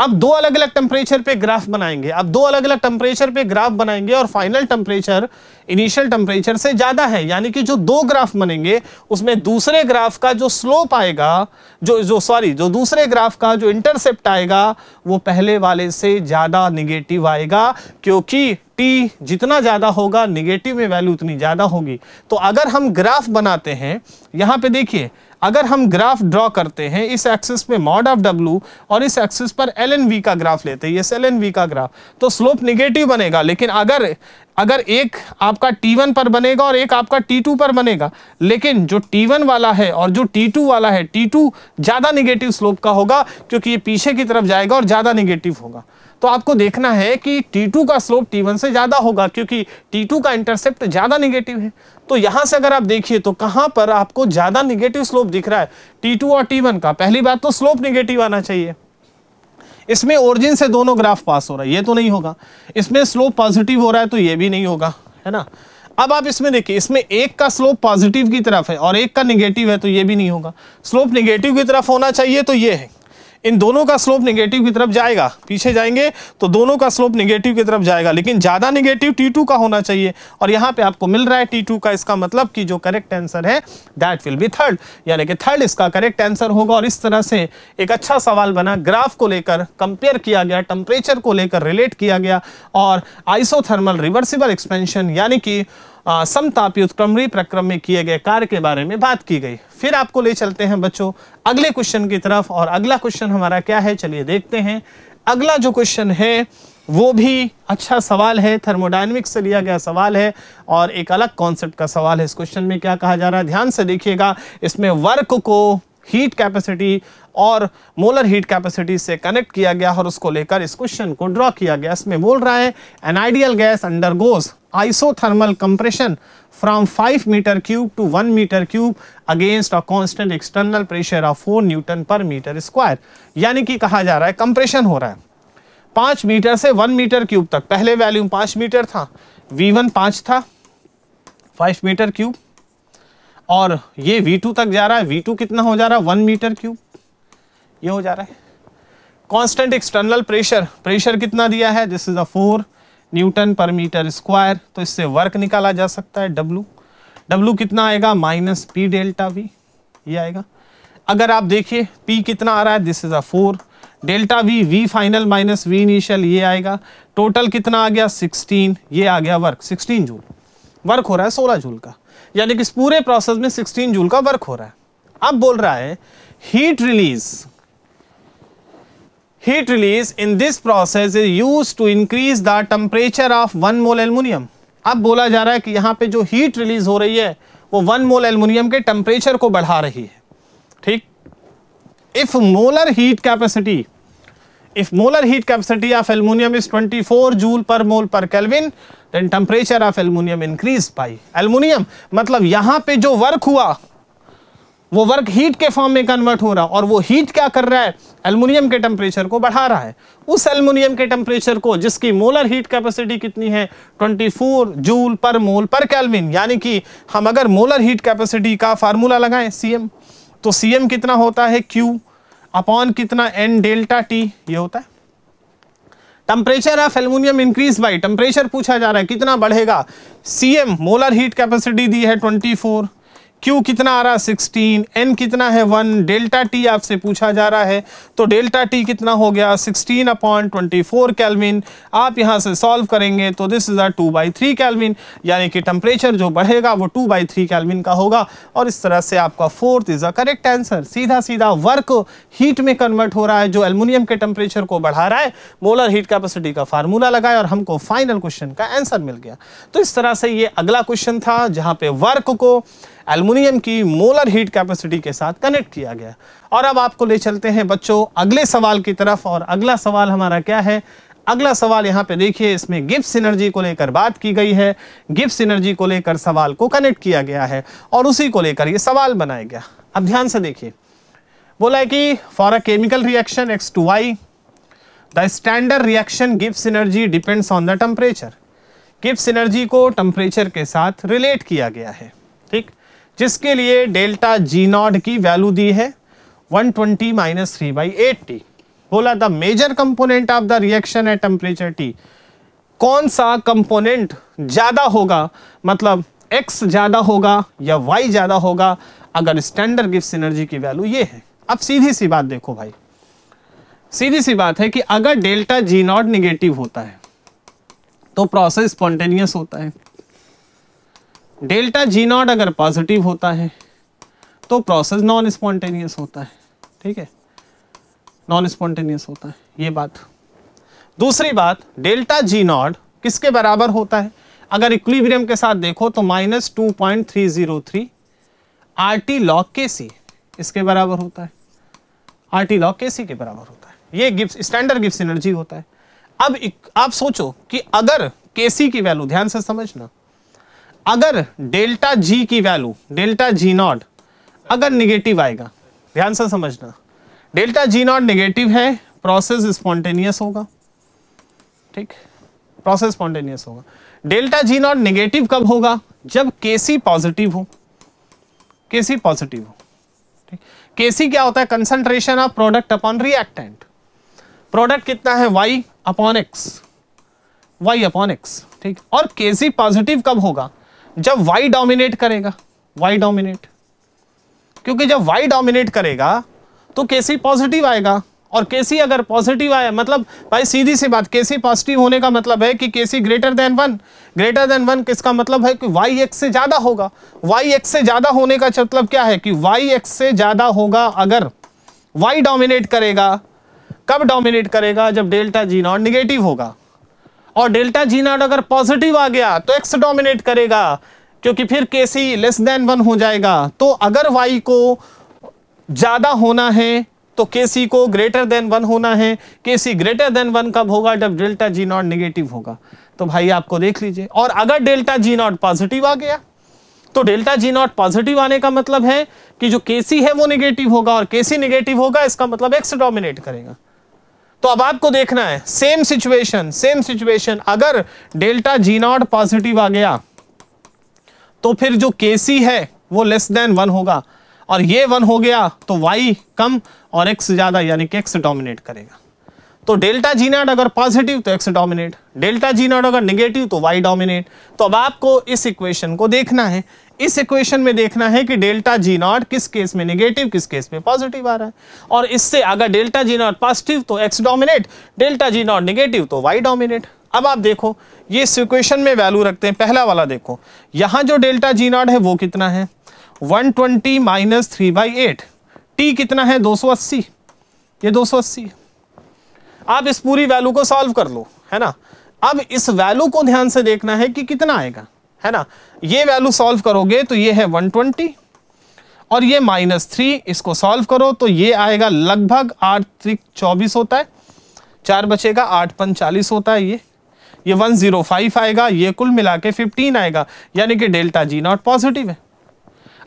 अब दो अलग अलग टेम्परेचर पे ग्राफ बनाएंगे अब दो अलग अलग टेम्परेचर पे ग्राफ बनाएंगे और फाइनल टेम्परेचर इनिशियल टेम्परेचर से ज़्यादा है यानी कि जो दो ग्राफ बनेंगे उसमें दूसरे ग्राफ का जो स्लोप आएगा जो जो सॉरी जो दूसरे ग्राफ का जो इंटरसेप्ट आएगा वो पहले वाले से ज़्यादा निगेटिव आएगा क्योंकि टी जितना ज़्यादा होगा निगेटिव में वैल्यू उतनी ज़्यादा होगी तो अगर हम ग्राफ बनाते हैं यहाँ पे देखिए अगर हम ग्राफ ड्रॉ करते हैं इस एक्सिस पे मॉड ऑफ डब्ल्यू और इस एक्सिस पर एल एन वी का ग्राफ लेते हैं ये एल एन वी का ग्राफ तो स्लोप निगेटिव बनेगा लेकिन अगर अगर एक आपका T1 पर बनेगा और एक आपका T2 पर बनेगा लेकिन जो T1 वाला है और जो T2 वाला है T2 ज़्यादा निगेटिव स्लोप का होगा क्योंकि ये पीछे की तरफ जाएगा और ज़्यादा निगेटिव होगा तो आपको देखना है कि T2 का स्लोप T1 से ज़्यादा होगा क्योंकि T2 का इंटरसेप्ट ज़्यादा निगेटिव है तो यहाँ से अगर आप देखिए तो कहाँ पर आपको ज़्यादा निगेटिव स्लोप दिख रहा है T2 और T1 का पहली बात तो स्लोप निगेटिव आना चाहिए इसमें ओरिजिन से दोनों ग्राफ पास हो रहा है ये तो नहीं होगा इसमें स्लोप पॉजिटिव हो रहा है तो ये भी नहीं होगा है ना अब आप इसमें देखिए इसमें एक का स्लोप पॉजिटिव की तरफ है और एक का निगेटिव है तो ये भी नहीं होगा स्लोप निगेटिव की तरफ होना चाहिए तो ये है इन दोनों का स्लोप निगेटिव की तरफ जाएगा पीछे जाएंगे तो दोनों का स्लोप निगेटिव की तरफ जाएगा लेकिन ज़्यादा निगेटिव टी का होना चाहिए और यहाँ पे आपको मिल रहा है टी का इसका मतलब कि जो करेक्ट आंसर है दैट विल बी थर्ड यानी कि थर्ड इसका करेक्ट आंसर होगा और इस तरह से एक अच्छा सवाल बना ग्राफ को लेकर कंपेयर किया गया टेम्परेचर को लेकर रिलेट किया गया और आइसोथर्मल रिवर्सिबल एक्सपेंशन यानी कि समतापी उत्क्रमणी प्रक्रम में किए गए कार्य के बारे में बात की गई फिर आपको ले चलते हैं बच्चों अगले क्वेश्चन की तरफ और अगला क्वेश्चन हमारा क्या है चलिए देखते हैं अगला जो क्वेश्चन है वो भी अच्छा सवाल है थर्मोडाइनमिक्स से लिया गया सवाल है और एक अलग कॉन्सेप्ट का सवाल है इस क्वेश्चन में क्या कहा जा रहा है ध्यान से देखिएगा इसमें वर्क को हीट कैपेसिटी और मोलर हीट कैपेसिटी से कनेक्ट किया गया और उसको लेकर इस क्वेश्चन को ड्रॉ किया गया इसमें बोल रहा है an ideal gas undergoes isothermal compression from 5 metre cube to 1 metre cube against a constant external pressure of 4 newton per metre square यानी कि कहा जा रहा है कंप्रेशन हो रहा है पांच मीटर से वन मीटर क्यूब तक पहले वैल्यूम पांच मीटर था वी वन था फाइव मीटर क्यूब और ये V2 तक जा रहा है V2 कितना हो जा रहा है वन मीटर क्यूब ये हो जा रहा है कांस्टेंट एक्सटर्नल प्रेशर प्रेशर कितना दिया है this is a four newton per metre square तो इससे वर्क निकाला जा सकता है डब्लू डब्लू कितना आएगा माइनस पी डेल्टा वी ये आएगा अगर आप देखिए पी कितना आ रहा है this is a four delta v v final minus v initial ये आएगा टोटल कितना आ गया 16 ये आ गया वर्क 16 जूल वर्क हो रहा है 16 जूल का यानी कि इस पूरे प्रोसेस में 16 जूल का वर्क हो रहा है अब बोल रहा है heat release heat release in this process is use to increase the temperature of one mole aluminium अब बोला जा रहा है कि यहां पे जो हीट रिलीज हो रही है वो वन मोल एल्मोनियम के टेम्परेचर को बढ़ा रही है ठीक if molar heat capacity If molar heat capacity of aluminium is 24 joule per mole per Kelvin, then temperature of aluminium increased by aluminium. मतलब यहां पे जो वर्क हुआ वो वर्क हीट के फॉर्म में कन्वर्ट हो रहा है और वो हीट क्या कर रहा है एल्युमिनियम के टेम्परेचर को बढ़ा रहा है उस एल्युमिनियम के टेम्परेचर को जिसकी मोलर हीट कैपेसिटी कितनी है 24 जूल पर मोल पर कैलविन यानी कि हम अगर मोलर हीट कैपेसिटी का फार्मूला लगाएं सीएम तो सीएम कितना होता है क्यू अपॉन कितना एन डेल्टा टी ये होता है temperature of aluminium increase by temperature पूछा जा रहा है कितना बढ़ेगा c m molar heat capacity दी है फोर Q कितना आ रहा है सिक्सटीन एन कितना है वन डेल्टा टी आपसे पूछा जा रहा है तो डेल्टा टी कितना हो गया sixteen point twenty four kelvin आप यहाँ से सॉल्व करेंगे तो this is a two by three kelvin यानी कि टेम्परेचर जो बढ़ेगा वो टू बाई थ्री कैलविन का होगा और इस तरह से आपका fourth is a correct answer सीधा सीधा वर्क हीट में कन्वर्ट हो रहा है जो एलमिनियम के टेम्परेचर को बढ़ा रहा है मोलर हीट कैपेसिटी का फार्मूला लगाए और हमको फाइनल क्वेश्चन का आंसर मिल गया तो इस तरह से ये अगला क्वेश्चन था जहाँ पे वर्क को एलमोनियम एल्यूमिनियम की मोलर हीट कैपेसिटी के साथ कनेक्ट किया गया और अब आपको ले चलते हैं बच्चों अगले सवाल की तरफ और अगला सवाल हमारा क्या है अगला सवाल यहाँ पे देखिए इसमें गिप्स एनर्जी को लेकर बात की गई है गिप्स एनर्जी को लेकर सवाल को कनेक्ट किया गया है और उसी को लेकर ये सवाल बनाया गया अब ध्यान से देखिए बोला है कि for a chemical reaction x to y the standard reaction Gibbs energy depends on the temperature Gibbs energy को टेम्परेचर के साथ रिलेट किया गया है ठीक जिसके लिए डेल्टा जी नॉट की वैल्यू दी है 120 twenty minus three by eighty बोला the major component of the reaction at temperature t कौन सा कंपोनेंट ज़्यादा होगा मतलब एक्स ज़्यादा होगा या वाई ज़्यादा होगा अगर स्टैंडर्ड गिफ्ट एनर्जी की वैल्यू ये है अब सीधी सी बात देखो भाई सीधी सी बात है कि अगर डेल्टा जी नॉट निगेटिव होता है तो प्रोसेस स्पॉन्टेनियस होता है डेल्टा जी नॉट अगर पॉजिटिव होता है तो प्रोसेस नॉन स्पॉन्टेनियस होता है ठीक है नॉन स्पॉन्टेनियस होता है ये बात दूसरी बात डेल्टा जी नॉट किसके बराबर होता है अगर इक्विलिब्रियम के साथ देखो तो minus two point three zero three r t log k c इसके बराबर होता है आर टी लॉक के सी के बराबर होता है ये गिप्स स्टैंडर्ड गिप्स एनर्जी होता है अब आप सोचो कि अगर के सी की वैल्यू ध्यान से समझना अगर डेल्टा जी की वैल्यू डेल्टा जी नॉट अगर निगेटिव आएगा ध्यान से समझना डेल्टा जी नॉट निगेटिव है प्रोसेस स्पॉन्टेनियस होगा ठीक प्रोसेस स्पॉन्टेनियस होगा डेल्टा जी नॉट निगेटिव कब होगा जब केसी पॉजिटिव हो केसी पॉजिटिव हो ठीक केसी क्या होता है concentration of product upon reactant product कितना है y upon x y upon x ठीक और केसी पॉजिटिव कब होगा जब y डोमिनेट करेगा y डोमिनेट क्योंकि जब y डोमिनेट करेगा तो केसी पॉजिटिव आएगा और केसी अगर पॉजिटिव आया मतलब भाई सीधी सी बात केसी पॉजिटिव होने का मतलब है कि k c greater than one greater than one किसका मतलब है कि वाई एक्स से ज़्यादा होगा वाई एक्स से ज़्यादा होने का मतलब क्या है कि वाई एक्स से ज़्यादा होगा अगर वाई डोमिनेट करेगा कब डोमिनेट करेगा जब डेल्टा जी नॉट निगेटिव होगा और डेल्टा जी नॉट अगर पॉजिटिव आ गया तो एक्स डोमिनेट करेगा क्योंकि फिर के सी लेस देन वन हो जाएगा तो अगर वाई को ज़्यादा होना है तो के सी को ग्रेटर देन वन होना है के सी ग्रेटर देन वन कब होगा जब डेल्टा जी नॉट निगेटिव होगा तो भाई आपको देख लीजिए और अगर डेल्टा जी नॉट पॉजिटिव आ गया तो डेल्टा जी नॉट पॉजिटिव आने का मतलब है कि जो के सी है वो निगेटिव होगा और के सी निगेटिव होगा इसका मतलब एक्स डोमिनेट करेगा तो अब आपको देखना है सेम सिचुएशन सेम सिचुएशन अगर डेल्टा जी नॉट पॉजिटिव आ गया तो फिर जो के सी है वो लेस देन वन होगा और ये वन हो गया तो वाई कम और एक्स ज़्यादा यानी कि एक्स डोमिनेट करेगा तो डेल्टा जी नॉट अगर पॉजिटिव तो x dominate delta g not अगर निगेटिव तो वाई डोमिनेट तो अब आपको इस इक्वेशन को देखना है इस इक्वेशन में देखना है कि डेल्टा जी नॉट किस केस में नेगेटिव किस केस में पॉजिटिव आ रहा है और इससे अगर डेल्टा जी नॉट पॉजिटिव तो x dominate delta g not negative तो वाई डोमिनेट अब आप देखो ये इस इक्वेशन में वैल्यू रखते हैं पहला वाला देखो यहाँ जो डेल्टा जी नॉट है वो कितना है one twenty minus three by eight t कितना है 280 ये 280 आप इस पूरी वैल्यू को सॉल्व कर लो है ना अब इस वैल्यू को ध्यान से देखना है कि कितना आएगा है ना ये वैल्यू सॉल्व करोगे तो ये है 120 और ये माइनस थ्री इसको सॉल्व करो तो ये आएगा लगभग आठ त्रिक चौबीस होता है चार बचेगा आठ पन चालीस होता है ये ये 105 आएगा ये कुल मिला के फिफ्टीन आएगा यानी कि डेल्टा जी नॉट पॉजिटिव है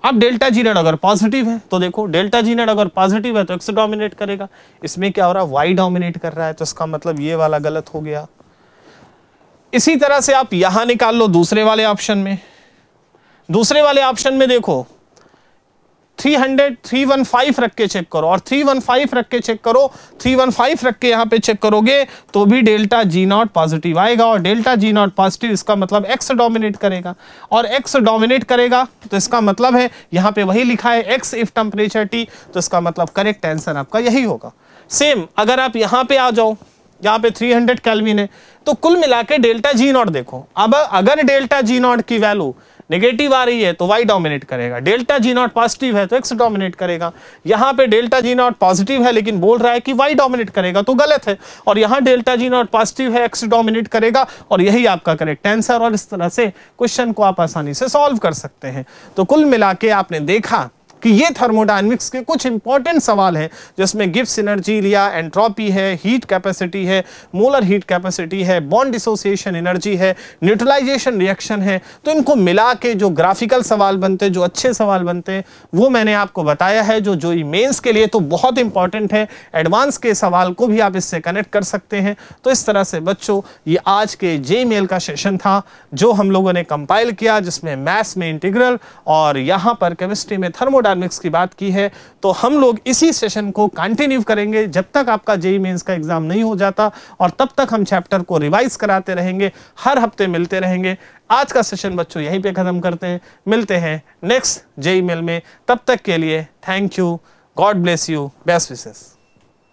अब डेल्टा जी नॉट अगर पॉजिटिव है तो देखो डेल्टा जी नॉट अगर पॉजिटिव है तो एक्स डोमिनेट करेगा इसमें क्या हो रहा है वाई डोमिनेट कर रहा है तो इसका मतलब ये वाला गलत हो गया इसी तरह से आप यहां निकाल लो दूसरे वाले ऑप्शन में दूसरे वाले ऑप्शन में देखो 300 315 रख के चेक करो और 315 रख के चेक करो 315 रख के यहां पे चेक करोगे तो भी डेल्टा जी नॉट पॉजिटिव आएगा और डेल्टा जी नॉट पॉजिटिव इसका मतलब एक्स डोमिनेट करेगा और एक्स डोमिनेट करेगा तो इसका मतलब है यहां पे वही लिखा है एक्स इफ टेम्परेचर टी तो इसका मतलब करेक्ट आंसर आपका यही होगा सेम अगर आप यहां पर आ जाओ यहाँ पे 300 हंड्रेड है तो कुल मिला के डेल्टा जी नॉट देखो अब अगर डेल्टा जी नॉट की वैल्यू नेगेटिव आ रही है तो वाई डोमिनेट करेगा डेल्टा जी नॉट पॉजिटिव है तो एक्स डोमिनेट करेगा यहाँ पे डेल्टा जी नॉट पॉजिटिव है लेकिन बोल रहा है कि वाई डोमिनेट करेगा तो गलत है और यहाँ डेल्टा जी नॉट पॉजिटिव है एक्स डोमिनेट करेगा और यही आपका करेक्ट आंसर और इस तरह से क्वेश्चन को आप आसानी से सॉल्व कर सकते हैं तो कुल मिला आपने देखा कि ये थर्मोडाइनमिक्स के कुछ इंपॉर्टेंट सवाल हैं जिसमें गिफ्ट एनर्जी लिया एंट्रोपी है हीट कैपेसिटी है मोलर हीट कैपेसिटी है बॉन्ड डिसोसिएशन एनर्जी है न्यूट्रलाइजेशन रिएक्शन है तो इनको मिला के जो ग्राफिकल सवाल बनते हैं जो अच्छे सवाल बनते हैं वो मैंने आपको बताया है जो जो मेन्स के लिए तो बहुत इंपॉर्टेंट है एडवांस के सवाल को भी आप इससे कनेक्ट कर सकते हैं तो इस तरह से बच्चों ये आज के जे मेल का सेशन था जो हम लोगों ने कंपाइल किया जिसमें मैथ्स में इंटीग्रल और यहां पर केमिस्ट्री में थर्मोडाइन डाटा मिक्स की बात की है तो हम लोग इसी सेशन को कंटिन्यू करेंगे जब तक आपका जेई मेन्स e e का एग्जाम नहीं हो जाता और तब तक हम चैप्टर को रिवाइज कराते रहेंगे हर हफ्ते मिलते रहेंगे आज का सेशन बच्चों यहीं पे ख़त्म करते हैं मिलते हैं नेक्स्ट जेई मेल में तब तक के लिए thank you God bless you best wishes